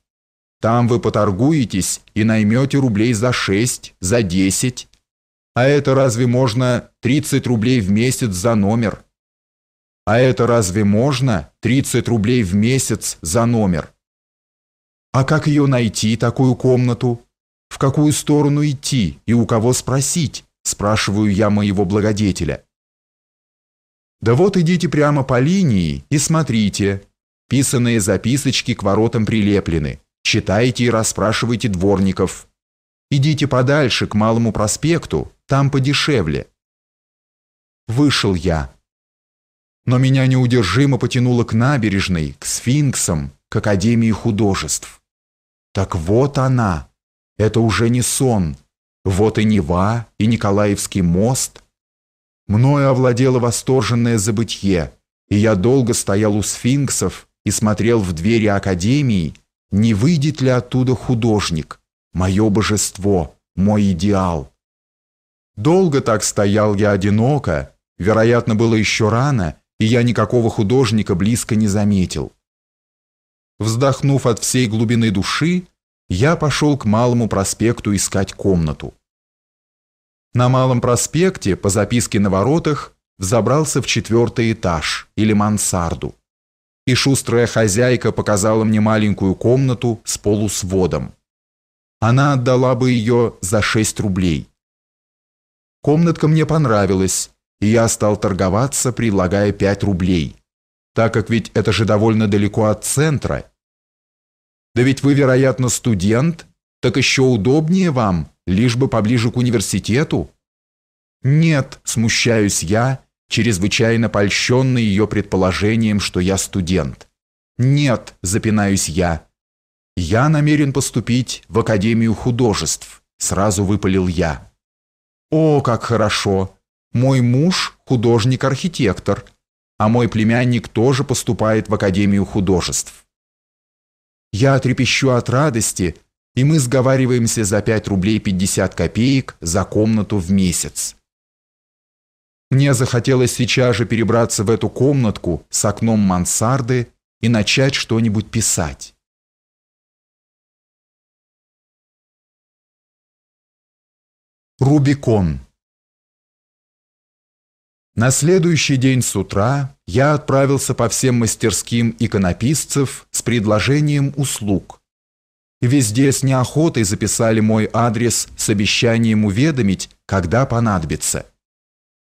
Там вы поторгуетесь и наймете рублей за шесть, за десять. А это разве можно тридцать рублей в месяц за номер? А это разве можно тридцать рублей в месяц за номер? А как ее найти, такую комнату? в какую сторону идти и у кого спросить, спрашиваю я моего благодетеля. Да вот идите прямо по линии и смотрите. Писанные записочки к воротам прилеплены. Читайте и расспрашивайте дворников. Идите подальше, к Малому проспекту, там подешевле. Вышел я. Но меня неудержимо потянуло к набережной, к сфинксам, к Академии художеств. Так вот она, это уже не сон. Вот и Нева, и Николаевский мост. Мною овладело восторженное забытье, и я долго стоял у сфинксов и смотрел в двери академии, не выйдет ли оттуда художник, мое божество, мой идеал. Долго так стоял я одиноко, вероятно, было еще рано, и я никакого художника близко не заметил. Вздохнув от всей глубины души, я пошел к Малому проспекту искать комнату. На Малом проспекте, по записке на воротах, взобрался в четвертый этаж, или мансарду. И шустрая хозяйка показала мне маленькую комнату с полусводом. Она отдала бы ее за 6 рублей. Комнатка мне понравилась, и я стал торговаться, предлагая 5 рублей, так как ведь это же довольно далеко от центра, да ведь вы, вероятно, студент, так еще удобнее вам, лишь бы поближе к университету. Нет, смущаюсь я, чрезвычайно польщенный ее предположением, что я студент. Нет, запинаюсь я. Я намерен поступить в Академию художеств, сразу выпалил я. О, как хорошо! Мой муж художник-архитектор, а мой племянник тоже поступает в Академию художеств. Я трепещу от радости, и мы сговариваемся за 5 рублей 50 копеек за комнату в месяц. Мне захотелось сейчас же перебраться в эту комнатку с окном мансарды и начать что-нибудь писать. Рубикон На следующий день с утра я отправился по всем мастерским иконописцев предложением услуг. Везде с неохотой записали мой адрес с обещанием уведомить, когда понадобится.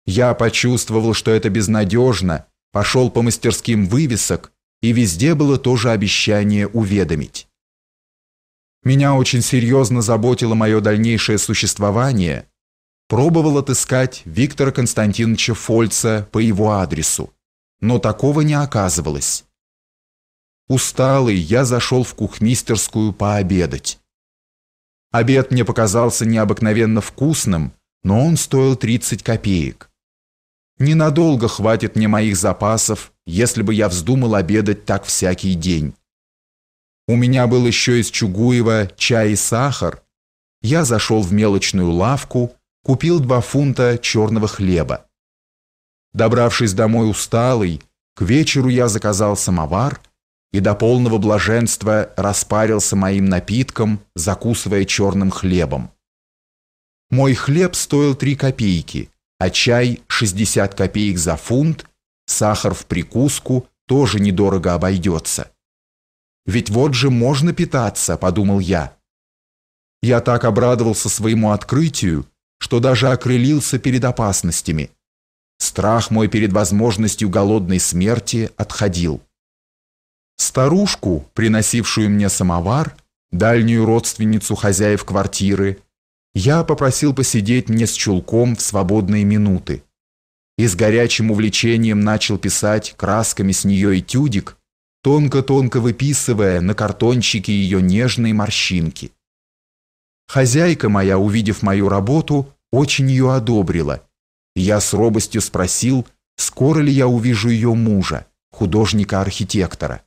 Я почувствовал, что это безнадежно, пошел по мастерским вывесок, и везде было тоже обещание уведомить. Меня очень серьезно заботило мое дальнейшее существование. Пробовал отыскать Виктора Константиновича Фольца по его адресу, но такого не оказывалось. Усталый, я зашел в кухмистерскую пообедать. Обед мне показался необыкновенно вкусным, но он стоил 30 копеек. Ненадолго хватит мне моих запасов, если бы я вздумал обедать так всякий день. У меня был еще из Чугуева чай и сахар. Я зашел в мелочную лавку, купил два фунта черного хлеба. Добравшись домой усталый, к вечеру я заказал самовар – и до полного блаженства распарился моим напитком, закусывая черным хлебом. Мой хлеб стоил 3 копейки, а чай 60 копеек за фунт, сахар в прикуску тоже недорого обойдется. Ведь вот же можно питаться, подумал я. Я так обрадовался своему открытию, что даже окрылился перед опасностями. Страх мой перед возможностью голодной смерти отходил старушку, приносившую мне самовар, дальнюю родственницу хозяев квартиры, я попросил посидеть мне с чулком в свободные минуты. И с горячим увлечением начал писать красками с нее этюдик, тонко-тонко выписывая на картончике ее нежные морщинки. Хозяйка моя, увидев мою работу, очень ее одобрила. Я с робостью спросил, скоро ли я увижу ее мужа, художника-архитектора.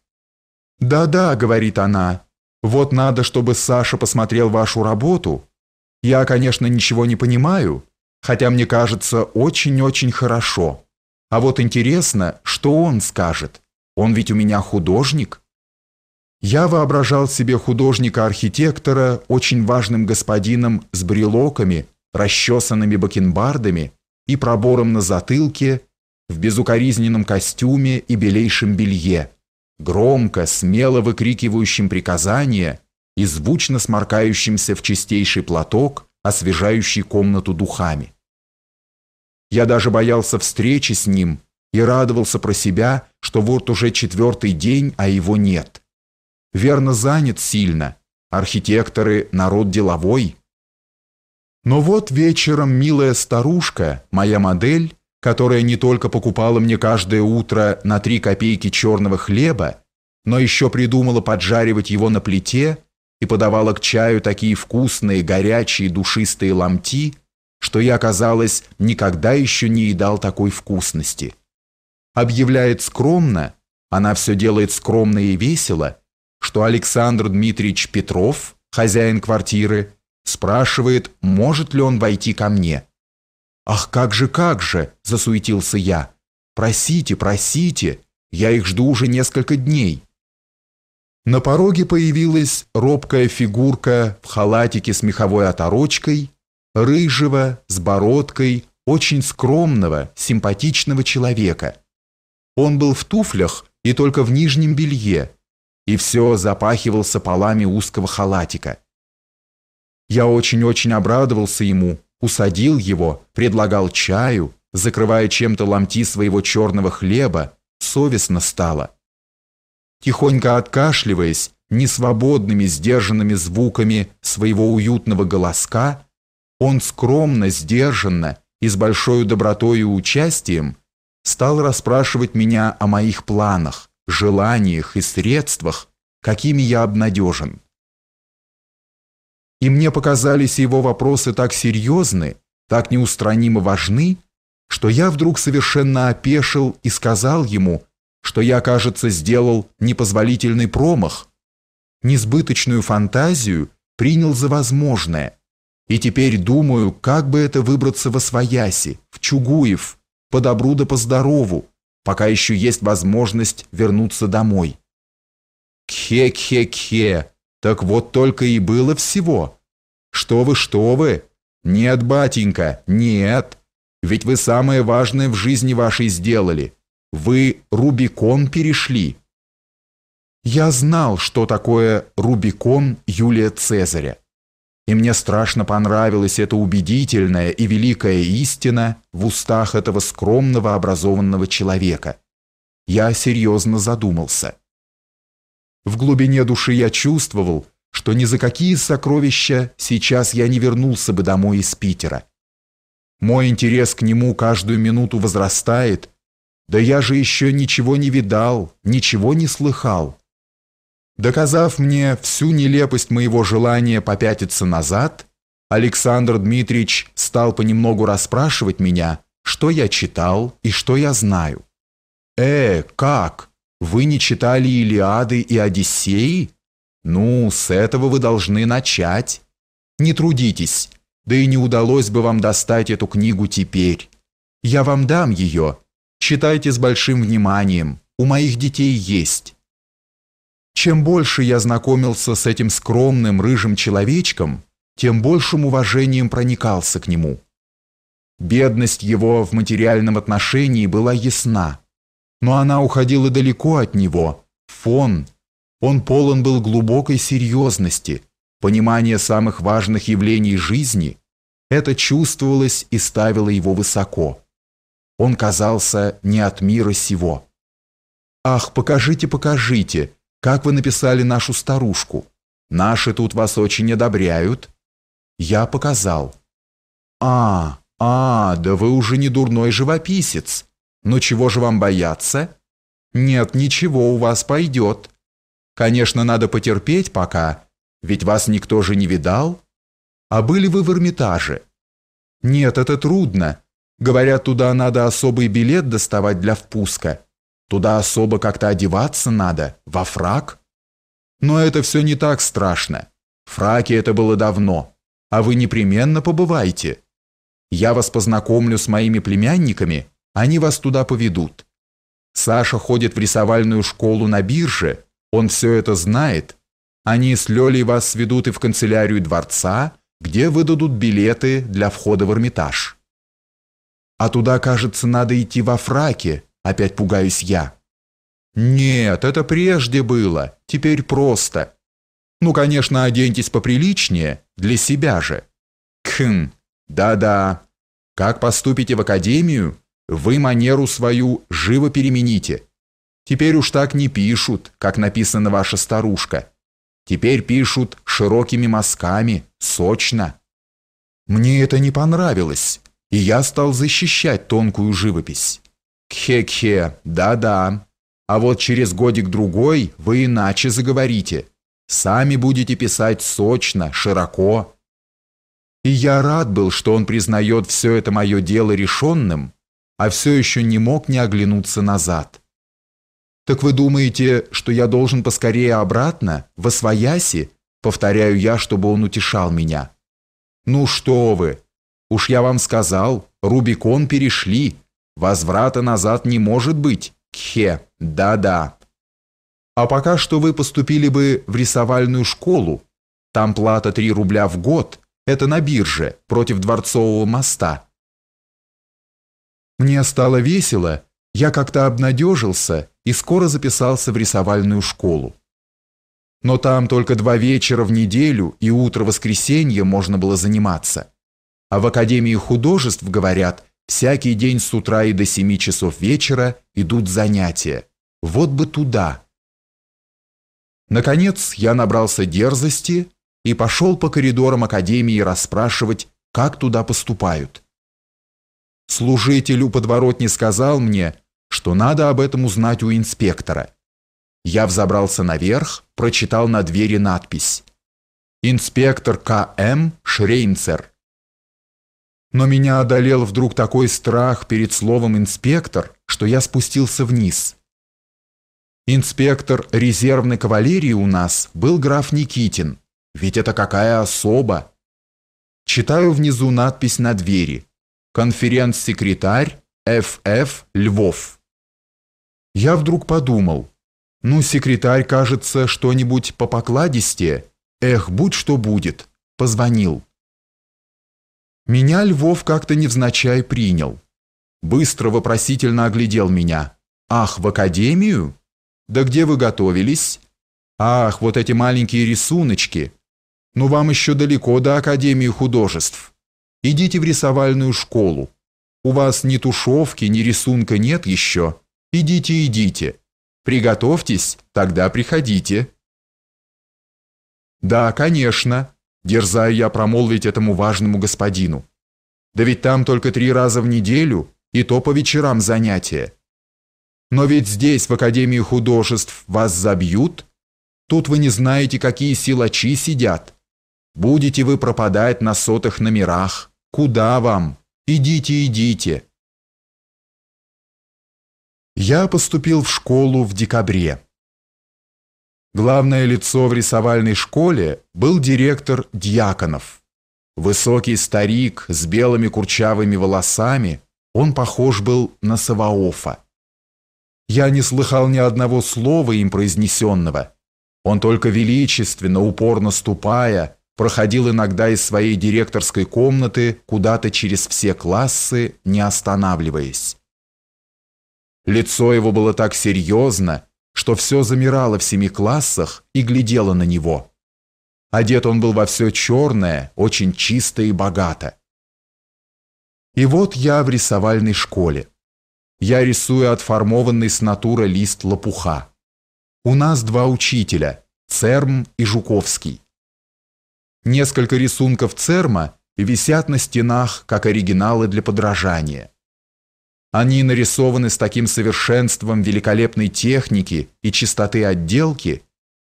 «Да-да», — говорит она, — «вот надо, чтобы Саша посмотрел вашу работу. Я, конечно, ничего не понимаю, хотя мне кажется очень-очень хорошо. А вот интересно, что он скажет. Он ведь у меня художник». Я воображал себе художника-архитектора очень важным господином с брелоками, расчесанными бакенбардами и пробором на затылке, в безукоризненном костюме и белейшем белье громко, смело выкрикивающим приказания и звучно сморкающимся в чистейший платок, освежающий комнату духами. Я даже боялся встречи с ним и радовался про себя, что вот уже четвертый день, а его нет. Верно, занят сильно. Архитекторы – народ деловой. Но вот вечером милая старушка, моя модель, которая не только покупала мне каждое утро на три копейки черного хлеба, но еще придумала поджаривать его на плите и подавала к чаю такие вкусные, горячие, душистые ломти, что я, казалось, никогда еще не едал такой вкусности. Объявляет скромно, она все делает скромно и весело, что Александр Дмитриевич Петров, хозяин квартиры, спрашивает, может ли он войти ко мне. «Ах, как же, как же!» – засуетился я. «Просите, просите! Я их жду уже несколько дней!» На пороге появилась робкая фигурка в халатике с меховой оторочкой, рыжего, с бородкой, очень скромного, симпатичного человека. Он был в туфлях и только в нижнем белье, и все запахивался полами узкого халатика. Я очень-очень обрадовался ему, усадил его, предлагал чаю, закрывая чем-то ломти своего черного хлеба, совестно стало. Тихонько откашливаясь, несвободными сдержанными звуками своего уютного голоска, он скромно, сдержанно и с большой добротой и участием стал расспрашивать меня о моих планах, желаниях и средствах, какими я обнадежен. И мне показались его вопросы так серьезны, так неустранимо важны, что я вдруг совершенно опешил и сказал ему, что я, кажется, сделал непозволительный промах, несбыточную фантазию принял за возможное, и теперь думаю, как бы это выбраться во Свояси, в Чугуев, по добру да по здорову, пока еще есть возможность вернуться домой. Кхе-кхе-кхе, так вот только и было всего. Что вы, что вы? Нет, батенька, нет. Ведь вы самое важное в жизни вашей сделали. Вы Рубикон перешли. Я знал, что такое Рубикон Юлия Цезаря. И мне страшно понравилась эта убедительная и великая истина в устах этого скромного образованного человека. Я серьезно задумался. В глубине души я чувствовал, что ни за какие сокровища сейчас я не вернулся бы домой из Питера. Мой интерес к нему каждую минуту возрастает, да я же еще ничего не видал, ничего не слыхал. Доказав мне всю нелепость моего желания попятиться назад, Александр Дмитриевич стал понемногу расспрашивать меня, что я читал и что я знаю. «Э, как? Вы не читали Илиады и Одиссеи? Ну, с этого вы должны начать. Не трудитесь, да и не удалось бы вам достать эту книгу теперь. Я вам дам ее. Читайте с большим вниманием, у моих детей есть. Чем больше я знакомился с этим скромным рыжим человечком, тем большим уважением проникался к нему. Бедность его в материальном отношении была ясна но она уходила далеко от него, фон. Он полон был глубокой серьезности, понимания самых важных явлений жизни. Это чувствовалось и ставило его высоко. Он казался не от мира сего. «Ах, покажите, покажите, как вы написали нашу старушку. Наши тут вас очень одобряют». Я показал. «А, а, да вы уже не дурной живописец. Но чего же вам бояться? Нет, ничего у вас пойдет. Конечно, надо потерпеть пока, ведь вас никто же не видал. А были вы в Эрмитаже? Нет, это трудно. Говорят, туда надо особый билет доставать для впуска. Туда особо как-то одеваться надо, во фрак. Но это все не так страшно. Фраки это было давно, а вы непременно побывайте. Я вас познакомлю с моими племянниками, они вас туда поведут. Саша ходит в рисовальную школу на бирже, он все это знает. Они с Лёлей вас сведут и в канцелярию дворца, где выдадут билеты для входа в Эрмитаж. А туда, кажется, надо идти во фраке, опять пугаюсь я. Нет, это прежде было, теперь просто. Ну, конечно, оденьтесь поприличнее, для себя же. Кхм, да-да. Как поступите в академию, вы манеру свою живо перемените. Теперь уж так не пишут, как написана ваша старушка. Теперь пишут широкими мазками, сочно. Мне это не понравилось, и я стал защищать тонкую живопись. Кхе-кхе, да-да. А вот через годик-другой вы иначе заговорите. Сами будете писать сочно, широко. И я рад был, что он признает все это мое дело решенным, а все еще не мог не оглянуться назад. «Так вы думаете, что я должен поскорее обратно, во свояси?» Повторяю я, чтобы он утешал меня. «Ну что вы! Уж я вам сказал, Рубикон перешли. Возврата назад не может быть. Кхе, да-да. А пока что вы поступили бы в рисовальную школу. Там плата 3 рубля в год. Это на бирже, против Дворцового моста. Мне стало весело, я как-то обнадежился и скоро записался в рисовальную школу. Но там только два вечера в неделю и утро воскресенья можно было заниматься. А в Академии художеств, говорят, всякий день с утра и до семи часов вечера идут занятия. Вот бы туда. Наконец я набрался дерзости и пошел по коридорам Академии расспрашивать, как туда поступают. Служитель у подворотни сказал мне, что надо об этом узнать у инспектора. Я взобрался наверх, прочитал на двери надпись «Инспектор К.М. Шрейнцер». Но меня одолел вдруг такой страх перед словом «инспектор», что я спустился вниз. Инспектор резервной кавалерии у нас был граф Никитин, ведь это какая особа. Читаю внизу надпись на двери – конференц-секретарь Ф.Ф. Львов. Я вдруг подумал, ну, секретарь, кажется, что-нибудь по покладисте, эх, будь что будет, позвонил. Меня Львов как-то невзначай принял. Быстро вопросительно оглядел меня. «Ах, в академию? Да где вы готовились? Ах, вот эти маленькие рисуночки! Ну вам еще далеко до Академии художеств». Идите в рисовальную школу. У вас ни тушевки, ни рисунка нет еще. Идите, идите. Приготовьтесь, тогда приходите. Да, конечно, дерзаю я промолвить этому важному господину. Да ведь там только три раза в неделю, и то по вечерам занятия. Но ведь здесь, в Академии художеств, вас забьют? Тут вы не знаете, какие силачи сидят. Будете вы пропадать на сотых номерах. Куда вам? Идите, идите!» Я поступил в школу в декабре. Главное лицо в рисовальной школе был директор Дьяконов. Высокий старик с белыми курчавыми волосами, он похож был на Саваофа. Я не слыхал ни одного слова им произнесенного. Он только величественно, упорно ступая, проходил иногда из своей директорской комнаты куда-то через все классы, не останавливаясь. Лицо его было так серьезно, что все замирало в семи классах и глядело на него. Одет он был во все черное, очень чисто и богато. И вот я в рисовальной школе. Я рисую отформованный с натура лист лопуха. У нас два учителя – Церм и Жуковский. Несколько рисунков Церма висят на стенах, как оригиналы для подражания. Они нарисованы с таким совершенством великолепной техники и чистоты отделки,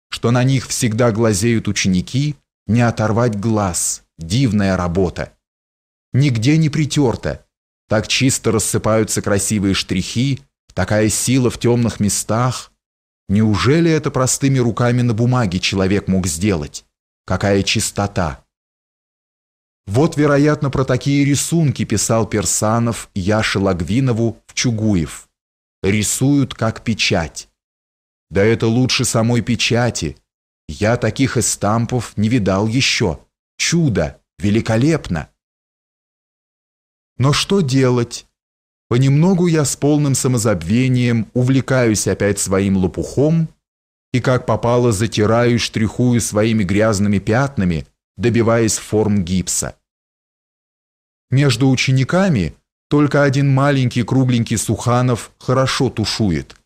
что на них всегда глазеют ученики, не оторвать глаз, дивная работа. Нигде не притерто, так чисто рассыпаются красивые штрихи, такая сила в темных местах. Неужели это простыми руками на бумаге человек мог сделать? Какая чистота! Вот, вероятно, про такие рисунки писал Персанов Яше Лагвинову в Чугуев. Рисуют как печать. Да это лучше самой печати. Я таких эстампов не видал еще. Чудо! Великолепно! Но что делать? Понемногу я с полным самозабвением увлекаюсь опять своим лопухом и как попало затираю и штрихую своими грязными пятнами, добиваясь форм гипса. Между учениками только один маленький кругленький Суханов хорошо тушует.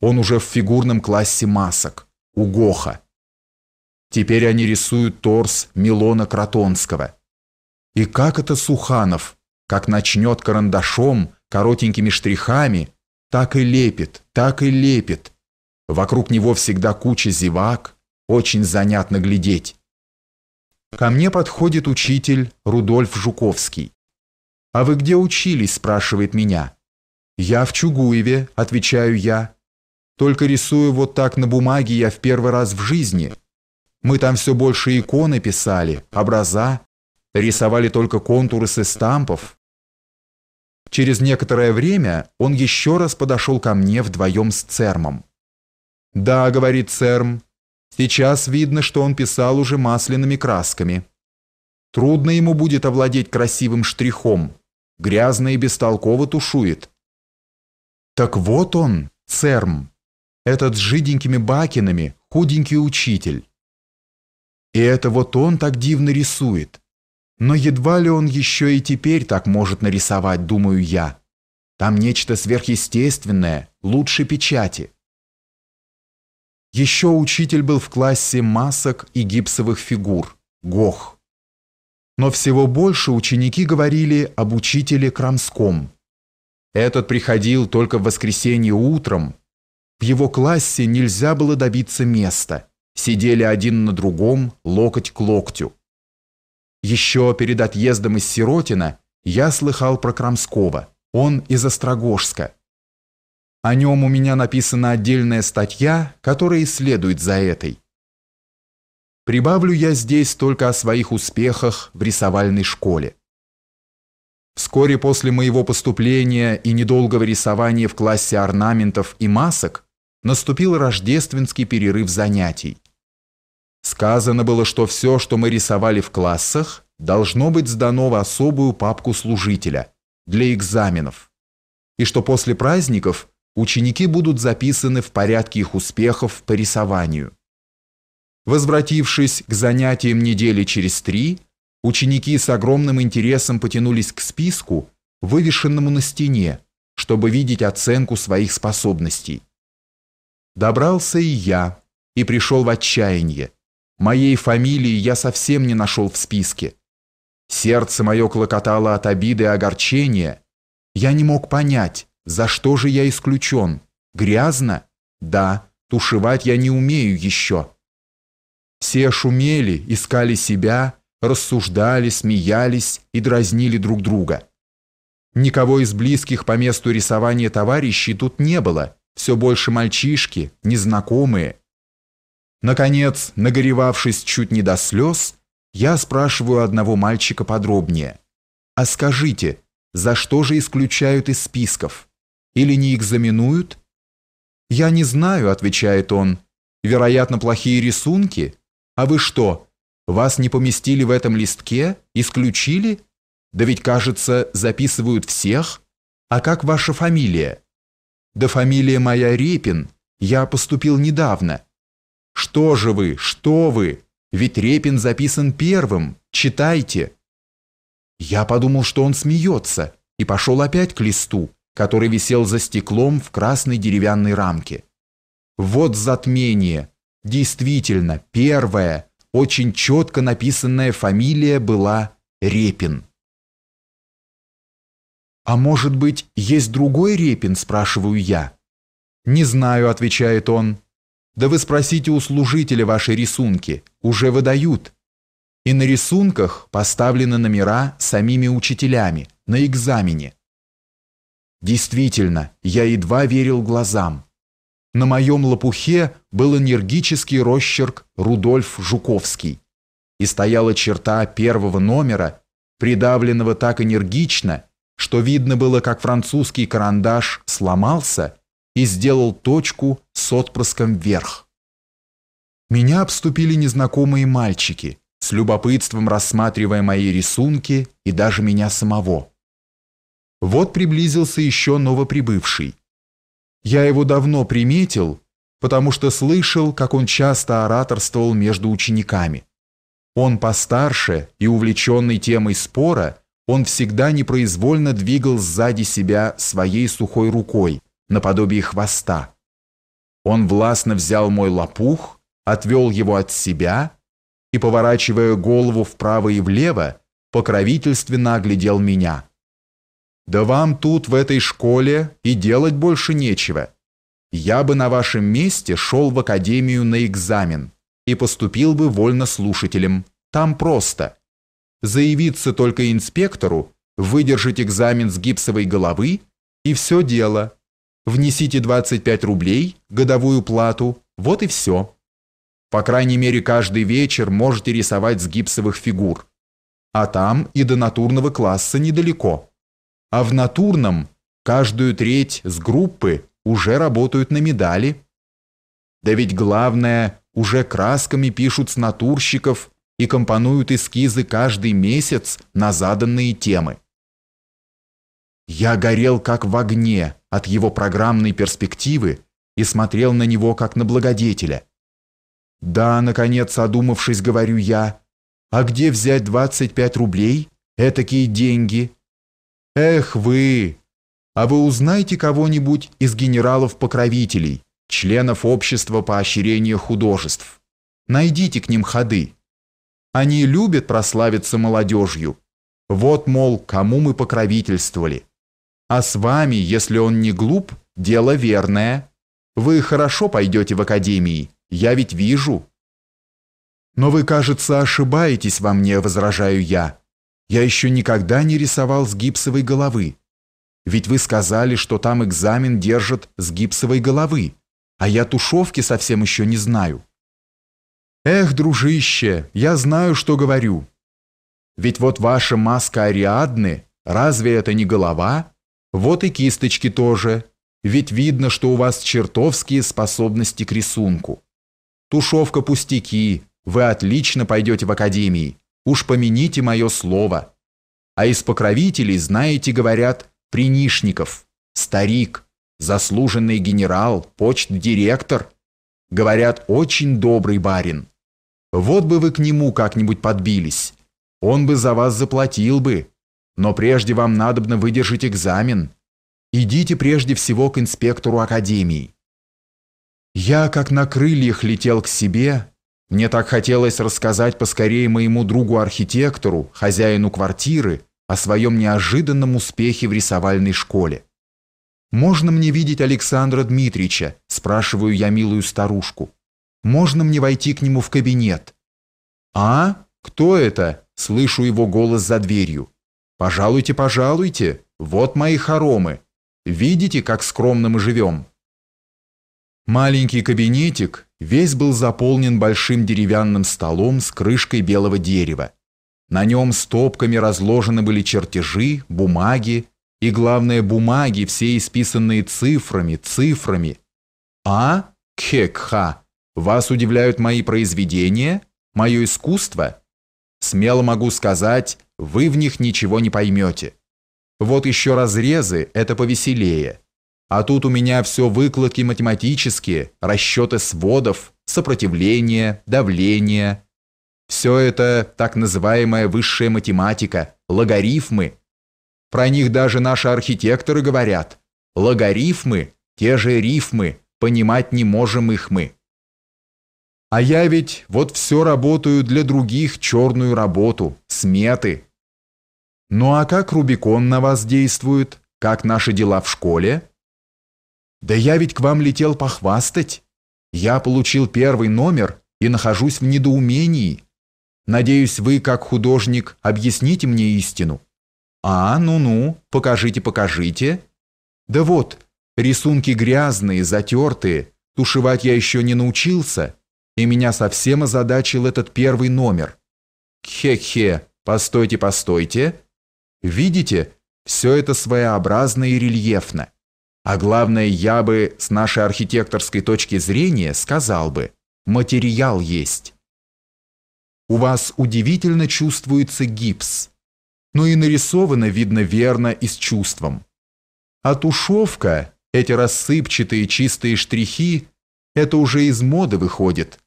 Он уже в фигурном классе масок, у Гоха. Теперь они рисуют торс Милона Кротонского. И как это Суханов, как начнет карандашом, коротенькими штрихами, так и лепит, так и лепит, Вокруг него всегда куча зевак, очень занятно глядеть. Ко мне подходит учитель Рудольф Жуковский. «А вы где учились?» – спрашивает меня. «Я в Чугуеве», – отвечаю я. «Только рисую вот так на бумаге я в первый раз в жизни. Мы там все больше иконы писали, образа, рисовали только контуры с эстампов». Через некоторое время он еще раз подошел ко мне вдвоем с Цермом. «Да», — говорит Церм, — «сейчас видно, что он писал уже масляными красками. Трудно ему будет овладеть красивым штрихом, грязно и бестолково тушует». «Так вот он, Церм, этот с жиденькими бакинами, худенький учитель. И это вот он так дивно рисует. Но едва ли он еще и теперь так может нарисовать, думаю я. Там нечто сверхъестественное, лучше печати». Еще учитель был в классе масок и гипсовых фигур – Гох. Но всего больше ученики говорили об учителе Крамском. Этот приходил только в воскресенье утром. В его классе нельзя было добиться места. Сидели один на другом, локоть к локтю. Еще перед отъездом из Сиротина я слыхал про Крамского. Он из Острогожска. О нем у меня написана отдельная статья, которая и следует за этой. Прибавлю я здесь только о своих успехах в рисовальной школе. Вскоре после моего поступления и недолгого рисования в классе орнаментов и масок наступил рождественский перерыв занятий. Сказано было, что все, что мы рисовали в классах, должно быть сдано в особую папку служителя для экзаменов, и что после праздников – ученики будут записаны в порядке их успехов по рисованию. Возвратившись к занятиям недели через три, ученики с огромным интересом потянулись к списку, вывешенному на стене, чтобы видеть оценку своих способностей. Добрался и я, и пришел в отчаяние. Моей фамилии я совсем не нашел в списке. Сердце мое клокотало от обиды и огорчения. Я не мог понять, за что же я исключен? Грязно? Да, тушевать я не умею еще. Все шумели, искали себя, рассуждали, смеялись и дразнили друг друга. Никого из близких по месту рисования товарищей тут не было, все больше мальчишки, незнакомые. Наконец, нагоревавшись чуть не до слез, я спрашиваю одного мальчика подробнее. «А скажите, за что же исключают из списков?» Или не экзаменуют? «Я не знаю», — отвечает он. «Вероятно, плохие рисунки. А вы что, вас не поместили в этом листке? Исключили? Да ведь, кажется, записывают всех. А как ваша фамилия?» «Да фамилия моя Репин. Я поступил недавно». «Что же вы, что вы? Ведь Репин записан первым. Читайте». Я подумал, что он смеется, и пошел опять к листу который висел за стеклом в красной деревянной рамке. Вот затмение. Действительно, первая, очень четко написанная фамилия была Репин. «А может быть, есть другой Репин?» – спрашиваю я. «Не знаю», – отвечает он. «Да вы спросите у служителя ваши рисунки, уже выдают». И на рисунках поставлены номера самими учителями, на экзамене. Действительно, я едва верил глазам. На моем лопухе был энергический росчерк Рудольф Жуковский. И стояла черта первого номера, придавленного так энергично, что видно было, как французский карандаш сломался и сделал точку с отпрыском вверх. Меня обступили незнакомые мальчики, с любопытством рассматривая мои рисунки и даже меня самого. Вот приблизился еще новоприбывший. Я его давно приметил, потому что слышал, как он часто ораторствовал между учениками. Он постарше и увлеченный темой спора, он всегда непроизвольно двигал сзади себя своей сухой рукой, наподобие хвоста. Он властно взял мой лопух, отвел его от себя и, поворачивая голову вправо и влево, покровительственно оглядел меня. Да вам тут, в этой школе, и делать больше нечего. Я бы на вашем месте шел в академию на экзамен и поступил бы вольнослушателем. Там просто. Заявиться только инспектору, выдержать экзамен с гипсовой головы и все дело. Внесите 25 рублей, годовую плату, вот и все. По крайней мере, каждый вечер можете рисовать с гипсовых фигур. А там и до натурного класса недалеко а в натурном каждую треть с группы уже работают на медали. Да ведь главное, уже красками пишут с натурщиков и компонуют эскизы каждый месяц на заданные темы. Я горел как в огне от его программной перспективы и смотрел на него как на благодетеля. «Да, наконец, одумавшись, говорю я, а где взять 25 рублей? Этакие деньги!» Эх вы! А вы узнаете кого-нибудь из генералов-покровителей, членов общества поощрения художеств. Найдите к ним ходы. Они любят прославиться молодежью. Вот, мол, кому мы покровительствовали. А с вами, если он не глуп, дело верное. Вы хорошо пойдете в академии, я ведь вижу. Но вы, кажется, ошибаетесь во мне, возражаю я. Я еще никогда не рисовал с гипсовой головы. Ведь вы сказали, что там экзамен держат с гипсовой головы, а я тушевки совсем еще не знаю. Эх, дружище, я знаю, что говорю. Ведь вот ваша маска Ариадны, разве это не голова? Вот и кисточки тоже. Ведь видно, что у вас чертовские способности к рисунку. Тушевка пустяки, вы отлично пойдете в академии уж помяните мое слово. А из покровителей, знаете, говорят, принишников, старик, заслуженный генерал, почт-директор. Говорят, очень добрый барин. Вот бы вы к нему как-нибудь подбились. Он бы за вас заплатил бы. Но прежде вам надобно выдержать экзамен. Идите прежде всего к инспектору академии. Я, как на крыльях, летел к себе, мне так хотелось рассказать поскорее моему другу-архитектору, хозяину квартиры, о своем неожиданном успехе в рисовальной школе. «Можно мне видеть Александра Дмитрича?» – спрашиваю я милую старушку. «Можно мне войти к нему в кабинет?» «А? Кто это?» – слышу его голос за дверью. «Пожалуйте, пожалуйте, вот мои хоромы. Видите, как скромно мы живем?» Маленький кабинетик, весь был заполнен большим деревянным столом с крышкой белого дерева. На нем стопками разложены были чертежи, бумаги, и, главное, бумаги, все исписанные цифрами, цифрами. А? Кекха. Вас удивляют мои произведения? Мое искусство? Смело могу сказать, вы в них ничего не поймете. Вот еще разрезы, это повеселее. А тут у меня все выкладки математические, расчеты сводов, сопротивление, давление. Все это так называемая высшая математика, логарифмы. Про них даже наши архитекторы говорят. Логарифмы – те же рифмы, понимать не можем их мы. А я ведь вот все работаю для других черную работу, сметы. Ну а как Рубикон на вас действует? Как наши дела в школе? Да я ведь к вам летел похвастать. Я получил первый номер и нахожусь в недоумении. Надеюсь, вы, как художник, объясните мне истину. А, ну-ну, покажите, покажите. Да вот, рисунки грязные, затертые, тушевать я еще не научился, и меня совсем озадачил этот первый номер. Хе-хе, постойте, постойте. Видите, все это своеобразно и рельефно. А главное, я бы с нашей архитекторской точки зрения сказал бы, материал есть. У вас удивительно чувствуется гипс. Но и нарисовано, видно, верно и с чувством. А тушевка, эти рассыпчатые чистые штрихи, это уже из моды выходит.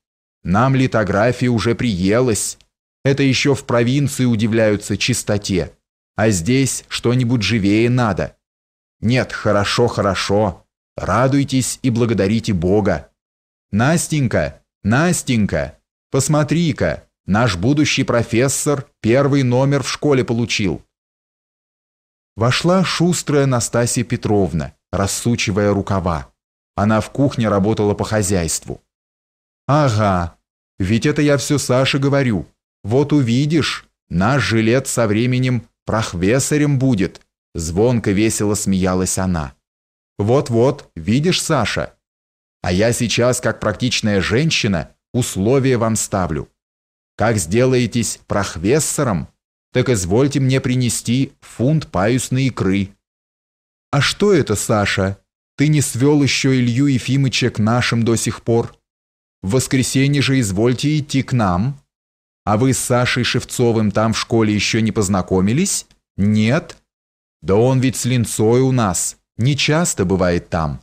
Нам литография уже приелась. Это еще в провинции удивляются чистоте. А здесь что-нибудь живее надо. Нет, хорошо, хорошо. Радуйтесь и благодарите Бога. Настенька, Настенька, посмотри-ка, наш будущий профессор первый номер в школе получил. Вошла шустрая Настасья Петровна, рассучивая рукава. Она в кухне работала по хозяйству. «Ага, ведь это я все Саше говорю. Вот увидишь, наш жилет со временем прохвесарем будет, Звонко весело смеялась она. «Вот-вот, видишь, Саша? А я сейчас, как практичная женщина, условия вам ставлю. Как сделаетесь прохвессором, так извольте мне принести фунт паюсной икры». «А что это, Саша? Ты не свел еще Илью Ефимыча к нашим до сих пор? В воскресенье же извольте идти к нам. А вы с Сашей Шевцовым там в школе еще не познакомились? Нет? Да он ведь с линцой у нас, не часто бывает там.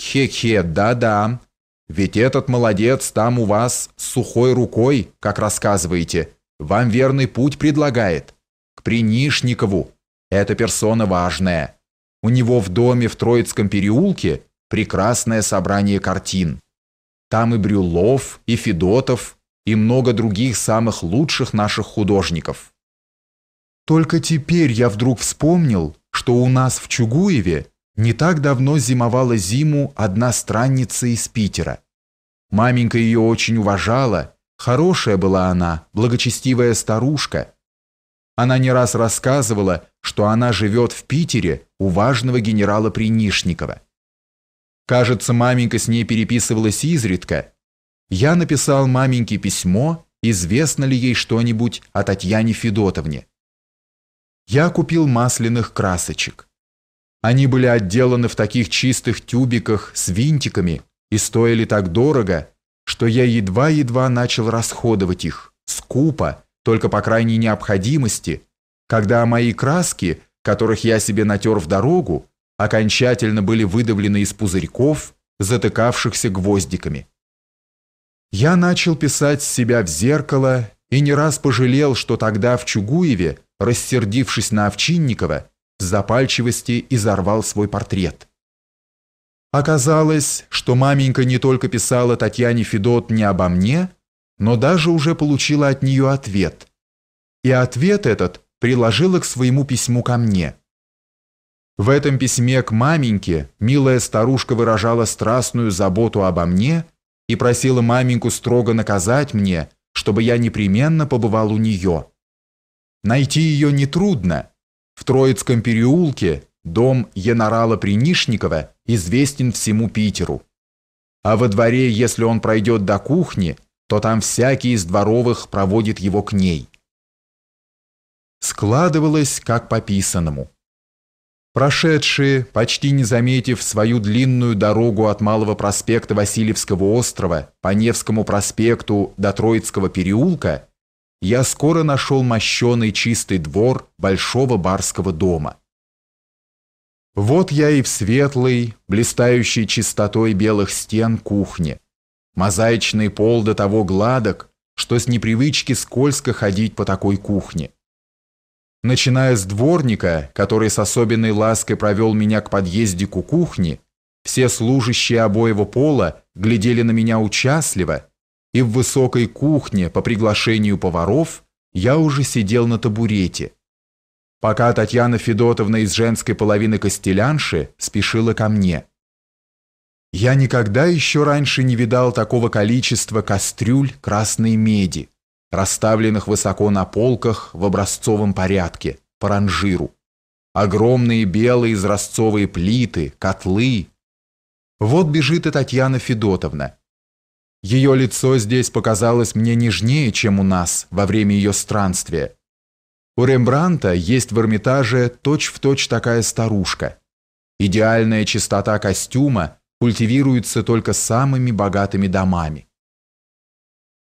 хе хе да-да. Ведь этот молодец там у вас с сухой рукой, как рассказываете, вам верный путь предлагает. К Принишникову. Эта персона важная. У него в доме в Троицком переулке прекрасное собрание картин. Там и Брюлов, и Федотов, и много других самых лучших наших художников. Только теперь я вдруг вспомнил, что у нас в Чугуеве не так давно зимовала зиму одна странница из Питера. Маменька ее очень уважала, хорошая была она, благочестивая старушка. Она не раз рассказывала, что она живет в Питере у важного генерала Принишникова. Кажется, маменька с ней переписывалась изредка. Я написал маменьке письмо, известно ли ей что-нибудь о Татьяне Федотовне. Я купил масляных красочек. Они были отделаны в таких чистых тюбиках с винтиками и стоили так дорого, что я едва-едва начал расходовать их, скупо, только по крайней необходимости, когда мои краски, которых я себе натер в дорогу, окончательно были выдавлены из пузырьков, затыкавшихся гвоздиками. Я начал писать себя в зеркало и не раз пожалел, что тогда в Чугуеве рассердившись на Овчинникова, в запальчивости изорвал свой портрет. Оказалось, что маменька не только писала Татьяне Федот не обо мне, но даже уже получила от нее ответ. И ответ этот приложила к своему письму ко мне. В этом письме к маменьке милая старушка выражала страстную заботу обо мне и просила маменьку строго наказать мне, чтобы я непременно побывал у нее. Найти ее нетрудно. В Троицком переулке дом Янорала Принишникова известен всему Питеру. А во дворе, если он пройдет до кухни, то там всякий из дворовых проводит его к ней. Складывалось, как по писанному. Прошедшие, почти не заметив свою длинную дорогу от Малого проспекта Васильевского острова по Невскому проспекту до Троицкого переулка, я скоро нашел мощеный чистый двор большого барского дома. Вот я и в светлой, блистающей чистотой белых стен кухне. Мозаичный пол до того гладок, что с непривычки скользко ходить по такой кухне. Начиная с дворника, который с особенной лаской провел меня к подъездику кухни, все служащие обоего пола глядели на меня участливо, и в высокой кухне по приглашению поваров я уже сидел на табурете, пока Татьяна Федотовна из женской половины костелянши спешила ко мне. Я никогда еще раньше не видал такого количества кастрюль красной меди, расставленных высоко на полках в образцовом порядке, по ранжиру. Огромные белые изразцовые плиты, котлы. Вот бежит и Татьяна Федотовна. Ее лицо здесь показалось мне нежнее, чем у нас во время ее странствия. У Рембранта есть в Эрмитаже точь-в-точь точь такая старушка. Идеальная чистота костюма культивируется только самыми богатыми домами.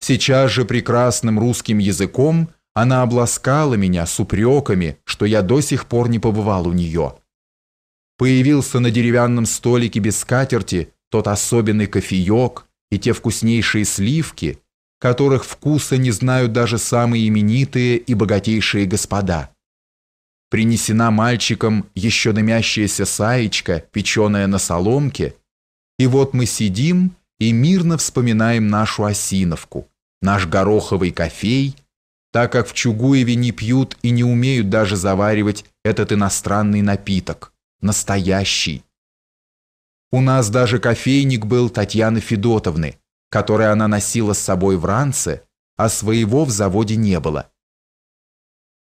Сейчас же прекрасным русским языком она обласкала меня с упреками, что я до сих пор не побывал у нее. Появился на деревянном столике без скатерти тот особенный кофеек, и те вкуснейшие сливки, которых вкуса не знают даже самые именитые и богатейшие господа. Принесена мальчиком еще дымящаяся саечка, печеная на соломке, и вот мы сидим и мирно вспоминаем нашу осиновку, наш гороховый кофей, так как в Чугуеве не пьют и не умеют даже заваривать этот иностранный напиток, настоящий, у нас даже кофейник был Татьяны Федотовны, который она носила с собой в ранце, а своего в заводе не было.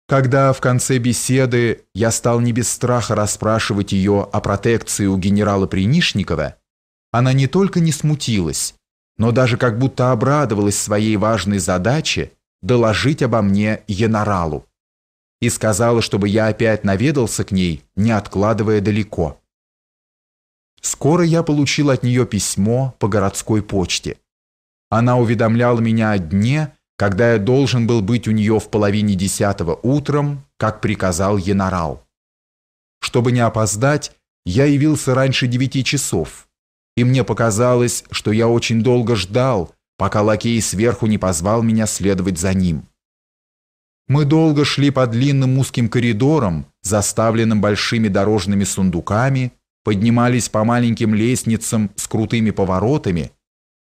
Когда в конце беседы я стал не без страха расспрашивать ее о протекции у генерала Принишникова, она не только не смутилась, но даже как будто обрадовалась своей важной задаче доложить обо мне генералу и сказала, чтобы я опять наведался к ней, не откладывая далеко. Скоро я получил от нее письмо по городской почте. Она уведомляла меня о дне, когда я должен был быть у нее в половине десятого утром, как приказал Янарал. Чтобы не опоздать, я явился раньше девяти часов, и мне показалось, что я очень долго ждал, пока лакей сверху не позвал меня следовать за ним. Мы долго шли по длинным узким коридорам, заставленным большими дорожными сундуками, поднимались по маленьким лестницам с крутыми поворотами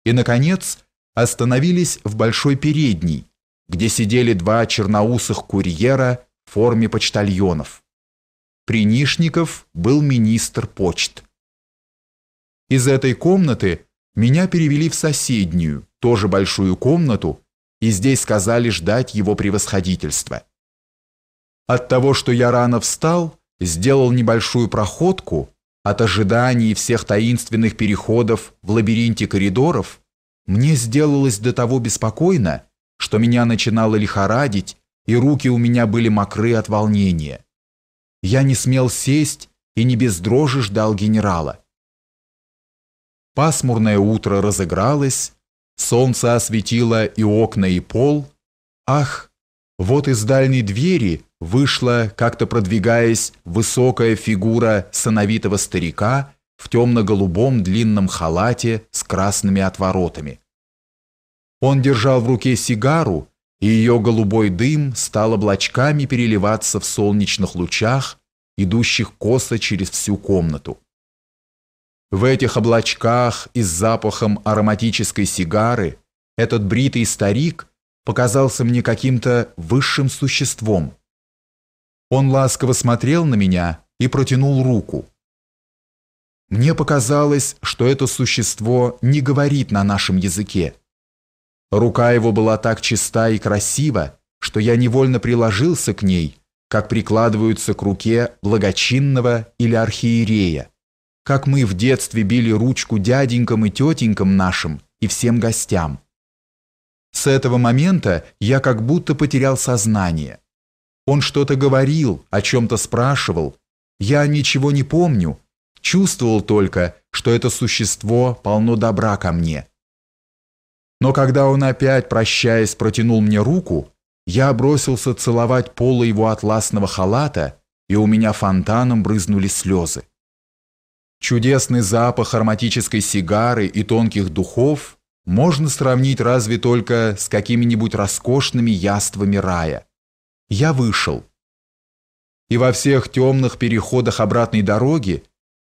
и, наконец, остановились в большой передней, где сидели два черноусых курьера в форме почтальонов. Принишников был министр почт. Из этой комнаты меня перевели в соседнюю, тоже большую комнату, и здесь сказали ждать его превосходительства. От того, что я рано встал, сделал небольшую проходку, от ожиданий всех таинственных переходов в лабиринте коридоров мне сделалось до того беспокойно, что меня начинало лихорадить, и руки у меня были мокры от волнения. Я не смел сесть и не без дрожи ждал генерала. Пасмурное утро разыгралось, солнце осветило и окна, и пол. Ах, вот из дальней двери – вышла, как-то продвигаясь, высокая фигура сыновитого старика в темно-голубом длинном халате с красными отворотами. Он держал в руке сигару, и ее голубой дым стал облачками переливаться в солнечных лучах, идущих косо через всю комнату. В этих облачках и с запахом ароматической сигары этот бритый старик показался мне каким-то высшим существом – он ласково смотрел на меня и протянул руку. Мне показалось, что это существо не говорит на нашем языке. Рука его была так чиста и красива, что я невольно приложился к ней, как прикладываются к руке благочинного или архиерея, как мы в детстве били ручку дяденькам и тетенькам нашим и всем гостям. С этого момента я как будто потерял сознание. Он что-то говорил, о чем-то спрашивал. Я ничего не помню. Чувствовал только, что это существо полно добра ко мне. Но когда он опять, прощаясь, протянул мне руку, я бросился целовать полы его атласного халата, и у меня фонтаном брызнули слезы. Чудесный запах ароматической сигары и тонких духов можно сравнить разве только с какими-нибудь роскошными яствами рая я вышел. И во всех темных переходах обратной дороги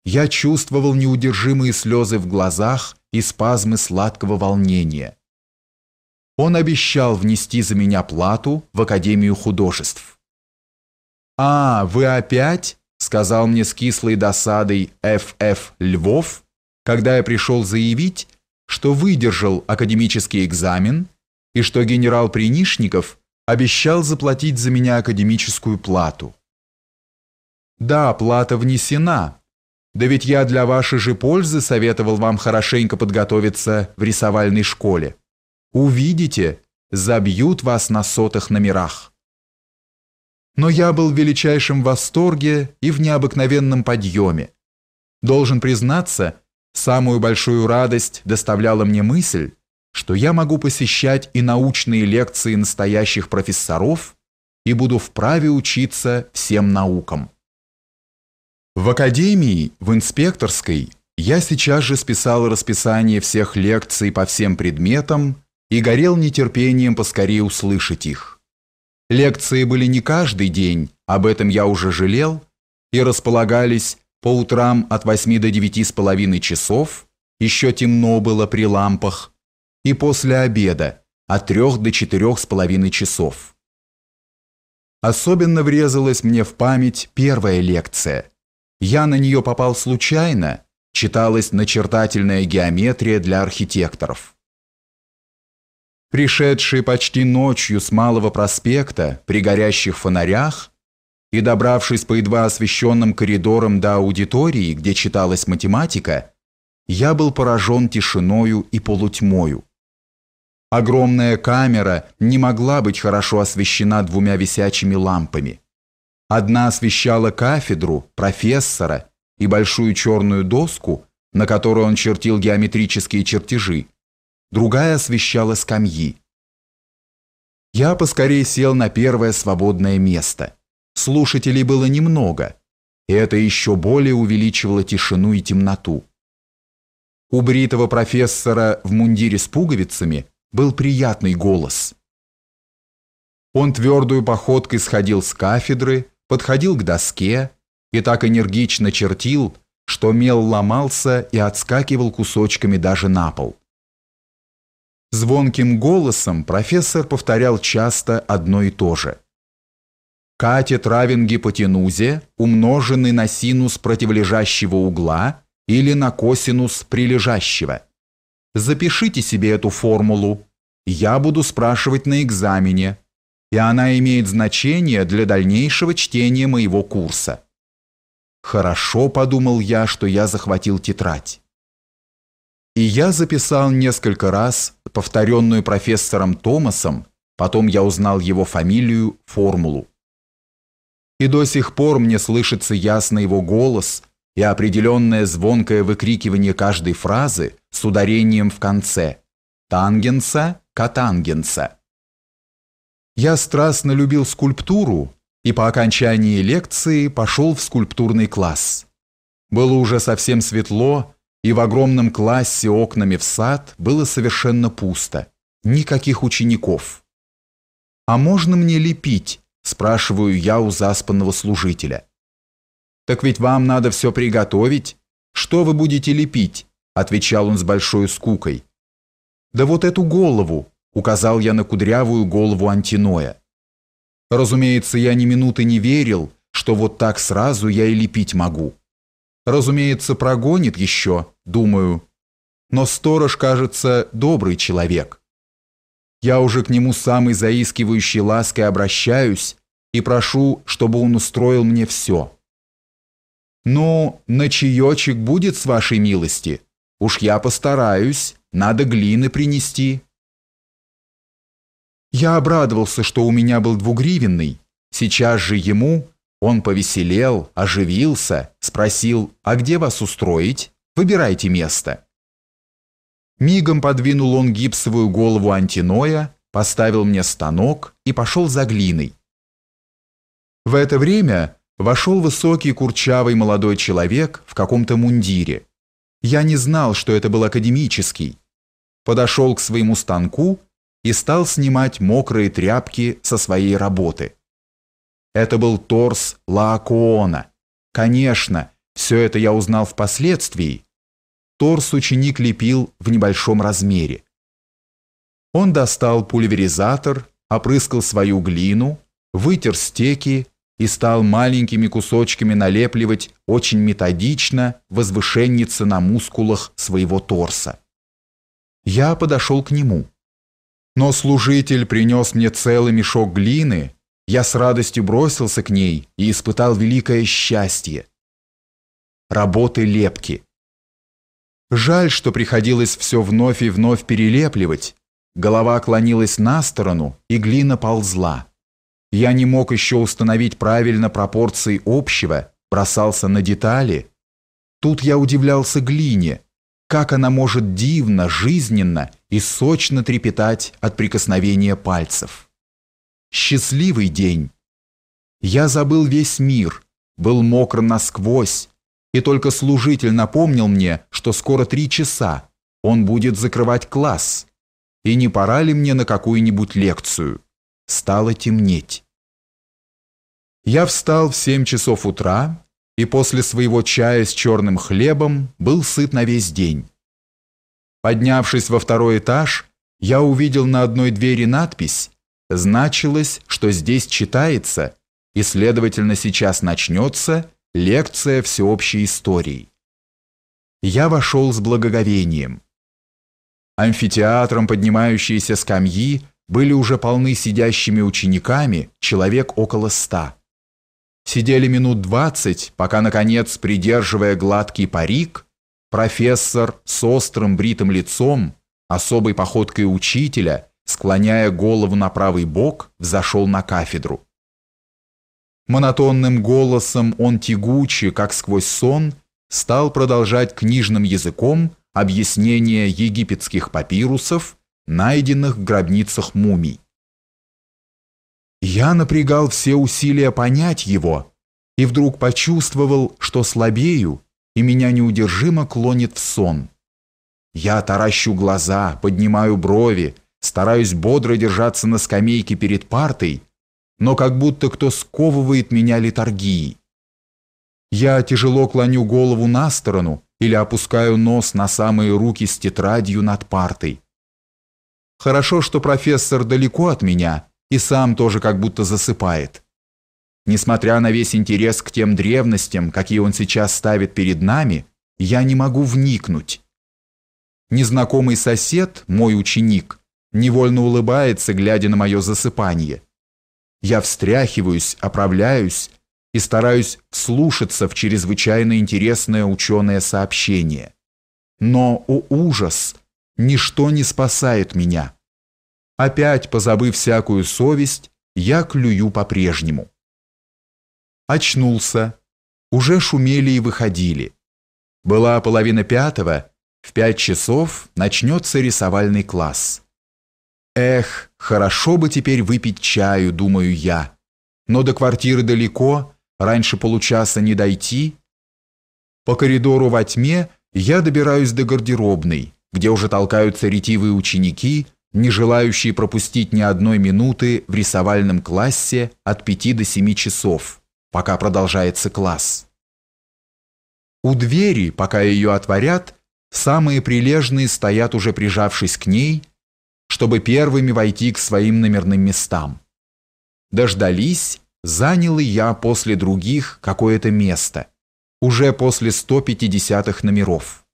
я чувствовал неудержимые слезы в глазах и спазмы сладкого волнения. Он обещал внести за меня плату в Академию художеств. «А, вы опять?» – сказал мне с кислой досадой Ф.Ф. Львов, когда я пришел заявить, что выдержал академический экзамен и что генерал Принишников – обещал заплатить за меня академическую плату. Да, плата внесена. Да ведь я для вашей же пользы советовал вам хорошенько подготовиться в рисовальной школе. Увидите, забьют вас на сотых номерах. Но я был в величайшем восторге и в необыкновенном подъеме. Должен признаться, самую большую радость доставляла мне мысль, что я могу посещать и научные лекции настоящих профессоров и буду вправе учиться всем наукам. В академии, в инспекторской, я сейчас же списал расписание всех лекций по всем предметам и горел нетерпением поскорее услышать их. Лекции были не каждый день, об этом я уже жалел, и располагались по утрам от 8 до 9 с половиной часов, еще темно было при лампах, и после обеда от трех до четырех с половиной часов. Особенно врезалась мне в память первая лекция. Я на нее попал случайно, читалась начертательная геометрия для архитекторов. Пришедший почти ночью с Малого проспекта при горящих фонарях и добравшись по едва освещенным коридорам до аудитории, где читалась математика, я был поражен тишиною и полутьмою. Огромная камера не могла быть хорошо освещена двумя висячими лампами. Одна освещала кафедру, профессора и большую черную доску, на которой он чертил геометрические чертежи. Другая освещала скамьи. Я поскорее сел на первое свободное место. Слушателей было немного, и это еще более увеличивало тишину и темноту. У бритого профессора в мундире с пуговицами – был приятный голос. Он твердую походкой сходил с кафедры, подходил к доске и так энергично чертил, что мел ломался и отскакивал кусочками даже на пол. Звонким голосом профессор повторял часто одно и то же. Катет равен гипотенузе, умноженный на синус противолежащего угла или на косинус прилежащего – Запишите себе эту формулу. Я буду спрашивать на экзамене, и она имеет значение для дальнейшего чтения моего курса. Хорошо, подумал я, что я захватил тетрадь. И я записал несколько раз повторенную профессором Томасом, потом я узнал его фамилию, формулу. И до сих пор мне слышится ясно его голос и определенное звонкое выкрикивание каждой фразы – с ударением в конце тангенса катангенса. Я страстно любил скульптуру и по окончании лекции пошел в скульптурный класс. Было уже совсем светло, и в огромном классе окнами в сад было совершенно пусто. Никаких учеников. «А можно мне лепить?» – спрашиваю я у заспанного служителя. «Так ведь вам надо все приготовить. Что вы будете лепить?» — отвечал он с большой скукой. «Да вот эту голову!» — указал я на кудрявую голову Антиноя. Разумеется, я ни минуты не верил, что вот так сразу я и лепить могу. Разумеется, прогонит еще, думаю. Но сторож, кажется, добрый человек. Я уже к нему самой заискивающей лаской обращаюсь и прошу, чтобы он устроил мне все. «Ну, на чаечек будет с вашей милости?» Уж я постараюсь, надо глины принести. Я обрадовался, что у меня был двугривенный. Сейчас же ему он повеселел, оживился, спросил, а где вас устроить? Выбирайте место. Мигом подвинул он гипсовую голову антиноя, поставил мне станок и пошел за глиной. В это время вошел высокий курчавый молодой человек в каком-то мундире. Я не знал, что это был академический. Подошел к своему станку и стал снимать мокрые тряпки со своей работы. Это был торс Лаокоона. Конечно, все это я узнал впоследствии. Торс ученик лепил в небольшом размере. Он достал пульверизатор, опрыскал свою глину, вытер стеки, и стал маленькими кусочками налепливать очень методично возвышенницы на мускулах своего торса. Я подошел к нему. Но служитель принес мне целый мешок глины, я с радостью бросился к ней и испытал великое счастье. Работы лепки. Жаль, что приходилось все вновь и вновь перелепливать. Голова клонилась на сторону, и глина ползла. Я не мог еще установить правильно пропорции общего, бросался на детали. Тут я удивлялся глине, как она может дивно, жизненно и сочно трепетать от прикосновения пальцев. Счастливый день! Я забыл весь мир, был мокр насквозь, и только служитель напомнил мне, что скоро три часа, он будет закрывать класс, и не пора ли мне на какую-нибудь лекцию. Стало темнеть. Я встал в семь часов утра и после своего чая с черным хлебом был сыт на весь день. Поднявшись во второй этаж, я увидел на одной двери надпись «Значилось, что здесь читается, и, следовательно, сейчас начнется лекция всеобщей истории». Я вошел с благоговением. Амфитеатром поднимающиеся скамьи были уже полны сидящими учениками человек около ста. Сидели минут двадцать, пока, наконец, придерживая гладкий парик, профессор с острым бритым лицом, особой походкой учителя, склоняя голову на правый бок, взошел на кафедру. Монотонным голосом он тягуче, как сквозь сон, стал продолжать книжным языком объяснение египетских папирусов, найденных в гробницах мумий. Я напрягал все усилия понять его, и вдруг почувствовал, что слабею, и меня неудержимо клонит в сон. Я таращу глаза, поднимаю брови, стараюсь бодро держаться на скамейке перед партой, но как будто кто сковывает меня литаргией. Я тяжело клоню голову на сторону или опускаю нос на самые руки с тетрадью над партой. Хорошо, что профессор далеко от меня – и сам тоже как будто засыпает. Несмотря на весь интерес к тем древностям, какие он сейчас ставит перед нами, я не могу вникнуть. Незнакомый сосед, мой ученик, невольно улыбается, глядя на мое засыпание. Я встряхиваюсь, оправляюсь и стараюсь слушаться в чрезвычайно интересное ученое сообщение. Но, о ужас, ничто не спасает меня. Опять, позабыв всякую совесть, я клюю по-прежнему. Очнулся. Уже шумели и выходили. Была половина пятого, в пять часов начнется рисовальный класс. Эх, хорошо бы теперь выпить чаю, думаю я. Но до квартиры далеко, раньше получаса не дойти. По коридору во тьме я добираюсь до гардеробной, где уже толкаются ретивые ученики, не желающий пропустить ни одной минуты в рисовальном классе от 5 до 7 часов, пока продолжается класс. У двери, пока ее отворят, самые прилежные стоят уже прижавшись к ней, чтобы первыми войти к своим номерным местам. Дождались, занял и я после других какое-то место, уже после 150-х номеров.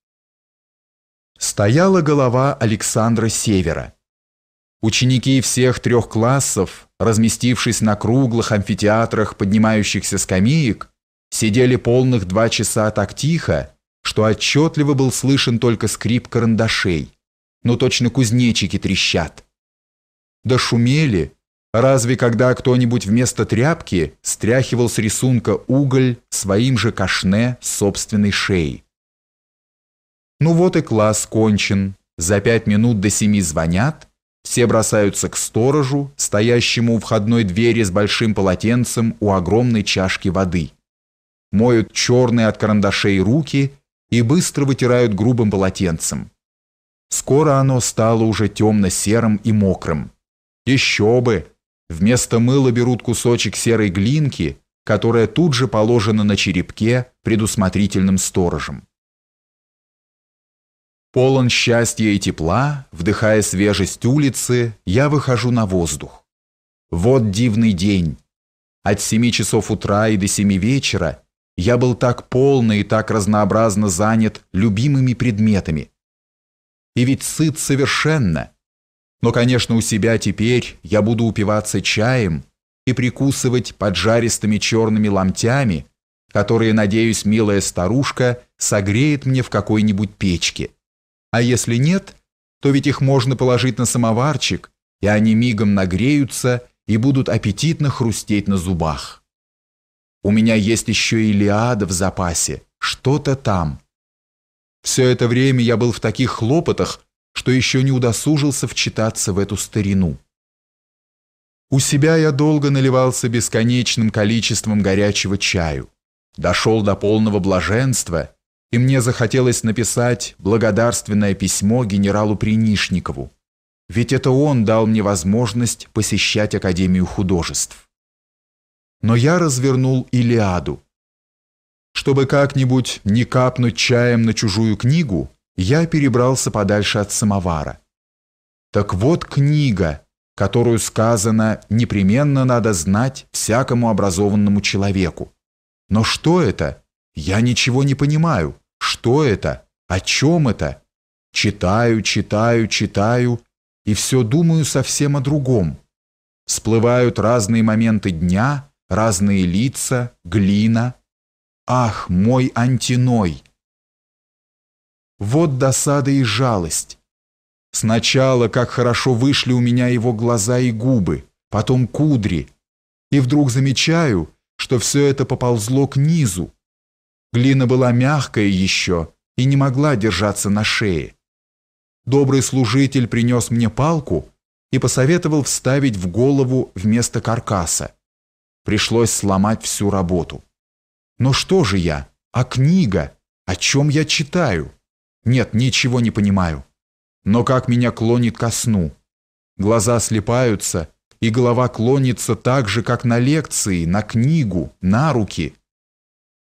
Стояла голова Александра Севера – Ученики всех трех классов, разместившись на круглых амфитеатрах поднимающихся скамеек, сидели полных два часа так тихо, что отчетливо был слышен только скрип карандашей, но точно кузнечики трещат. Да шумели, разве когда кто-нибудь вместо тряпки стряхивал с рисунка уголь своим же кашне собственной шеей. Ну вот и класс кончен, за пять минут до семи звонят, все бросаются к сторожу, стоящему у входной двери с большим полотенцем у огромной чашки воды. Моют черные от карандашей руки и быстро вытирают грубым полотенцем. Скоро оно стало уже темно-серым и мокрым. Еще бы! Вместо мыла берут кусочек серой глинки, которая тут же положена на черепке предусмотрительным сторожем. Полон счастья и тепла, вдыхая свежесть улицы, я выхожу на воздух. Вот дивный день. От семи часов утра и до семи вечера я был так полно и так разнообразно занят любимыми предметами. И ведь сыт совершенно. Но, конечно, у себя теперь я буду упиваться чаем и прикусывать поджаристыми черными ломтями, которые, надеюсь, милая старушка согреет мне в какой-нибудь печке. А если нет, то ведь их можно положить на самоварчик, и они мигом нагреются и будут аппетитно хрустеть на зубах. У меня есть еще и Лиада в запасе, что-то там. Все это время я был в таких хлопотах, что еще не удосужился вчитаться в эту старину. У себя я долго наливался бесконечным количеством горячего чаю. Дошел до полного блаженства и мне захотелось написать благодарственное письмо генералу Принишникову, ведь это он дал мне возможность посещать Академию художеств. Но я развернул Илиаду. Чтобы как-нибудь не капнуть чаем на чужую книгу, я перебрался подальше от самовара. Так вот книга, которую сказано непременно надо знать всякому образованному человеку. Но что это? Я ничего не понимаю. Что это? О чем это? Читаю, читаю, читаю и все думаю совсем о другом. Всплывают разные моменты дня, разные лица, глина. Ах, мой антиной! Вот досада и жалость. Сначала, как хорошо вышли у меня его глаза и губы, потом кудри. И вдруг замечаю, что все это поползло к низу, Глина была мягкая еще и не могла держаться на шее. Добрый служитель принес мне палку и посоветовал вставить в голову вместо каркаса. Пришлось сломать всю работу. Но что же я? А книга? О чем я читаю? Нет, ничего не понимаю. Но как меня клонит ко сну? Глаза слепаются, и голова клонится так же, как на лекции, на книгу, на руки –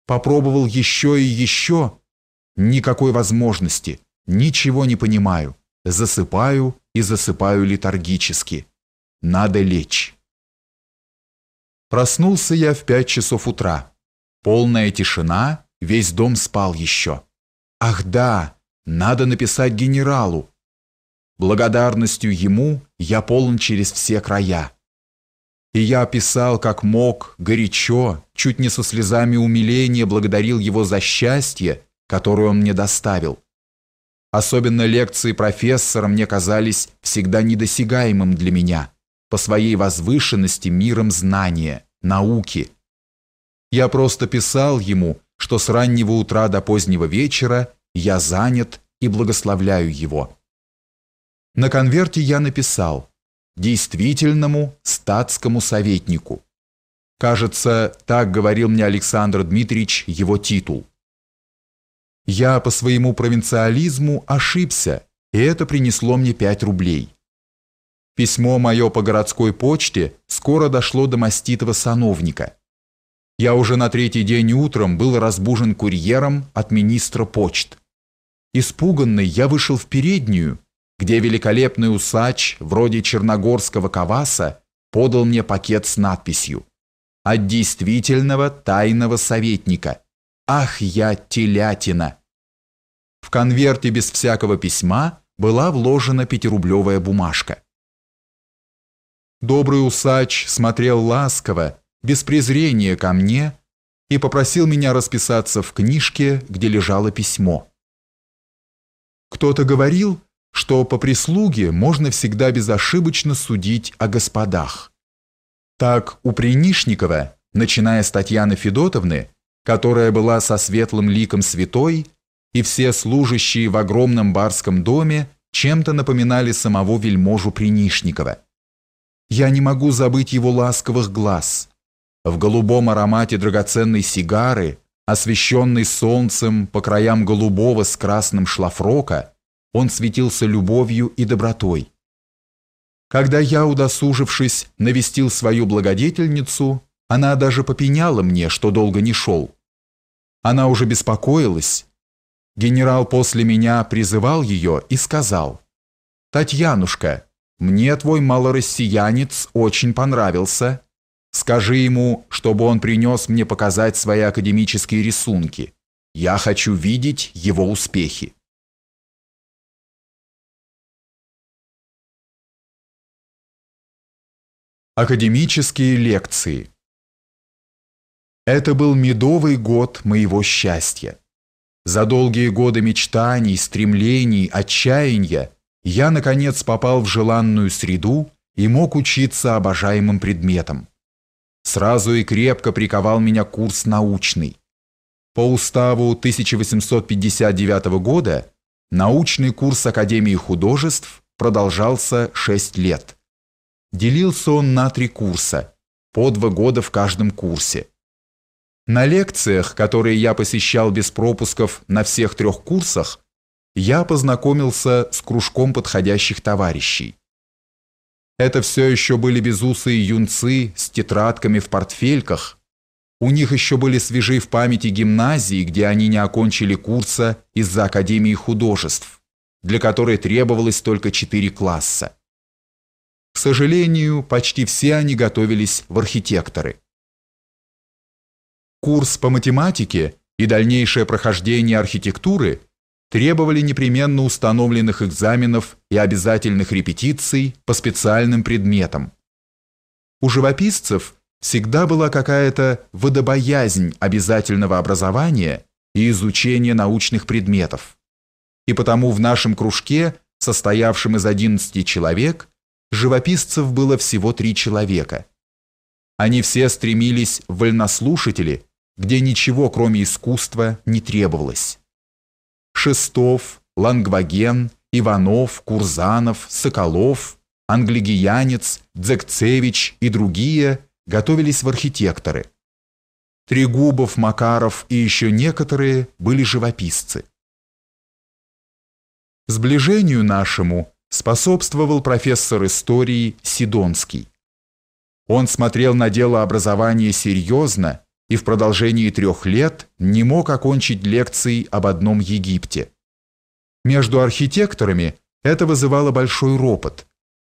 Попробовал еще и еще. Никакой возможности. Ничего не понимаю. Засыпаю и засыпаю летаргически. Надо лечь. Проснулся я в пять часов утра. Полная тишина, весь дом спал еще. Ах да, надо написать генералу. Благодарностью ему я полон через все края. И я писал, как мог, горячо, чуть не со слезами умиления благодарил его за счастье, которое он мне доставил. Особенно лекции профессора мне казались всегда недосягаемым для меня, по своей возвышенности миром знания, науки. Я просто писал ему, что с раннего утра до позднего вечера я занят и благословляю его. На конверте я написал «Действительному статскому советнику». Кажется, так говорил мне Александр Дмитриевич его титул. Я по своему провинциализму ошибся, и это принесло мне 5 рублей. Письмо мое по городской почте скоро дошло до маститого сановника. Я уже на третий день утром был разбужен курьером от министра почт. Испуганный я вышел в переднюю, где великолепный усач, вроде черногорского каваса, подал мне пакет с надписью от действительного тайного советника. Ах, я телятина! В конверте без всякого письма была вложена пятирублевая бумажка. Добрый усач смотрел ласково, без презрения ко мне, и попросил меня расписаться в книжке, где лежало письмо. Кто-то говорил, что по прислуге можно всегда безошибочно судить о господах. Так у Принишникова, начиная с Татьяны Федотовны, которая была со светлым ликом святой, и все служащие в огромном барском доме чем-то напоминали самого вельможу Принишникова. Я не могу забыть его ласковых глаз. В голубом аромате драгоценной сигары, освещенной солнцем по краям голубого с красным шлафрока, он светился любовью и добротой. Когда я, удосужившись, навестил свою благодетельницу, она даже попеняла мне, что долго не шел. Она уже беспокоилась. Генерал после меня призывал ее и сказал, «Татьянушка, мне твой малороссиянец очень понравился. Скажи ему, чтобы он принес мне показать свои академические рисунки. Я хочу видеть его успехи». Академические лекции. Это был медовый год моего счастья. За долгие годы мечтаний, стремлений, отчаяния я, наконец, попал в желанную среду и мог учиться обожаемым предметам. Сразу и крепко приковал меня курс научный. По уставу 1859 года научный курс Академии художеств продолжался 6 лет. Делился он на три курса, по два года в каждом курсе. На лекциях, которые я посещал без пропусков на всех трех курсах, я познакомился с кружком подходящих товарищей. Это все еще были безусые юнцы с тетрадками в портфельках. У них еще были свежи в памяти гимназии, где они не окончили курса из-за Академии художеств, для которой требовалось только четыре класса. К сожалению, почти все они готовились в архитекторы. Курс по математике и дальнейшее прохождение архитектуры требовали непременно установленных экзаменов и обязательных репетиций по специальным предметам. У живописцев всегда была какая-то водобоязнь обязательного образования и изучения научных предметов. И потому в нашем кружке, состоявшем из 11 человек, живописцев было всего три человека. Они все стремились в вольнослушатели, где ничего, кроме искусства, не требовалось. Шестов, Лангваген, Иванов, Курзанов, Соколов, Англигиянец, Дзекцевич и другие готовились в архитекторы. Трегубов, Макаров и еще некоторые были живописцы. Сближению нашему способствовал профессор истории Сидонский. Он смотрел на дело образования серьезно и в продолжении трех лет не мог окончить лекции об одном Египте. Между архитекторами это вызывало большой ропот,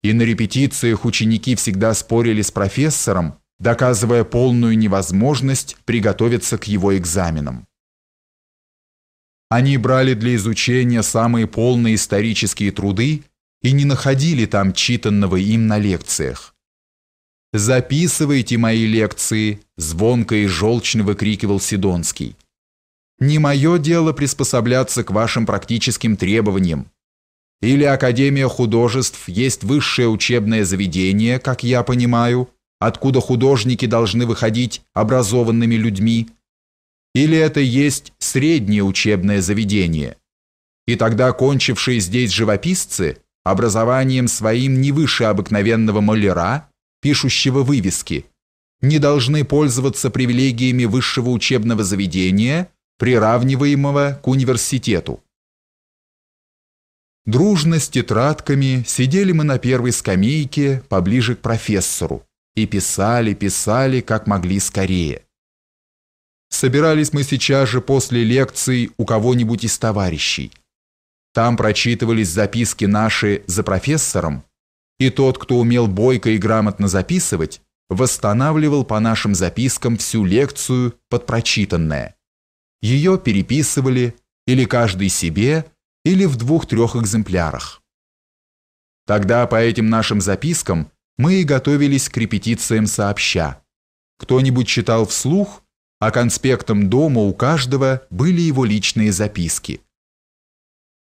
и на репетициях ученики всегда спорили с профессором, доказывая полную невозможность приготовиться к его экзаменам. Они брали для изучения самые полные исторические труды и не находили там читанного им на лекциях. «Записывайте мои лекции», – звонко и желчно выкрикивал Сидонский. «Не мое дело приспосабляться к вашим практическим требованиям. Или Академия художеств есть высшее учебное заведение, как я понимаю, откуда художники должны выходить образованными людьми, или это есть среднее учебное заведение. И тогда кончившие здесь живописцы образованием своим не выше обыкновенного маляра, пишущего вывески, не должны пользоваться привилегиями высшего учебного заведения, приравниваемого к университету. Дружно с тетрадками сидели мы на первой скамейке поближе к профессору и писали, писали, как могли скорее. Собирались мы сейчас же после лекций у кого-нибудь из товарищей – там прочитывались записки наши за профессором, и тот, кто умел бойко и грамотно записывать, восстанавливал по нашим запискам всю лекцию под прочитанное. Ее переписывали или каждый себе, или в двух-трех экземплярах. Тогда по этим нашим запискам мы и готовились к репетициям сообща. Кто-нибудь читал вслух, а конспектом дома у каждого были его личные записки.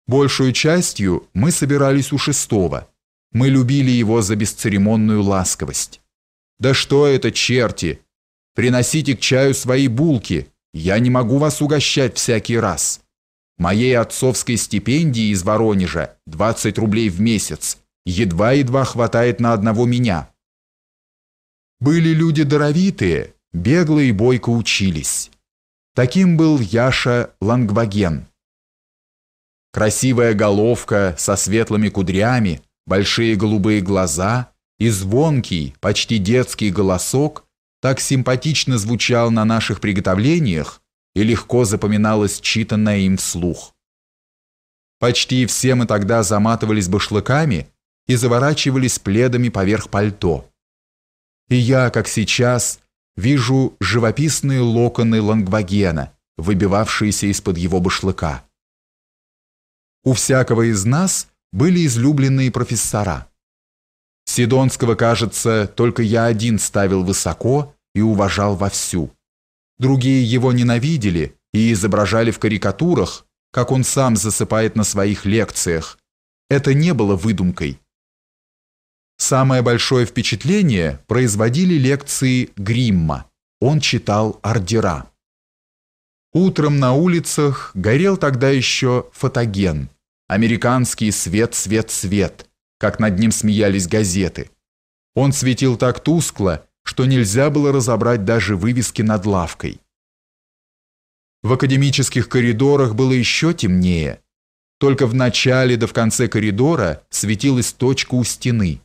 Большую частью мы собирались у шестого. Мы любили его за бесцеремонную ласковость. «Да что это, черти! Приносите к чаю свои булки, я не могу вас угощать всякий раз. Моей отцовской стипендии из Воронежа 20 рублей в месяц едва-едва хватает на одного меня». Были люди даровитые, бегло и бойко учились. Таким был Яша Лангваген – красивая головка со светлыми кудрями, большие голубые глаза и звонкий, почти детский голосок так симпатично звучал на наших приготовлениях и легко запоминалось читанное им вслух. Почти все мы тогда заматывались башлыками и заворачивались пледами поверх пальто. И я, как сейчас, вижу живописные локоны Лангвагена, выбивавшиеся из-под его башлыка. У всякого из нас были излюбленные профессора. Сидонского, кажется, только я один ставил высоко и уважал вовсю. Другие его ненавидели и изображали в карикатурах, как он сам засыпает на своих лекциях. Это не было выдумкой. Самое большое впечатление производили лекции Гримма. Он читал ордера. Утром на улицах горел тогда еще фотоген – Американский свет, свет, свет, как над ним смеялись газеты. Он светил так тускло, что нельзя было разобрать даже вывески над лавкой. В академических коридорах было еще темнее. Только в начале да в конце коридора светилась точка у стены,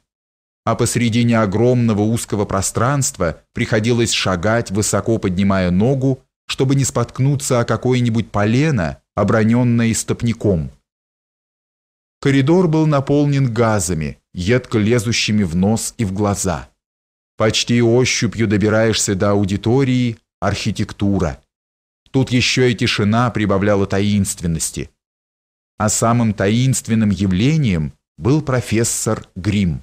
а посредине огромного узкого пространства приходилось шагать, высоко поднимая ногу, чтобы не споткнуться о какое-нибудь полено, оброненное истопником. Коридор был наполнен газами, едко лезущими в нос и в глаза. Почти ощупью добираешься до аудитории «Архитектура». Тут еще и тишина прибавляла таинственности. А самым таинственным явлением был профессор Грим.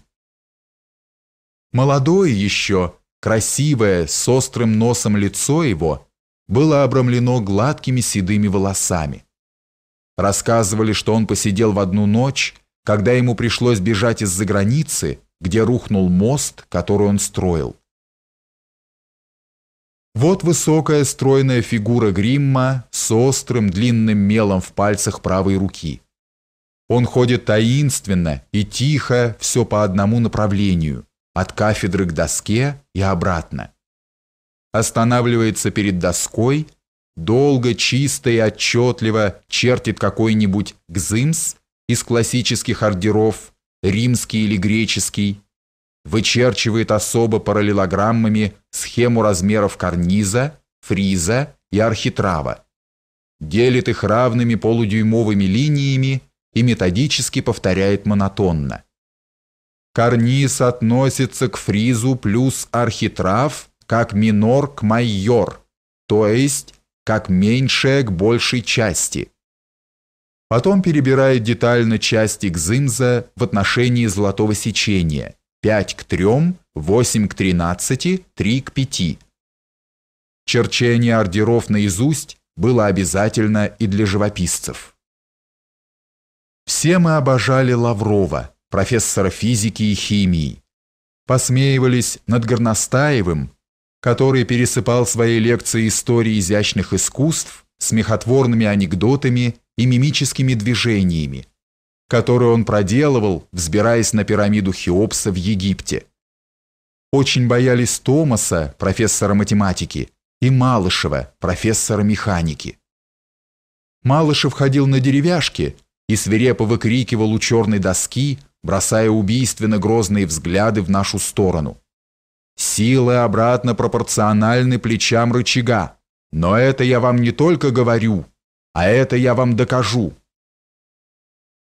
Молодое еще, красивое, с острым носом лицо его было обрамлено гладкими седыми волосами. Рассказывали, что он посидел в одну ночь, когда ему пришлось бежать из-за границы, где рухнул мост, который он строил. Вот высокая стройная фигура Гримма с острым длинным мелом в пальцах правой руки. Он ходит таинственно и тихо все по одному направлению, от кафедры к доске и обратно. Останавливается перед доской долго, чисто и отчетливо чертит какой-нибудь «гзымс» из классических ордеров, римский или греческий, вычерчивает особо параллелограммами схему размеров карниза, фриза и архитрава, делит их равными полудюймовыми линиями и методически повторяет монотонно. Карниз относится к фризу плюс архитрав как минор к майор, то есть как меньшее к большей части. Потом перебирает детально части Гзымза в отношении золотого сечения 5 к 3, 8 к 13, 3 к 5. Черчение ордеров наизусть было обязательно и для живописцев. Все мы обожали Лаврова, профессора физики и химии. Посмеивались над Горностаевым, который пересыпал свои лекции истории изящных искусств смехотворными анекдотами и мимическими движениями, которые он проделывал, взбираясь на пирамиду Хеопса в Египте. Очень боялись Томаса, профессора математики, и Малышева, профессора механики. Малышев ходил на деревяшке и свирепо выкрикивал у черной доски, бросая убийственно грозные взгляды в нашу сторону. Силы обратно пропорциональны плечам рычага. Но это я вам не только говорю, а это я вам докажу.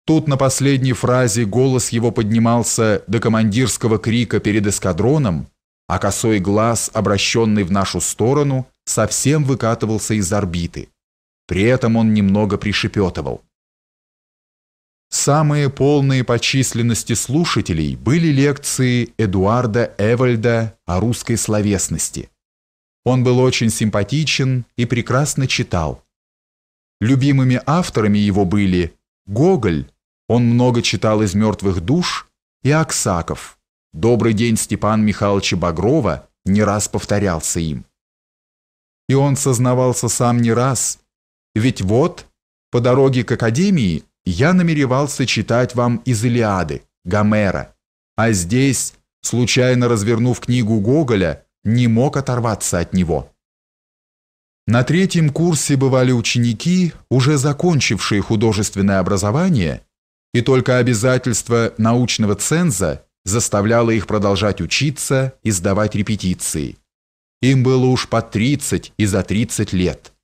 Тут на последней фразе голос его поднимался до командирского крика перед эскадроном, а косой глаз, обращенный в нашу сторону, совсем выкатывался из орбиты. При этом он немного пришепетывал. Самые полные по численности слушателей были лекции Эдуарда Эвальда о русской словесности. Он был очень симпатичен и прекрасно читал. Любимыми авторами его были Гоголь, он много читал из «Мертвых душ», и Аксаков. Добрый день Степан Михайловича Багрова не раз повторялся им. И он сознавался сам не раз, ведь вот, по дороге к академии я намеревался читать вам из Илиады, Гомера, а здесь, случайно развернув книгу Гоголя, не мог оторваться от него. На третьем курсе бывали ученики, уже закончившие художественное образование, и только обязательство научного ценза заставляло их продолжать учиться и сдавать репетиции. Им было уж по 30 и за 30 лет.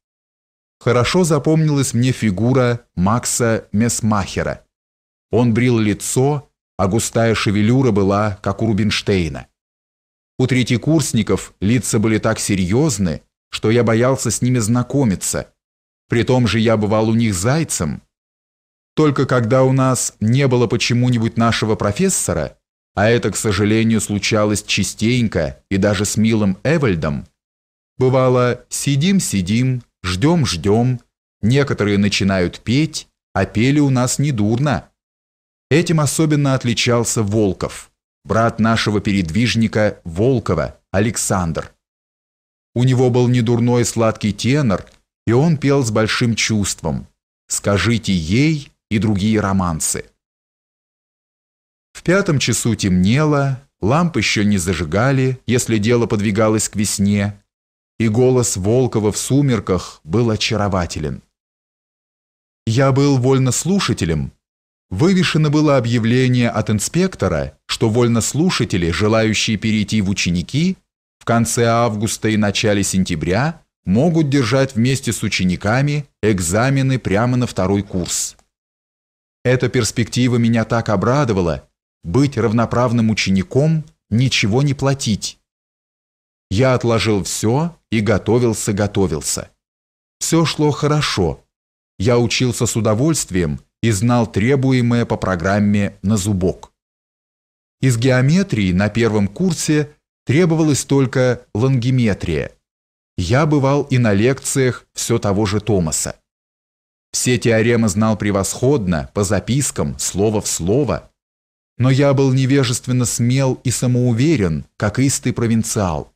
Хорошо запомнилась мне фигура Макса Месмахера. Он брил лицо, а густая шевелюра была, как у Рубинштейна. У третьекурсников лица были так серьезны, что я боялся с ними знакомиться. При том же я бывал у них зайцем. Только когда у нас не было почему-нибудь нашего профессора, а это, к сожалению, случалось частенько и даже с милым Эвальдом, бывало «сидим-сидим», Ждем, ждем. Некоторые начинают петь, а пели у нас недурно. Этим особенно отличался Волков, брат нашего передвижника Волкова, Александр. У него был недурной сладкий тенор, и он пел с большим чувством «Скажите ей» и другие романсы. В пятом часу темнело, ламп еще не зажигали, если дело подвигалось к весне, и голос Волкова в сумерках был очарователен. Я был вольнослушателем. Вывешено было объявление от инспектора, что вольнослушатели, желающие перейти в ученики, в конце августа и начале сентября могут держать вместе с учениками экзамены прямо на второй курс. Эта перспектива меня так обрадовала – быть равноправным учеником, ничего не платить. Я отложил все и готовился, готовился. Все шло хорошо. Я учился с удовольствием и знал требуемое по программе на зубок. Из геометрии на первом курсе требовалась только лонгиметрия. Я бывал и на лекциях все того же Томаса. Все теоремы знал превосходно, по запискам, слово в слово. Но я был невежественно смел и самоуверен, как истый провинциал.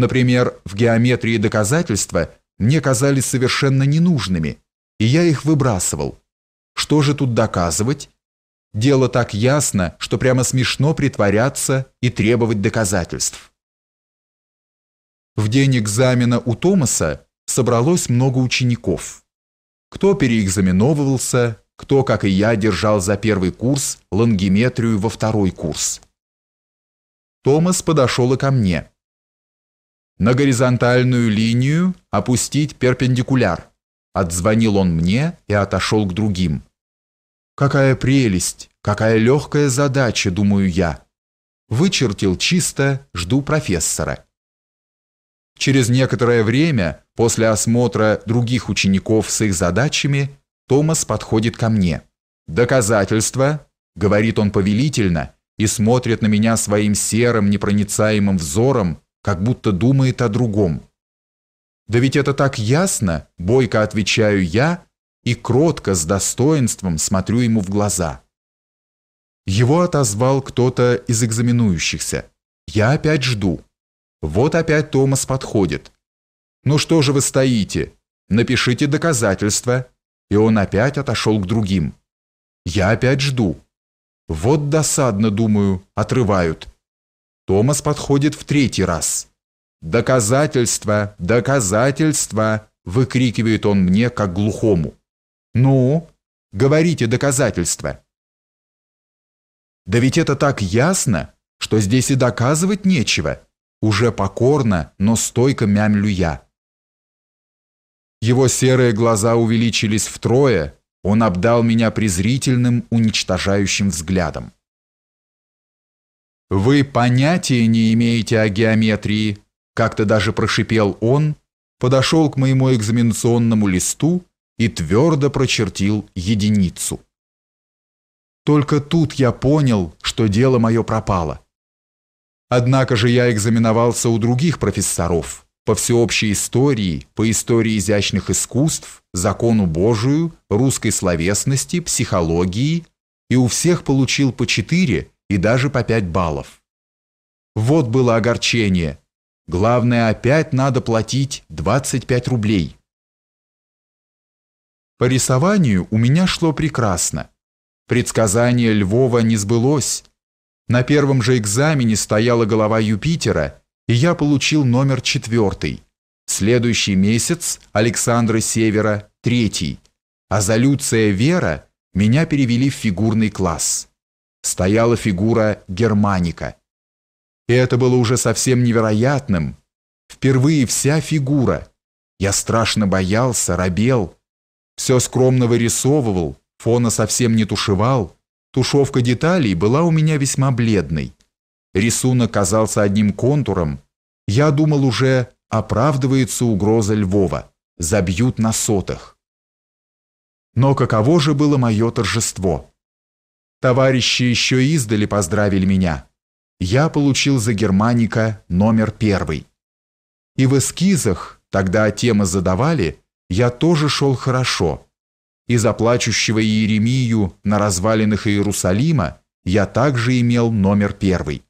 Например, в геометрии доказательства мне казались совершенно ненужными, и я их выбрасывал. Что же тут доказывать? Дело так ясно, что прямо смешно притворяться и требовать доказательств. В день экзамена у Томаса собралось много учеников. Кто переэкзаменовывался, кто, как и я, держал за первый курс лонгиметрию во второй курс. Томас подошел и ко мне. На горизонтальную линию опустить перпендикуляр. Отзвонил он мне и отошел к другим. Какая прелесть, какая легкая задача, думаю я. Вычертил чисто, жду профессора. Через некоторое время, после осмотра других учеников с их задачами, Томас подходит ко мне. Доказательство, говорит он повелительно, и смотрит на меня своим серым непроницаемым взором, как будто думает о другом. «Да ведь это так ясно!» – бойко отвечаю я и кротко, с достоинством смотрю ему в глаза. Его отозвал кто-то из экзаменующихся. Я опять жду. Вот опять Томас подходит. «Ну что же вы стоите? Напишите доказательства!» И он опять отошел к другим. Я опять жду. Вот досадно, думаю, отрывают. Томас подходит в третий раз. «Доказательства! Доказательства!» – выкрикивает он мне, как глухому. «Ну, говорите доказательства!» «Да ведь это так ясно, что здесь и доказывать нечего!» Уже покорно, но стойко мямлю я. Его серые глаза увеличились втрое, он обдал меня презрительным, уничтожающим взглядом. «Вы понятия не имеете о геометрии», – как-то даже прошипел он, подошел к моему экзаменационному листу и твердо прочертил единицу. Только тут я понял, что дело мое пропало. Однако же я экзаменовался у других профессоров по всеобщей истории, по истории изящных искусств, закону Божию, русской словесности, психологии, и у всех получил по четыре – и даже по 5 баллов. Вот было огорчение. Главное, опять надо платить 25 рублей. По рисованию у меня шло прекрасно. Предсказание Львова не сбылось. На первом же экзамене стояла голова Юпитера, и я получил номер четвертый. Следующий месяц Александра Севера – третий, а за Люция Вера меня перевели в фигурный класс стояла фигура Германика. И это было уже совсем невероятным. Впервые вся фигура. Я страшно боялся, робел. Все скромно вырисовывал, фона совсем не тушевал. Тушевка деталей была у меня весьма бледной. Рисунок казался одним контуром. Я думал уже, оправдывается угроза Львова. Забьют на сотах. Но каково же было мое торжество? Товарищи еще издали поздравили меня. Я получил за германика номер первый. И в эскизах, тогда темы задавали, я тоже шел хорошо. И за плачущего Иеремию на развалинах Иерусалима я также имел номер первый.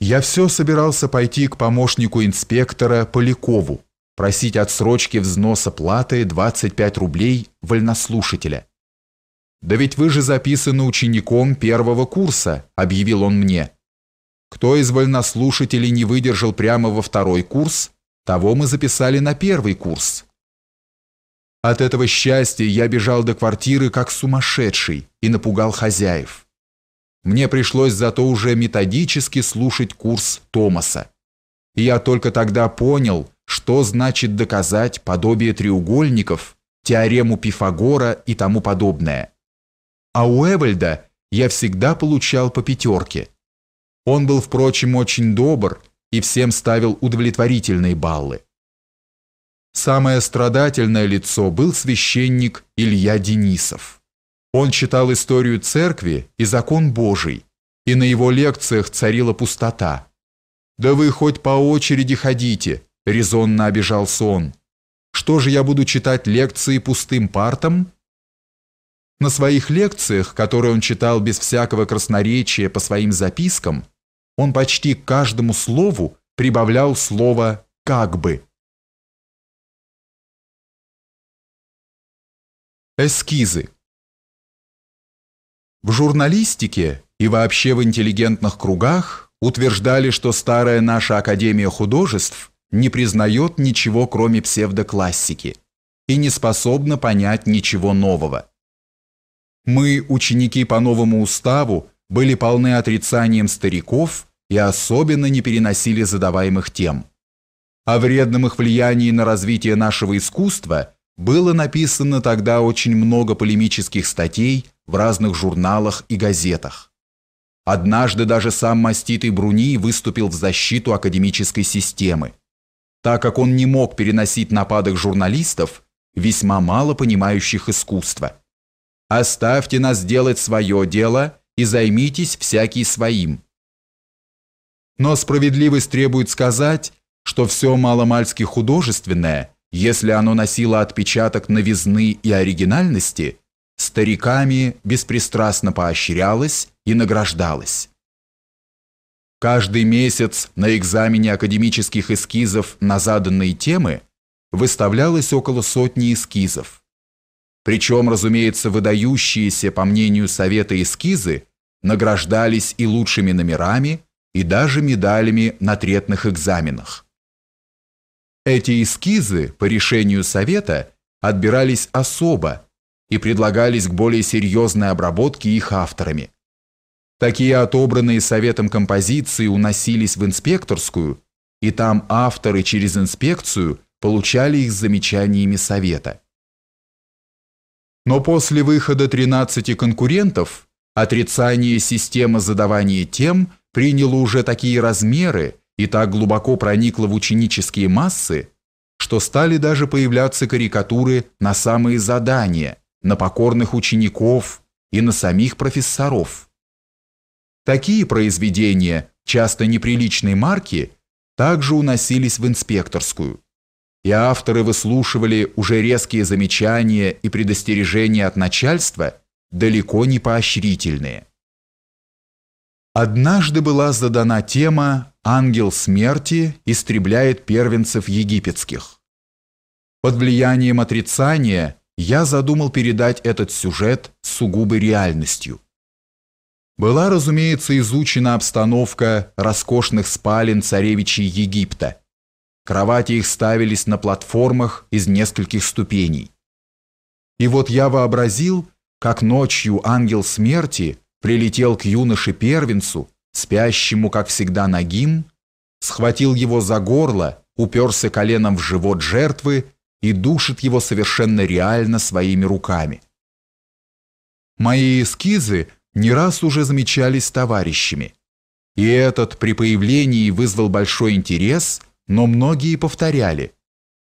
Я все собирался пойти к помощнику инспектора Полякову, просить отсрочки взноса платы 25 рублей вольнослушателя. «Да ведь вы же записаны учеником первого курса», — объявил он мне. «Кто из вольнослушателей не выдержал прямо во второй курс, того мы записали на первый курс». От этого счастья я бежал до квартиры как сумасшедший и напугал хозяев. Мне пришлось зато уже методически слушать курс Томаса. И я только тогда понял, что значит доказать подобие треугольников, теорему Пифагора и тому подобное а у Эвальда я всегда получал по пятерке. Он был, впрочем, очень добр и всем ставил удовлетворительные баллы. Самое страдательное лицо был священник Илья Денисов. Он читал историю церкви и закон Божий, и на его лекциях царила пустота. «Да вы хоть по очереди ходите», — резонно обижался он. «Что же я буду читать лекции пустым партам?» На своих лекциях, которые он читал без всякого красноречия по своим запискам, он почти к каждому слову прибавлял слово «как бы». Эскизы В журналистике и вообще в интеллигентных кругах утверждали, что старая наша Академия художеств не признает ничего, кроме псевдоклассики, и не способна понять ничего нового. Мы, ученики по новому уставу, были полны отрицанием стариков и особенно не переносили задаваемых тем. О вредном их влиянии на развитие нашего искусства было написано тогда очень много полемических статей в разных журналах и газетах. Однажды даже сам маститый Бруни выступил в защиту академической системы. Так как он не мог переносить нападок журналистов, весьма мало понимающих искусство. Оставьте нас делать свое дело и займитесь всякий своим. Но справедливость требует сказать, что все маломальски художественное, если оно носило отпечаток новизны и оригинальности, стариками беспристрастно поощрялось и награждалось. Каждый месяц на экзамене академических эскизов на заданные темы выставлялось около сотни эскизов. Причем, разумеется, выдающиеся, по мнению Совета, эскизы награждались и лучшими номерами, и даже медалями на третных экзаменах. Эти эскизы, по решению Совета, отбирались особо и предлагались к более серьезной обработке их авторами. Такие отобранные Советом композиции уносились в инспекторскую, и там авторы через инспекцию получали их замечаниями Совета. Но после выхода 13 конкурентов отрицание системы задавания тем приняло уже такие размеры и так глубоко проникло в ученические массы, что стали даже появляться карикатуры на самые задания, на покорных учеников и на самих профессоров. Такие произведения, часто неприличной марки, также уносились в инспекторскую и авторы выслушивали уже резкие замечания и предостережения от начальства, далеко не поощрительные. Однажды была задана тема «Ангел смерти истребляет первенцев египетских». Под влиянием отрицания я задумал передать этот сюжет сугубой реальностью. Была, разумеется, изучена обстановка роскошных спален царевичей Египта – Кровати их ставились на платформах из нескольких ступеней. И вот я вообразил, как ночью ангел смерти прилетел к юноше-первенцу, спящему, как всегда, нагим, схватил его за горло, уперся коленом в живот жертвы и душит его совершенно реально своими руками. Мои эскизы не раз уже замечались товарищами, и этот при появлении вызвал большой интерес – но многие повторяли.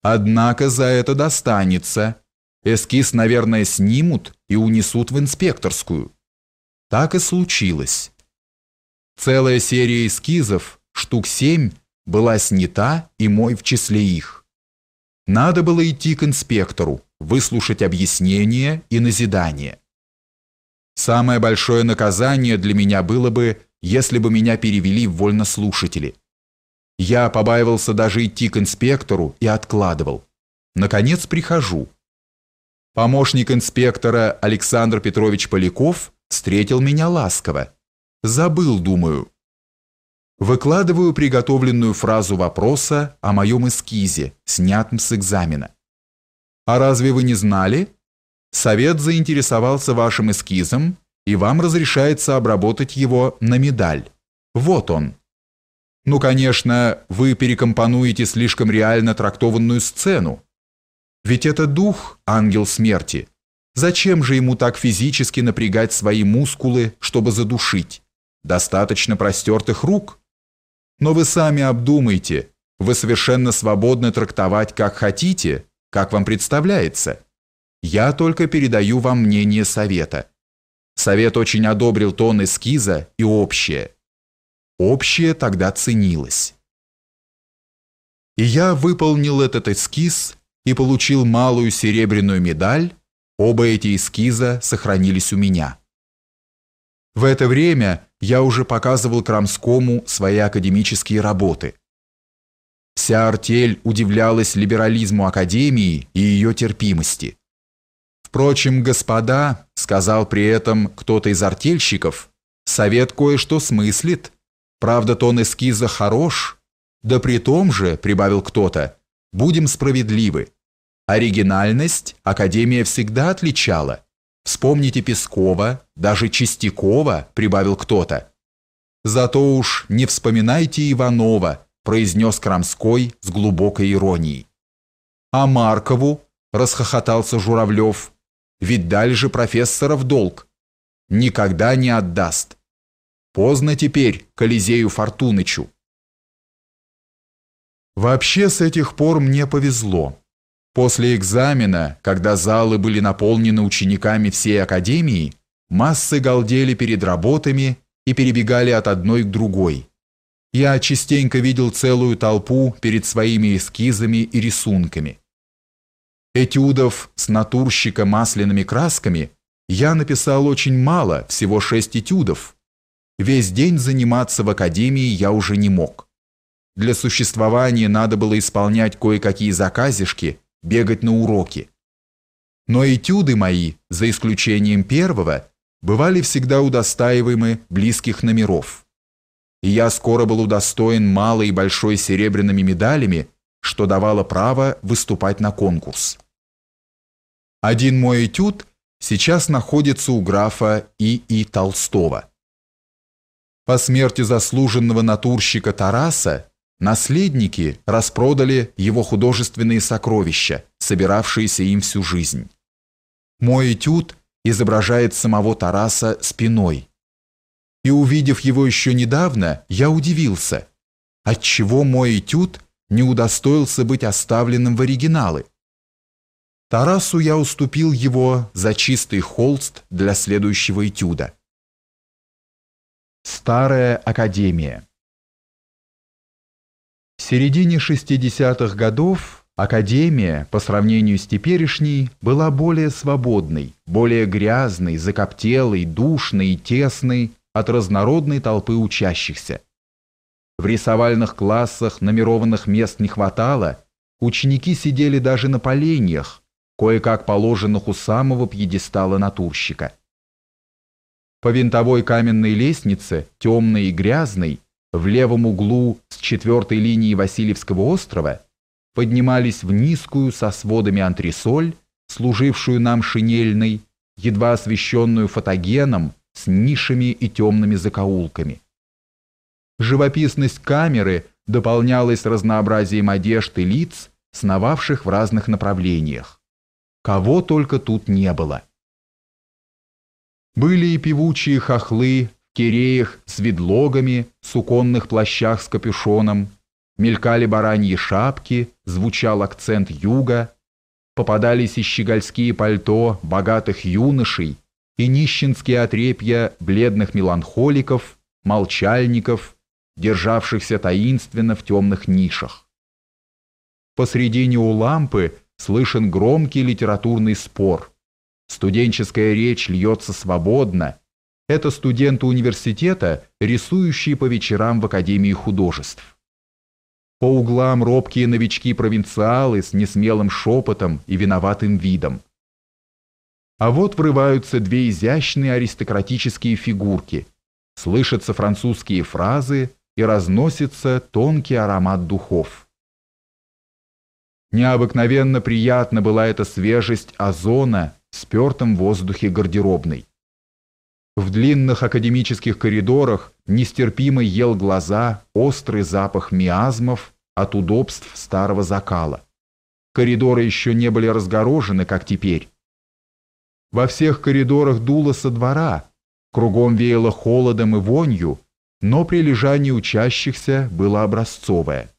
Однако за это достанется. Эскиз, наверное, снимут и унесут в инспекторскую. Так и случилось. Целая серия эскизов, штук семь, была снята и мой в числе их. Надо было идти к инспектору, выслушать объяснение и назидание. Самое большое наказание для меня было бы, если бы меня перевели в вольнослушатели. Я побаивался даже идти к инспектору и откладывал. Наконец прихожу. Помощник инспектора Александр Петрович Поляков встретил меня ласково. Забыл, думаю. Выкладываю приготовленную фразу вопроса о моем эскизе, снятом с экзамена. «А разве вы не знали? Совет заинтересовался вашим эскизом, и вам разрешается обработать его на медаль. Вот он». Ну, конечно, вы перекомпонуете слишком реально трактованную сцену. Ведь это дух, ангел смерти. Зачем же ему так физически напрягать свои мускулы, чтобы задушить? Достаточно простертых рук. Но вы сами обдумайте. Вы совершенно свободны трактовать, как хотите, как вам представляется. Я только передаю вам мнение совета. Совет очень одобрил тон эскиза и общее. Общее тогда ценилось. И я выполнил этот эскиз и получил малую серебряную медаль. Оба эти эскиза сохранились у меня. В это время я уже показывал Крамскому свои академические работы. Вся артель удивлялась либерализму Академии и ее терпимости. «Впрочем, господа», — сказал при этом кто-то из артельщиков, — «совет кое-что смыслит, Правда, тон эскиза хорош. Да при том же, прибавил кто-то, будем справедливы. Оригинальность Академия всегда отличала. Вспомните Пескова, даже Чистякова, прибавил кто-то. Зато уж не вспоминайте Иванова, произнес Крамской с глубокой иронией. А Маркову, расхохотался Журавлев, ведь дали же профессора в долг. Никогда не отдаст. Поздно теперь Колизею Фортунычу. Вообще с этих пор мне повезло. После экзамена, когда залы были наполнены учениками всей академии, массы галдели перед работами и перебегали от одной к другой. Я частенько видел целую толпу перед своими эскизами и рисунками. Этюдов с натурщика масляными красками я написал очень мало, всего шесть этюдов, Весь день заниматься в академии я уже не мог. Для существования надо было исполнять кое-какие заказишки, бегать на уроки. Но этюды мои, за исключением первого, бывали всегда удостаиваемы близких номеров. И я скоро был удостоен малой и большой серебряными медалями, что давало право выступать на конкурс. Один мой этюд сейчас находится у графа И.И. И. Толстого. По смерти заслуженного натурщика Тараса наследники распродали его художественные сокровища, собиравшиеся им всю жизнь. Мой этюд изображает самого Тараса спиной. И увидев его еще недавно, я удивился, отчего мой этюд не удостоился быть оставленным в оригиналы. Тарасу я уступил его за чистый холст для следующего этюда – Старая академия. В середине 60-х годов академия, по сравнению с теперешней, была более свободной, более грязной, закоптелой, душной и тесной от разнородной толпы учащихся. В рисовальных классах номерованных мест не хватало, ученики сидели даже на поленьях, кое-как положенных у самого пьедестала натурщика – по винтовой каменной лестнице, темной и грязной, в левом углу с четвертой линии Васильевского острова поднимались в низкую со сводами антресоль, служившую нам шинельной, едва освещенную фотогеном с нишами и темными закоулками. Живописность камеры дополнялась разнообразием одежд и лиц, сновавших в разных направлениях. Кого только тут не было. Были и певучие хохлы в киреях с ведлогами, суконных плащах с капюшоном, мелькали бараньи шапки, звучал акцент юга, попадались и щегольские пальто богатых юношей, и нищенские отрепья бледных меланхоликов, молчальников, державшихся таинственно в темных нишах. Посредине у лампы слышен громкий литературный спор – Студенческая речь льется свободно. Это студенты университета, рисующие по вечерам в Академии художеств. По углам робкие новички-провинциалы с несмелым шепотом и виноватым видом. А вот врываются две изящные аристократические фигурки. Слышатся французские фразы и разносится тонкий аромат духов. Необыкновенно приятна была эта свежесть озона – спертом воздухе гардеробной. В длинных академических коридорах нестерпимо ел глаза острый запах миазмов от удобств старого закала. Коридоры еще не были разгорожены, как теперь. Во всех коридорах дуло со двора, кругом веяло холодом и вонью, но прилежание учащихся было образцовое.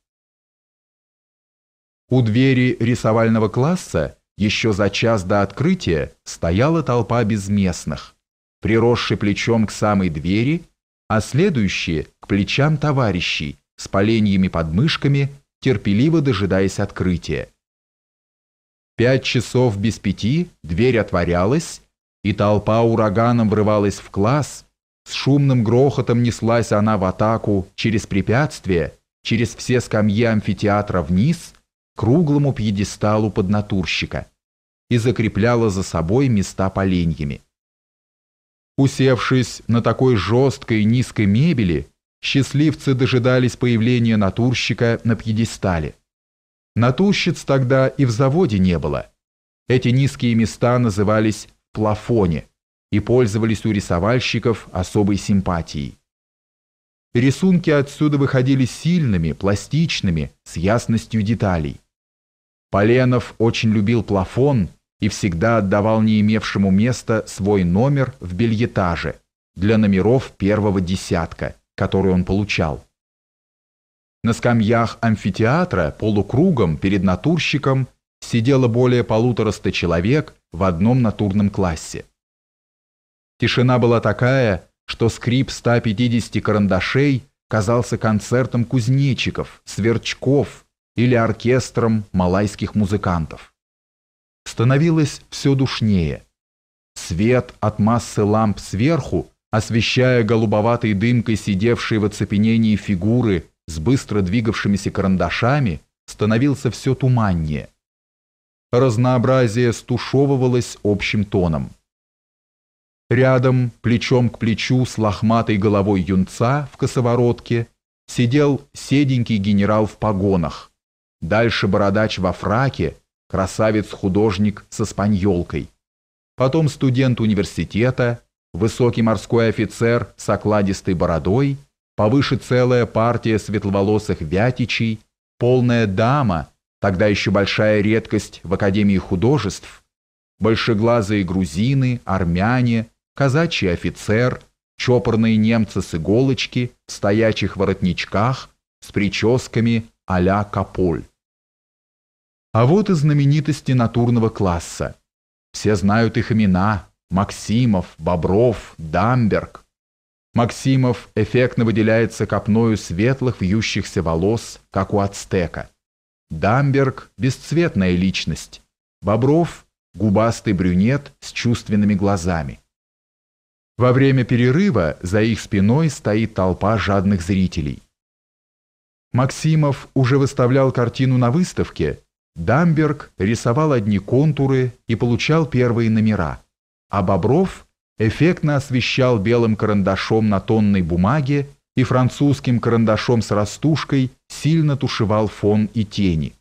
У двери рисовального класса еще за час до открытия стояла толпа безместных, приросший плечом к самой двери, а следующие – к плечам товарищей, с поленьями под мышками, терпеливо дожидаясь открытия. Пять часов без пяти дверь отворялась, и толпа ураганом врывалась в класс, с шумным грохотом неслась она в атаку через препятствия, через все скамьи амфитеатра вниз – к круглому пьедесталу поднатурщика и закрепляла за собой места поленьями. Усевшись на такой жесткой низкой мебели, счастливцы дожидались появления натурщика на пьедестале. Натурщиц тогда и в заводе не было. Эти низкие места назывались плафоне и пользовались у рисовальщиков особой симпатией. Рисунки отсюда выходили сильными, пластичными, с ясностью деталей. Поленов очень любил плафон и всегда отдавал не имевшему места свой номер в бельетаже для номеров первого десятка, который он получал. На скамьях амфитеатра полукругом перед натурщиком сидело более полутораста человек в одном натурном классе. Тишина была такая, что скрип 150 карандашей казался концертом кузнечиков, сверчков или оркестром малайских музыкантов становилось все душнее. Свет от массы ламп сверху, освещая голубоватой дымкой сидевшие в оцепенении фигуры с быстро двигавшимися карандашами, становился все туманнее. Разнообразие стушевывалось общим тоном. Рядом, плечом к плечу с лохматой головой юнца в косоворотке, сидел седенький генерал в погонах. Дальше бородач во фраке красавец-художник со спаньолкой, потом студент университета, высокий морской офицер с окладистой бородой, повыше целая партия светловолосых вятичей, полная дама, тогда еще большая редкость в Академии художеств, большеглазые грузины, армяне, казачий офицер, чопорные немцы с иголочки, в стоячих воротничках, с прическами а-ля Каполь. А вот и знаменитости натурного класса. Все знают их имена – Максимов, Бобров, Дамберг. Максимов эффектно выделяется копною светлых вьющихся волос, как у ацтека. Дамберг – бесцветная личность. Бобров – губастый брюнет с чувственными глазами. Во время перерыва за их спиной стоит толпа жадных зрителей. Максимов уже выставлял картину на выставке – Дамберг рисовал одни контуры и получал первые номера, а Бобров эффектно освещал белым карандашом на тонной бумаге и французским карандашом с растушкой сильно тушевал фон и тени.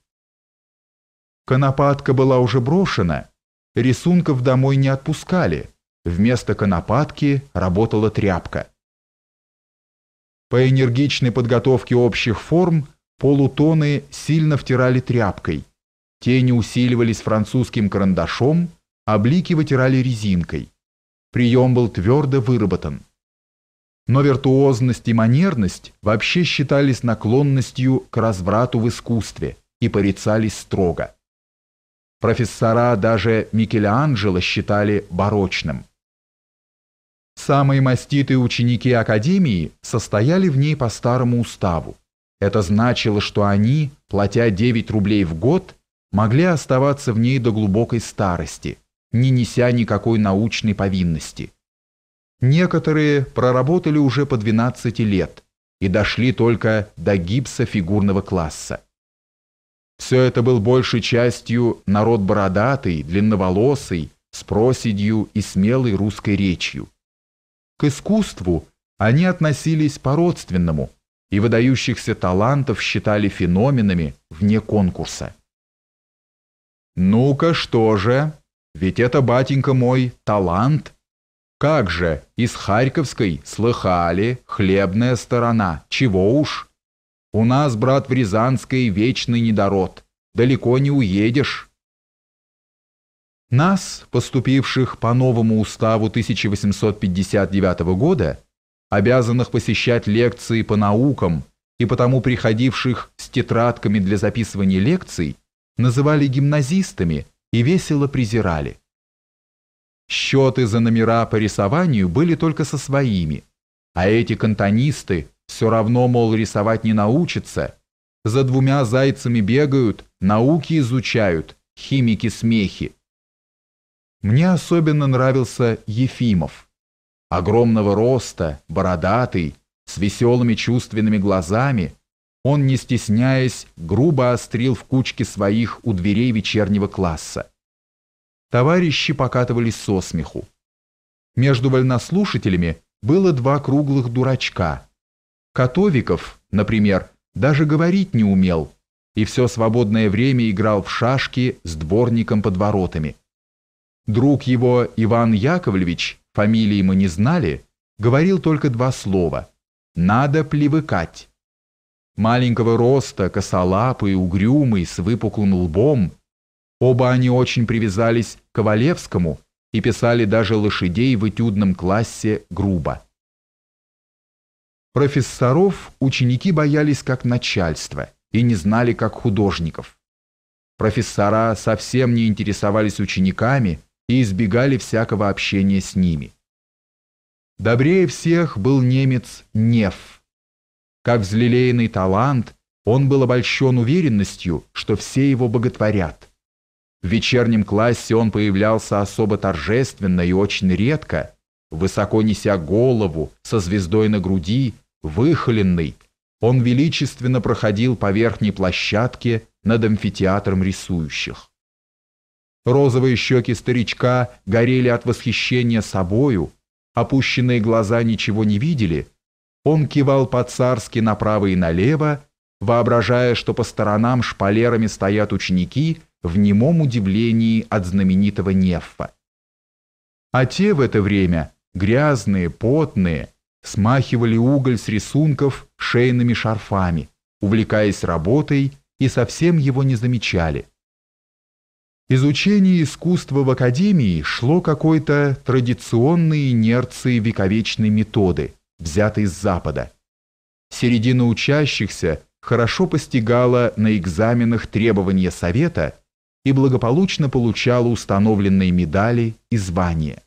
Конопатка была уже брошена, рисунков домой не отпускали, вместо конопатки работала тряпка. По энергичной подготовке общих форм полутоны сильно втирали тряпкой, Тени усиливались французским карандашом, а блики вытирали резинкой. Прием был твердо выработан. Но виртуозность и манерность вообще считались наклонностью к разврату в искусстве и порицались строго. Профессора даже Микеланджело считали барочным. Самые маститые ученики Академии состояли в ней по старому уставу. Это значило, что они, платя 9 рублей в год, могли оставаться в ней до глубокой старости, не неся никакой научной повинности. Некоторые проработали уже по 12 лет и дошли только до гипса фигурного класса. Все это был большей частью народ бородатый, длинноволосый, с проседью и смелой русской речью. К искусству они относились по-родственному и выдающихся талантов считали феноменами вне конкурса. «Ну-ка, что же? Ведь это, батенька мой, талант!» «Как же, из Харьковской слыхали, хлебная сторона, чего уж!» «У нас, брат, в Рязанской вечный недород, далеко не уедешь!» Нас, поступивших по новому уставу 1859 года, обязанных посещать лекции по наукам и потому приходивших с тетрадками для записывания лекций, называли гимназистами и весело презирали. Счеты за номера по рисованию были только со своими, а эти кантонисты все равно, мол, рисовать не научатся, за двумя зайцами бегают, науки изучают, химики-смехи. Мне особенно нравился Ефимов. Огромного роста, бородатый, с веселыми чувственными глазами – он, не стесняясь, грубо острил в кучке своих у дверей вечернего класса. Товарищи покатывались со смеху. Между вольнослушателями было два круглых дурачка. Котовиков, например, даже говорить не умел и все свободное время играл в шашки с дворником под воротами. Друг его Иван Яковлевич, фамилии мы не знали, говорил только два слова «надо плевыкать» маленького роста, косолапый, угрюмый, с выпуклым лбом. Оба они очень привязались к Ковалевскому и писали даже лошадей в этюдном классе грубо. Профессоров ученики боялись как начальство и не знали как художников. Профессора совсем не интересовались учениками и избегали всякого общения с ними. Добрее всех был немец Неф как взлелеянный талант, он был обольщен уверенностью, что все его боготворят. В вечернем классе он появлялся особо торжественно и очень редко, высоко неся голову, со звездой на груди, выхоленный. Он величественно проходил по верхней площадке над амфитеатром рисующих. Розовые щеки старичка горели от восхищения собою, опущенные глаза ничего не видели – он кивал по-царски направо и налево, воображая, что по сторонам шпалерами стоят ученики в немом удивлении от знаменитого Нефа. А те в это время, грязные, потные, смахивали уголь с рисунков шейными шарфами, увлекаясь работой и совсем его не замечали. Изучение искусства в академии шло какой-то традиционной инерции вековечной методы – взятый с Запада. Середина учащихся хорошо постигала на экзаменах требования Совета и благополучно получала установленные медали и звания.